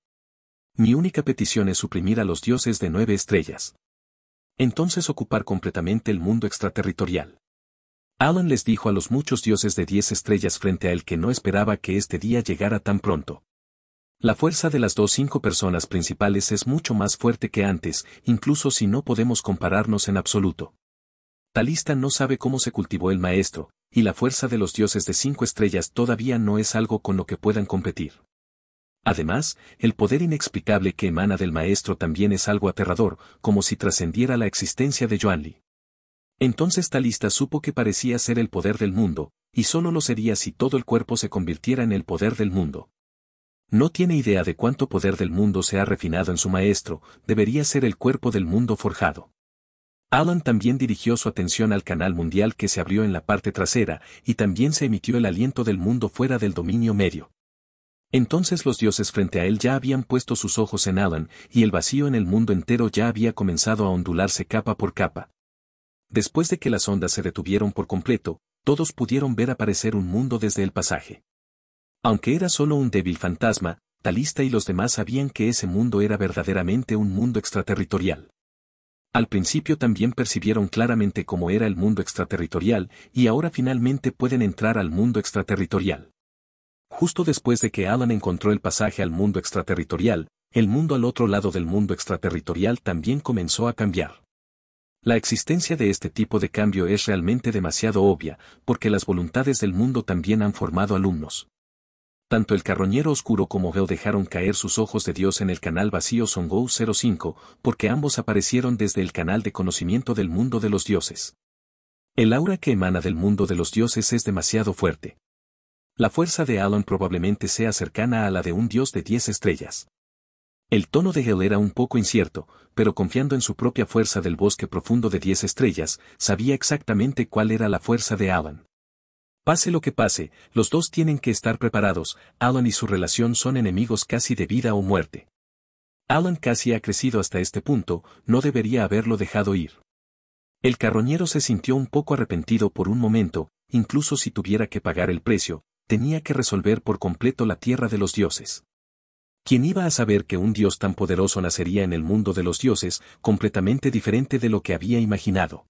Mi única petición es suprimir a los dioses de nueve estrellas. Entonces ocupar completamente el mundo extraterritorial. Alan les dijo a los muchos dioses de diez estrellas frente a él que no esperaba que este día llegara tan pronto. La fuerza de las dos cinco personas principales es mucho más fuerte que antes, incluso si no podemos compararnos en absoluto. Talista no sabe cómo se cultivó el maestro, y la fuerza de los dioses de cinco estrellas todavía no es algo con lo que puedan competir. Además, el poder inexplicable que emana del maestro también es algo aterrador, como si trascendiera la existencia de Joan Lee. Entonces Talista supo que parecía ser el poder del mundo, y solo lo sería si todo el cuerpo se convirtiera en el poder del mundo. No tiene idea de cuánto poder del mundo se ha refinado en su maestro, debería ser el cuerpo del mundo forjado. Alan también dirigió su atención al canal mundial que se abrió en la parte trasera, y también se emitió el aliento del mundo fuera del dominio medio. Entonces los dioses frente a él ya habían puesto sus ojos en Alan, y el vacío en el mundo entero ya había comenzado a ondularse capa por capa después de que las ondas se detuvieron por completo, todos pudieron ver aparecer un mundo desde el pasaje. Aunque era solo un débil fantasma, Talista y los demás sabían que ese mundo era verdaderamente un mundo extraterritorial. Al principio también percibieron claramente cómo era el mundo extraterritorial y ahora finalmente pueden entrar al mundo extraterritorial. Justo después de que Alan encontró el pasaje al mundo extraterritorial, el mundo al otro lado del mundo extraterritorial también comenzó a cambiar. La existencia de este tipo de cambio es realmente demasiado obvia, porque las voluntades del mundo también han formado alumnos. Tanto el carroñero oscuro como Geo dejaron caer sus ojos de Dios en el canal vacío Songou 05, porque ambos aparecieron desde el canal de conocimiento del mundo de los dioses. El aura que emana del mundo de los dioses es demasiado fuerte. La fuerza de Alan probablemente sea cercana a la de un dios de diez estrellas. El tono de Hell era un poco incierto, pero confiando en su propia fuerza del bosque profundo de diez estrellas, sabía exactamente cuál era la fuerza de Alan. Pase lo que pase, los dos tienen que estar preparados, Alan y su relación son enemigos casi de vida o muerte. Alan casi ha crecido hasta este punto, no debería haberlo dejado ir. El carroñero se sintió un poco arrepentido por un momento, incluso si tuviera que pagar el precio, tenía que resolver por completo la tierra de los dioses. ¿Quién iba a saber que un dios tan poderoso nacería en el mundo de los dioses, completamente diferente de lo que había imaginado?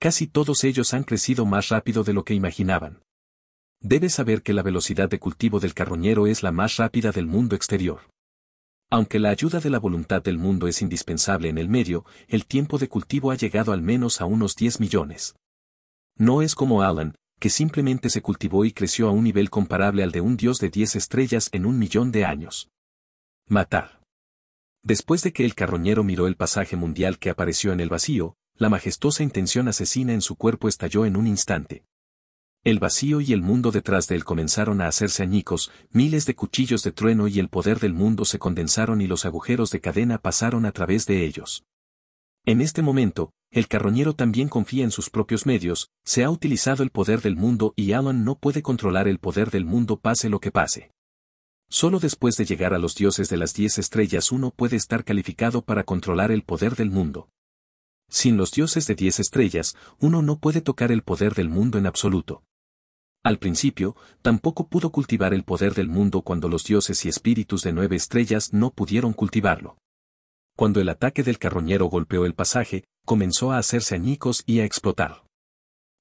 Casi todos ellos han crecido más rápido de lo que imaginaban. Debes saber que la velocidad de cultivo del carroñero es la más rápida del mundo exterior. Aunque la ayuda de la voluntad del mundo es indispensable en el medio, el tiempo de cultivo ha llegado al menos a unos 10 millones. No es como Alan, que simplemente se cultivó y creció a un nivel comparable al de un dios de 10 estrellas en un millón de años. Matar. Después de que el carroñero miró el pasaje mundial que apareció en el vacío, la majestuosa intención asesina en su cuerpo estalló en un instante. El vacío y el mundo detrás de él comenzaron a hacerse añicos, miles de cuchillos de trueno y el poder del mundo se condensaron y los agujeros de cadena pasaron a través de ellos. En este momento, el carroñero también confía en sus propios medios, se ha utilizado el poder del mundo y Alan no puede controlar el poder del mundo pase lo que pase. Solo después de llegar a los dioses de las diez estrellas uno puede estar calificado para controlar el poder del mundo. Sin los dioses de diez estrellas, uno no puede tocar el poder del mundo en absoluto. Al principio, tampoco pudo cultivar el poder del mundo cuando los dioses y espíritus de nueve estrellas no pudieron cultivarlo. Cuando el ataque del carroñero golpeó el pasaje, comenzó a hacerse añicos y a explotar.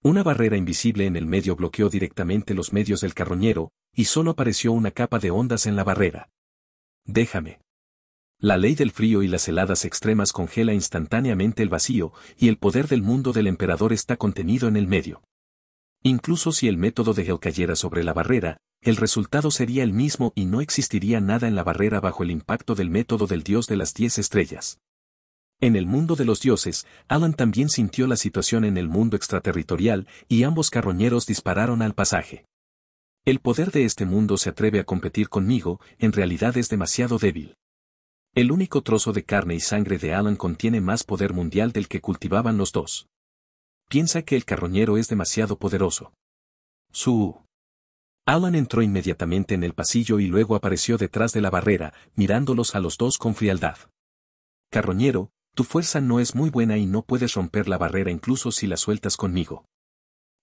Una barrera invisible en el medio bloqueó directamente los medios del carroñero, y solo apareció una capa de ondas en la barrera. Déjame. La ley del frío y las heladas extremas congela instantáneamente el vacío, y el poder del mundo del emperador está contenido en el medio. Incluso si el método de Hell cayera sobre la barrera, el resultado sería el mismo y no existiría nada en la barrera bajo el impacto del método del dios de las diez estrellas. En el mundo de los dioses, Alan también sintió la situación en el mundo extraterritorial y ambos carroñeros dispararon al pasaje. El poder de este mundo se atreve a competir conmigo, en realidad es demasiado débil. El único trozo de carne y sangre de Alan contiene más poder mundial del que cultivaban los dos. Piensa que el carroñero es demasiado poderoso. Su. Alan entró inmediatamente en el pasillo y luego apareció detrás de la barrera, mirándolos a los dos con frialdad. Carroñero, tu fuerza no es muy buena y no puedes romper la barrera incluso si la sueltas conmigo.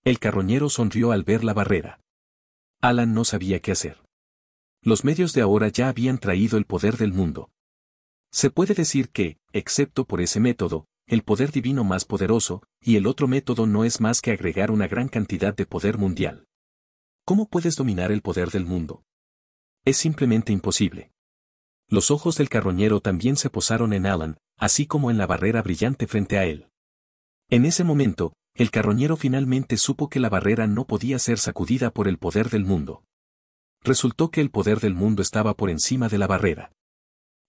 El carroñero sonrió al ver la barrera. Alan no sabía qué hacer. Los medios de ahora ya habían traído el poder del mundo. Se puede decir que, excepto por ese método, el poder divino más poderoso, y el otro método no es más que agregar una gran cantidad de poder mundial. ¿Cómo puedes dominar el poder del mundo? Es simplemente imposible. Los ojos del carroñero también se posaron en Alan, así como en la barrera brillante frente a él. En ese momento, el carroñero finalmente supo que la barrera no podía ser sacudida por el poder del mundo. Resultó que el poder del mundo estaba por encima de la barrera.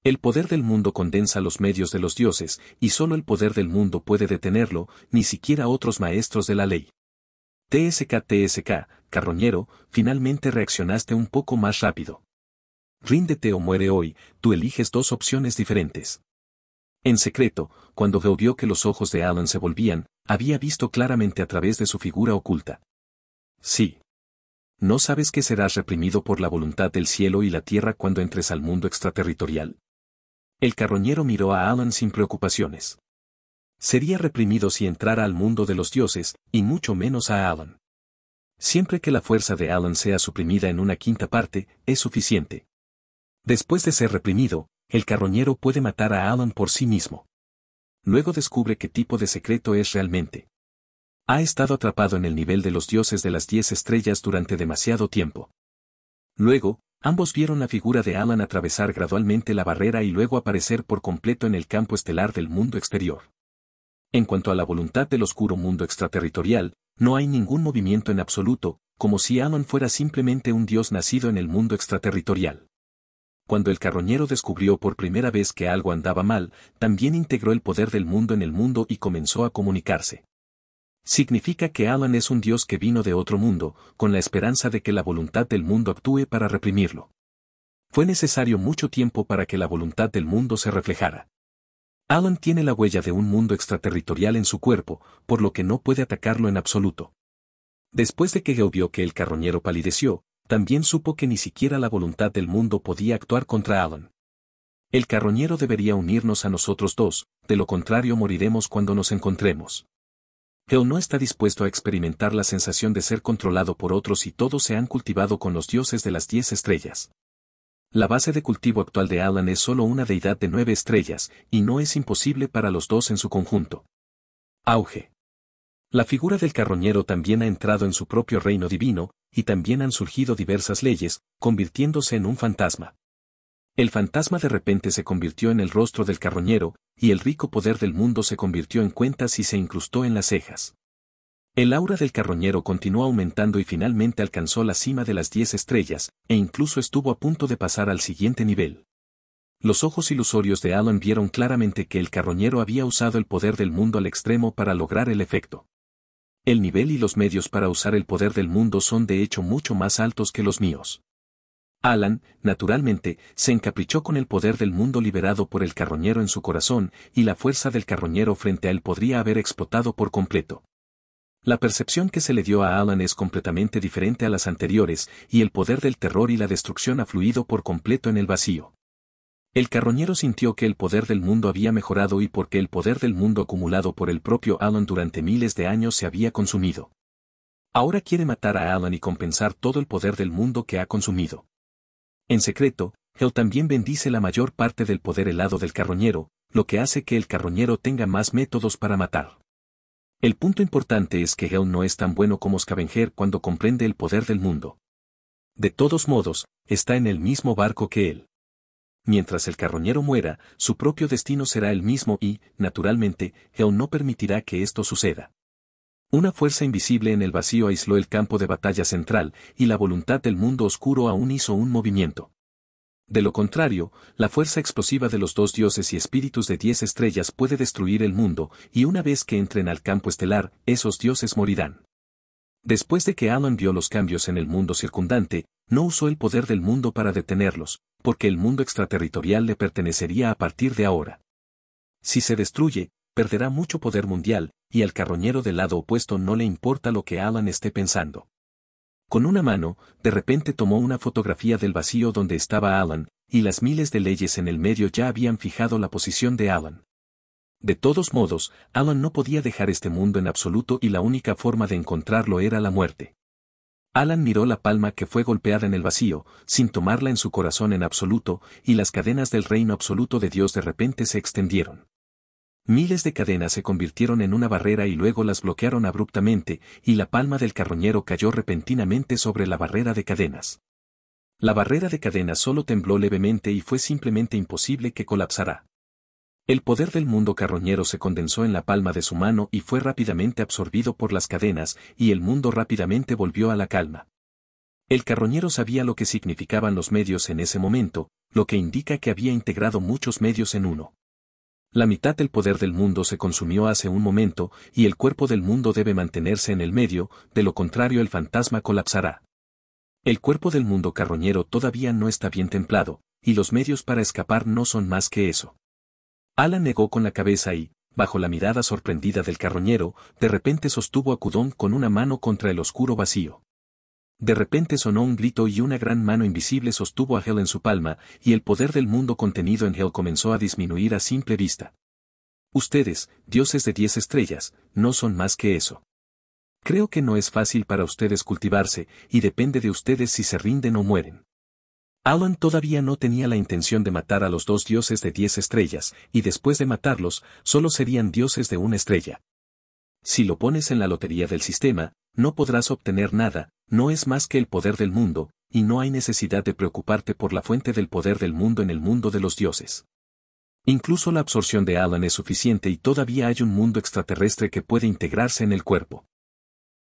El poder del mundo condensa los medios de los dioses, y sólo el poder del mundo puede detenerlo, ni siquiera otros maestros de la ley. TSK TSK, carroñero, finalmente reaccionaste un poco más rápido. Ríndete o muere hoy, tú eliges dos opciones diferentes. En secreto, cuando vio que los ojos de Alan se volvían, había visto claramente a través de su figura oculta. Sí. ¿No sabes que serás reprimido por la voluntad del cielo y la tierra cuando entres al mundo extraterritorial? El carroñero miró a Alan sin preocupaciones. Sería reprimido si entrara al mundo de los dioses, y mucho menos a Alan. Siempre que la fuerza de Alan sea suprimida en una quinta parte, es suficiente. Después de ser reprimido, el carroñero puede matar a Alan por sí mismo. Luego descubre qué tipo de secreto es realmente. Ha estado atrapado en el nivel de los dioses de las diez estrellas durante demasiado tiempo. Luego, ambos vieron la figura de Alan atravesar gradualmente la barrera y luego aparecer por completo en el campo estelar del mundo exterior. En cuanto a la voluntad del oscuro mundo extraterritorial, no hay ningún movimiento en absoluto, como si Alan fuera simplemente un dios nacido en el mundo extraterritorial. Cuando el carroñero descubrió por primera vez que algo andaba mal, también integró el poder del mundo en el mundo y comenzó a comunicarse. Significa que Alan es un dios que vino de otro mundo, con la esperanza de que la voluntad del mundo actúe para reprimirlo. Fue necesario mucho tiempo para que la voluntad del mundo se reflejara. Alan tiene la huella de un mundo extraterritorial en su cuerpo, por lo que no puede atacarlo en absoluto. Después de que Geo vio que el carroñero palideció, también supo que ni siquiera la voluntad del mundo podía actuar contra Alan. El carroñero debería unirnos a nosotros dos, de lo contrario moriremos cuando nos encontremos. Hell no está dispuesto a experimentar la sensación de ser controlado por otros y todos se han cultivado con los dioses de las diez estrellas. La base de cultivo actual de Alan es solo una deidad de nueve estrellas, y no es imposible para los dos en su conjunto. Auge. La figura del carroñero también ha entrado en su propio reino divino, y también han surgido diversas leyes, convirtiéndose en un fantasma. El fantasma de repente se convirtió en el rostro del carroñero, y el rico poder del mundo se convirtió en cuentas y se incrustó en las cejas. El aura del carroñero continuó aumentando y finalmente alcanzó la cima de las diez estrellas, e incluso estuvo a punto de pasar al siguiente nivel. Los ojos ilusorios de Alan vieron claramente que el carroñero había usado el poder del mundo al extremo para lograr el efecto. El nivel y los medios para usar el poder del mundo son de hecho mucho más altos que los míos. Alan, naturalmente, se encaprichó con el poder del mundo liberado por el carroñero en su corazón, y la fuerza del carroñero frente a él podría haber explotado por completo. La percepción que se le dio a Alan es completamente diferente a las anteriores, y el poder del terror y la destrucción ha fluido por completo en el vacío. El carroñero sintió que el poder del mundo había mejorado y porque el poder del mundo acumulado por el propio Alan durante miles de años se había consumido. Ahora quiere matar a Alan y compensar todo el poder del mundo que ha consumido. En secreto, Hell también bendice la mayor parte del poder helado del carroñero, lo que hace que el carroñero tenga más métodos para matar. El punto importante es que Hell no es tan bueno como Scavenger cuando comprende el poder del mundo. De todos modos, está en el mismo barco que él. Mientras el carroñero muera, su propio destino será el mismo y, naturalmente, Heon no permitirá que esto suceda. Una fuerza invisible en el vacío aisló el campo de batalla central, y la voluntad del mundo oscuro aún hizo un movimiento. De lo contrario, la fuerza explosiva de los dos dioses y espíritus de diez estrellas puede destruir el mundo, y una vez que entren al campo estelar, esos dioses morirán. Después de que Alan vio los cambios en el mundo circundante, no usó el poder del mundo para detenerlos, porque el mundo extraterritorial le pertenecería a partir de ahora. Si se destruye, perderá mucho poder mundial, y al carroñero del lado opuesto no le importa lo que Alan esté pensando. Con una mano, de repente tomó una fotografía del vacío donde estaba Alan, y las miles de leyes en el medio ya habían fijado la posición de Alan. De todos modos, Alan no podía dejar este mundo en absoluto y la única forma de encontrarlo era la muerte. Alan miró la palma que fue golpeada en el vacío, sin tomarla en su corazón en absoluto, y las cadenas del reino absoluto de Dios de repente se extendieron. Miles de cadenas se convirtieron en una barrera y luego las bloquearon abruptamente, y la palma del carroñero cayó repentinamente sobre la barrera de cadenas. La barrera de cadenas solo tembló levemente y fue simplemente imposible que colapsara. El poder del mundo carroñero se condensó en la palma de su mano y fue rápidamente absorbido por las cadenas, y el mundo rápidamente volvió a la calma. El carroñero sabía lo que significaban los medios en ese momento, lo que indica que había integrado muchos medios en uno. La mitad del poder del mundo se consumió hace un momento, y el cuerpo del mundo debe mantenerse en el medio, de lo contrario el fantasma colapsará. El cuerpo del mundo carroñero todavía no está bien templado, y los medios para escapar no son más que eso. Alan negó con la cabeza y, bajo la mirada sorprendida del carroñero, de repente sostuvo a Cudón con una mano contra el oscuro vacío. De repente sonó un grito y una gran mano invisible sostuvo a Hel en su palma, y el poder del mundo contenido en Hel comenzó a disminuir a simple vista. Ustedes, dioses de diez estrellas, no son más que eso. Creo que no es fácil para ustedes cultivarse, y depende de ustedes si se rinden o mueren. Alan todavía no tenía la intención de matar a los dos dioses de diez estrellas, y después de matarlos, solo serían dioses de una estrella. Si lo pones en la lotería del sistema, no podrás obtener nada, no es más que el poder del mundo, y no hay necesidad de preocuparte por la fuente del poder del mundo en el mundo de los dioses. Incluso la absorción de Alan es suficiente y todavía hay un mundo extraterrestre que puede integrarse en el cuerpo.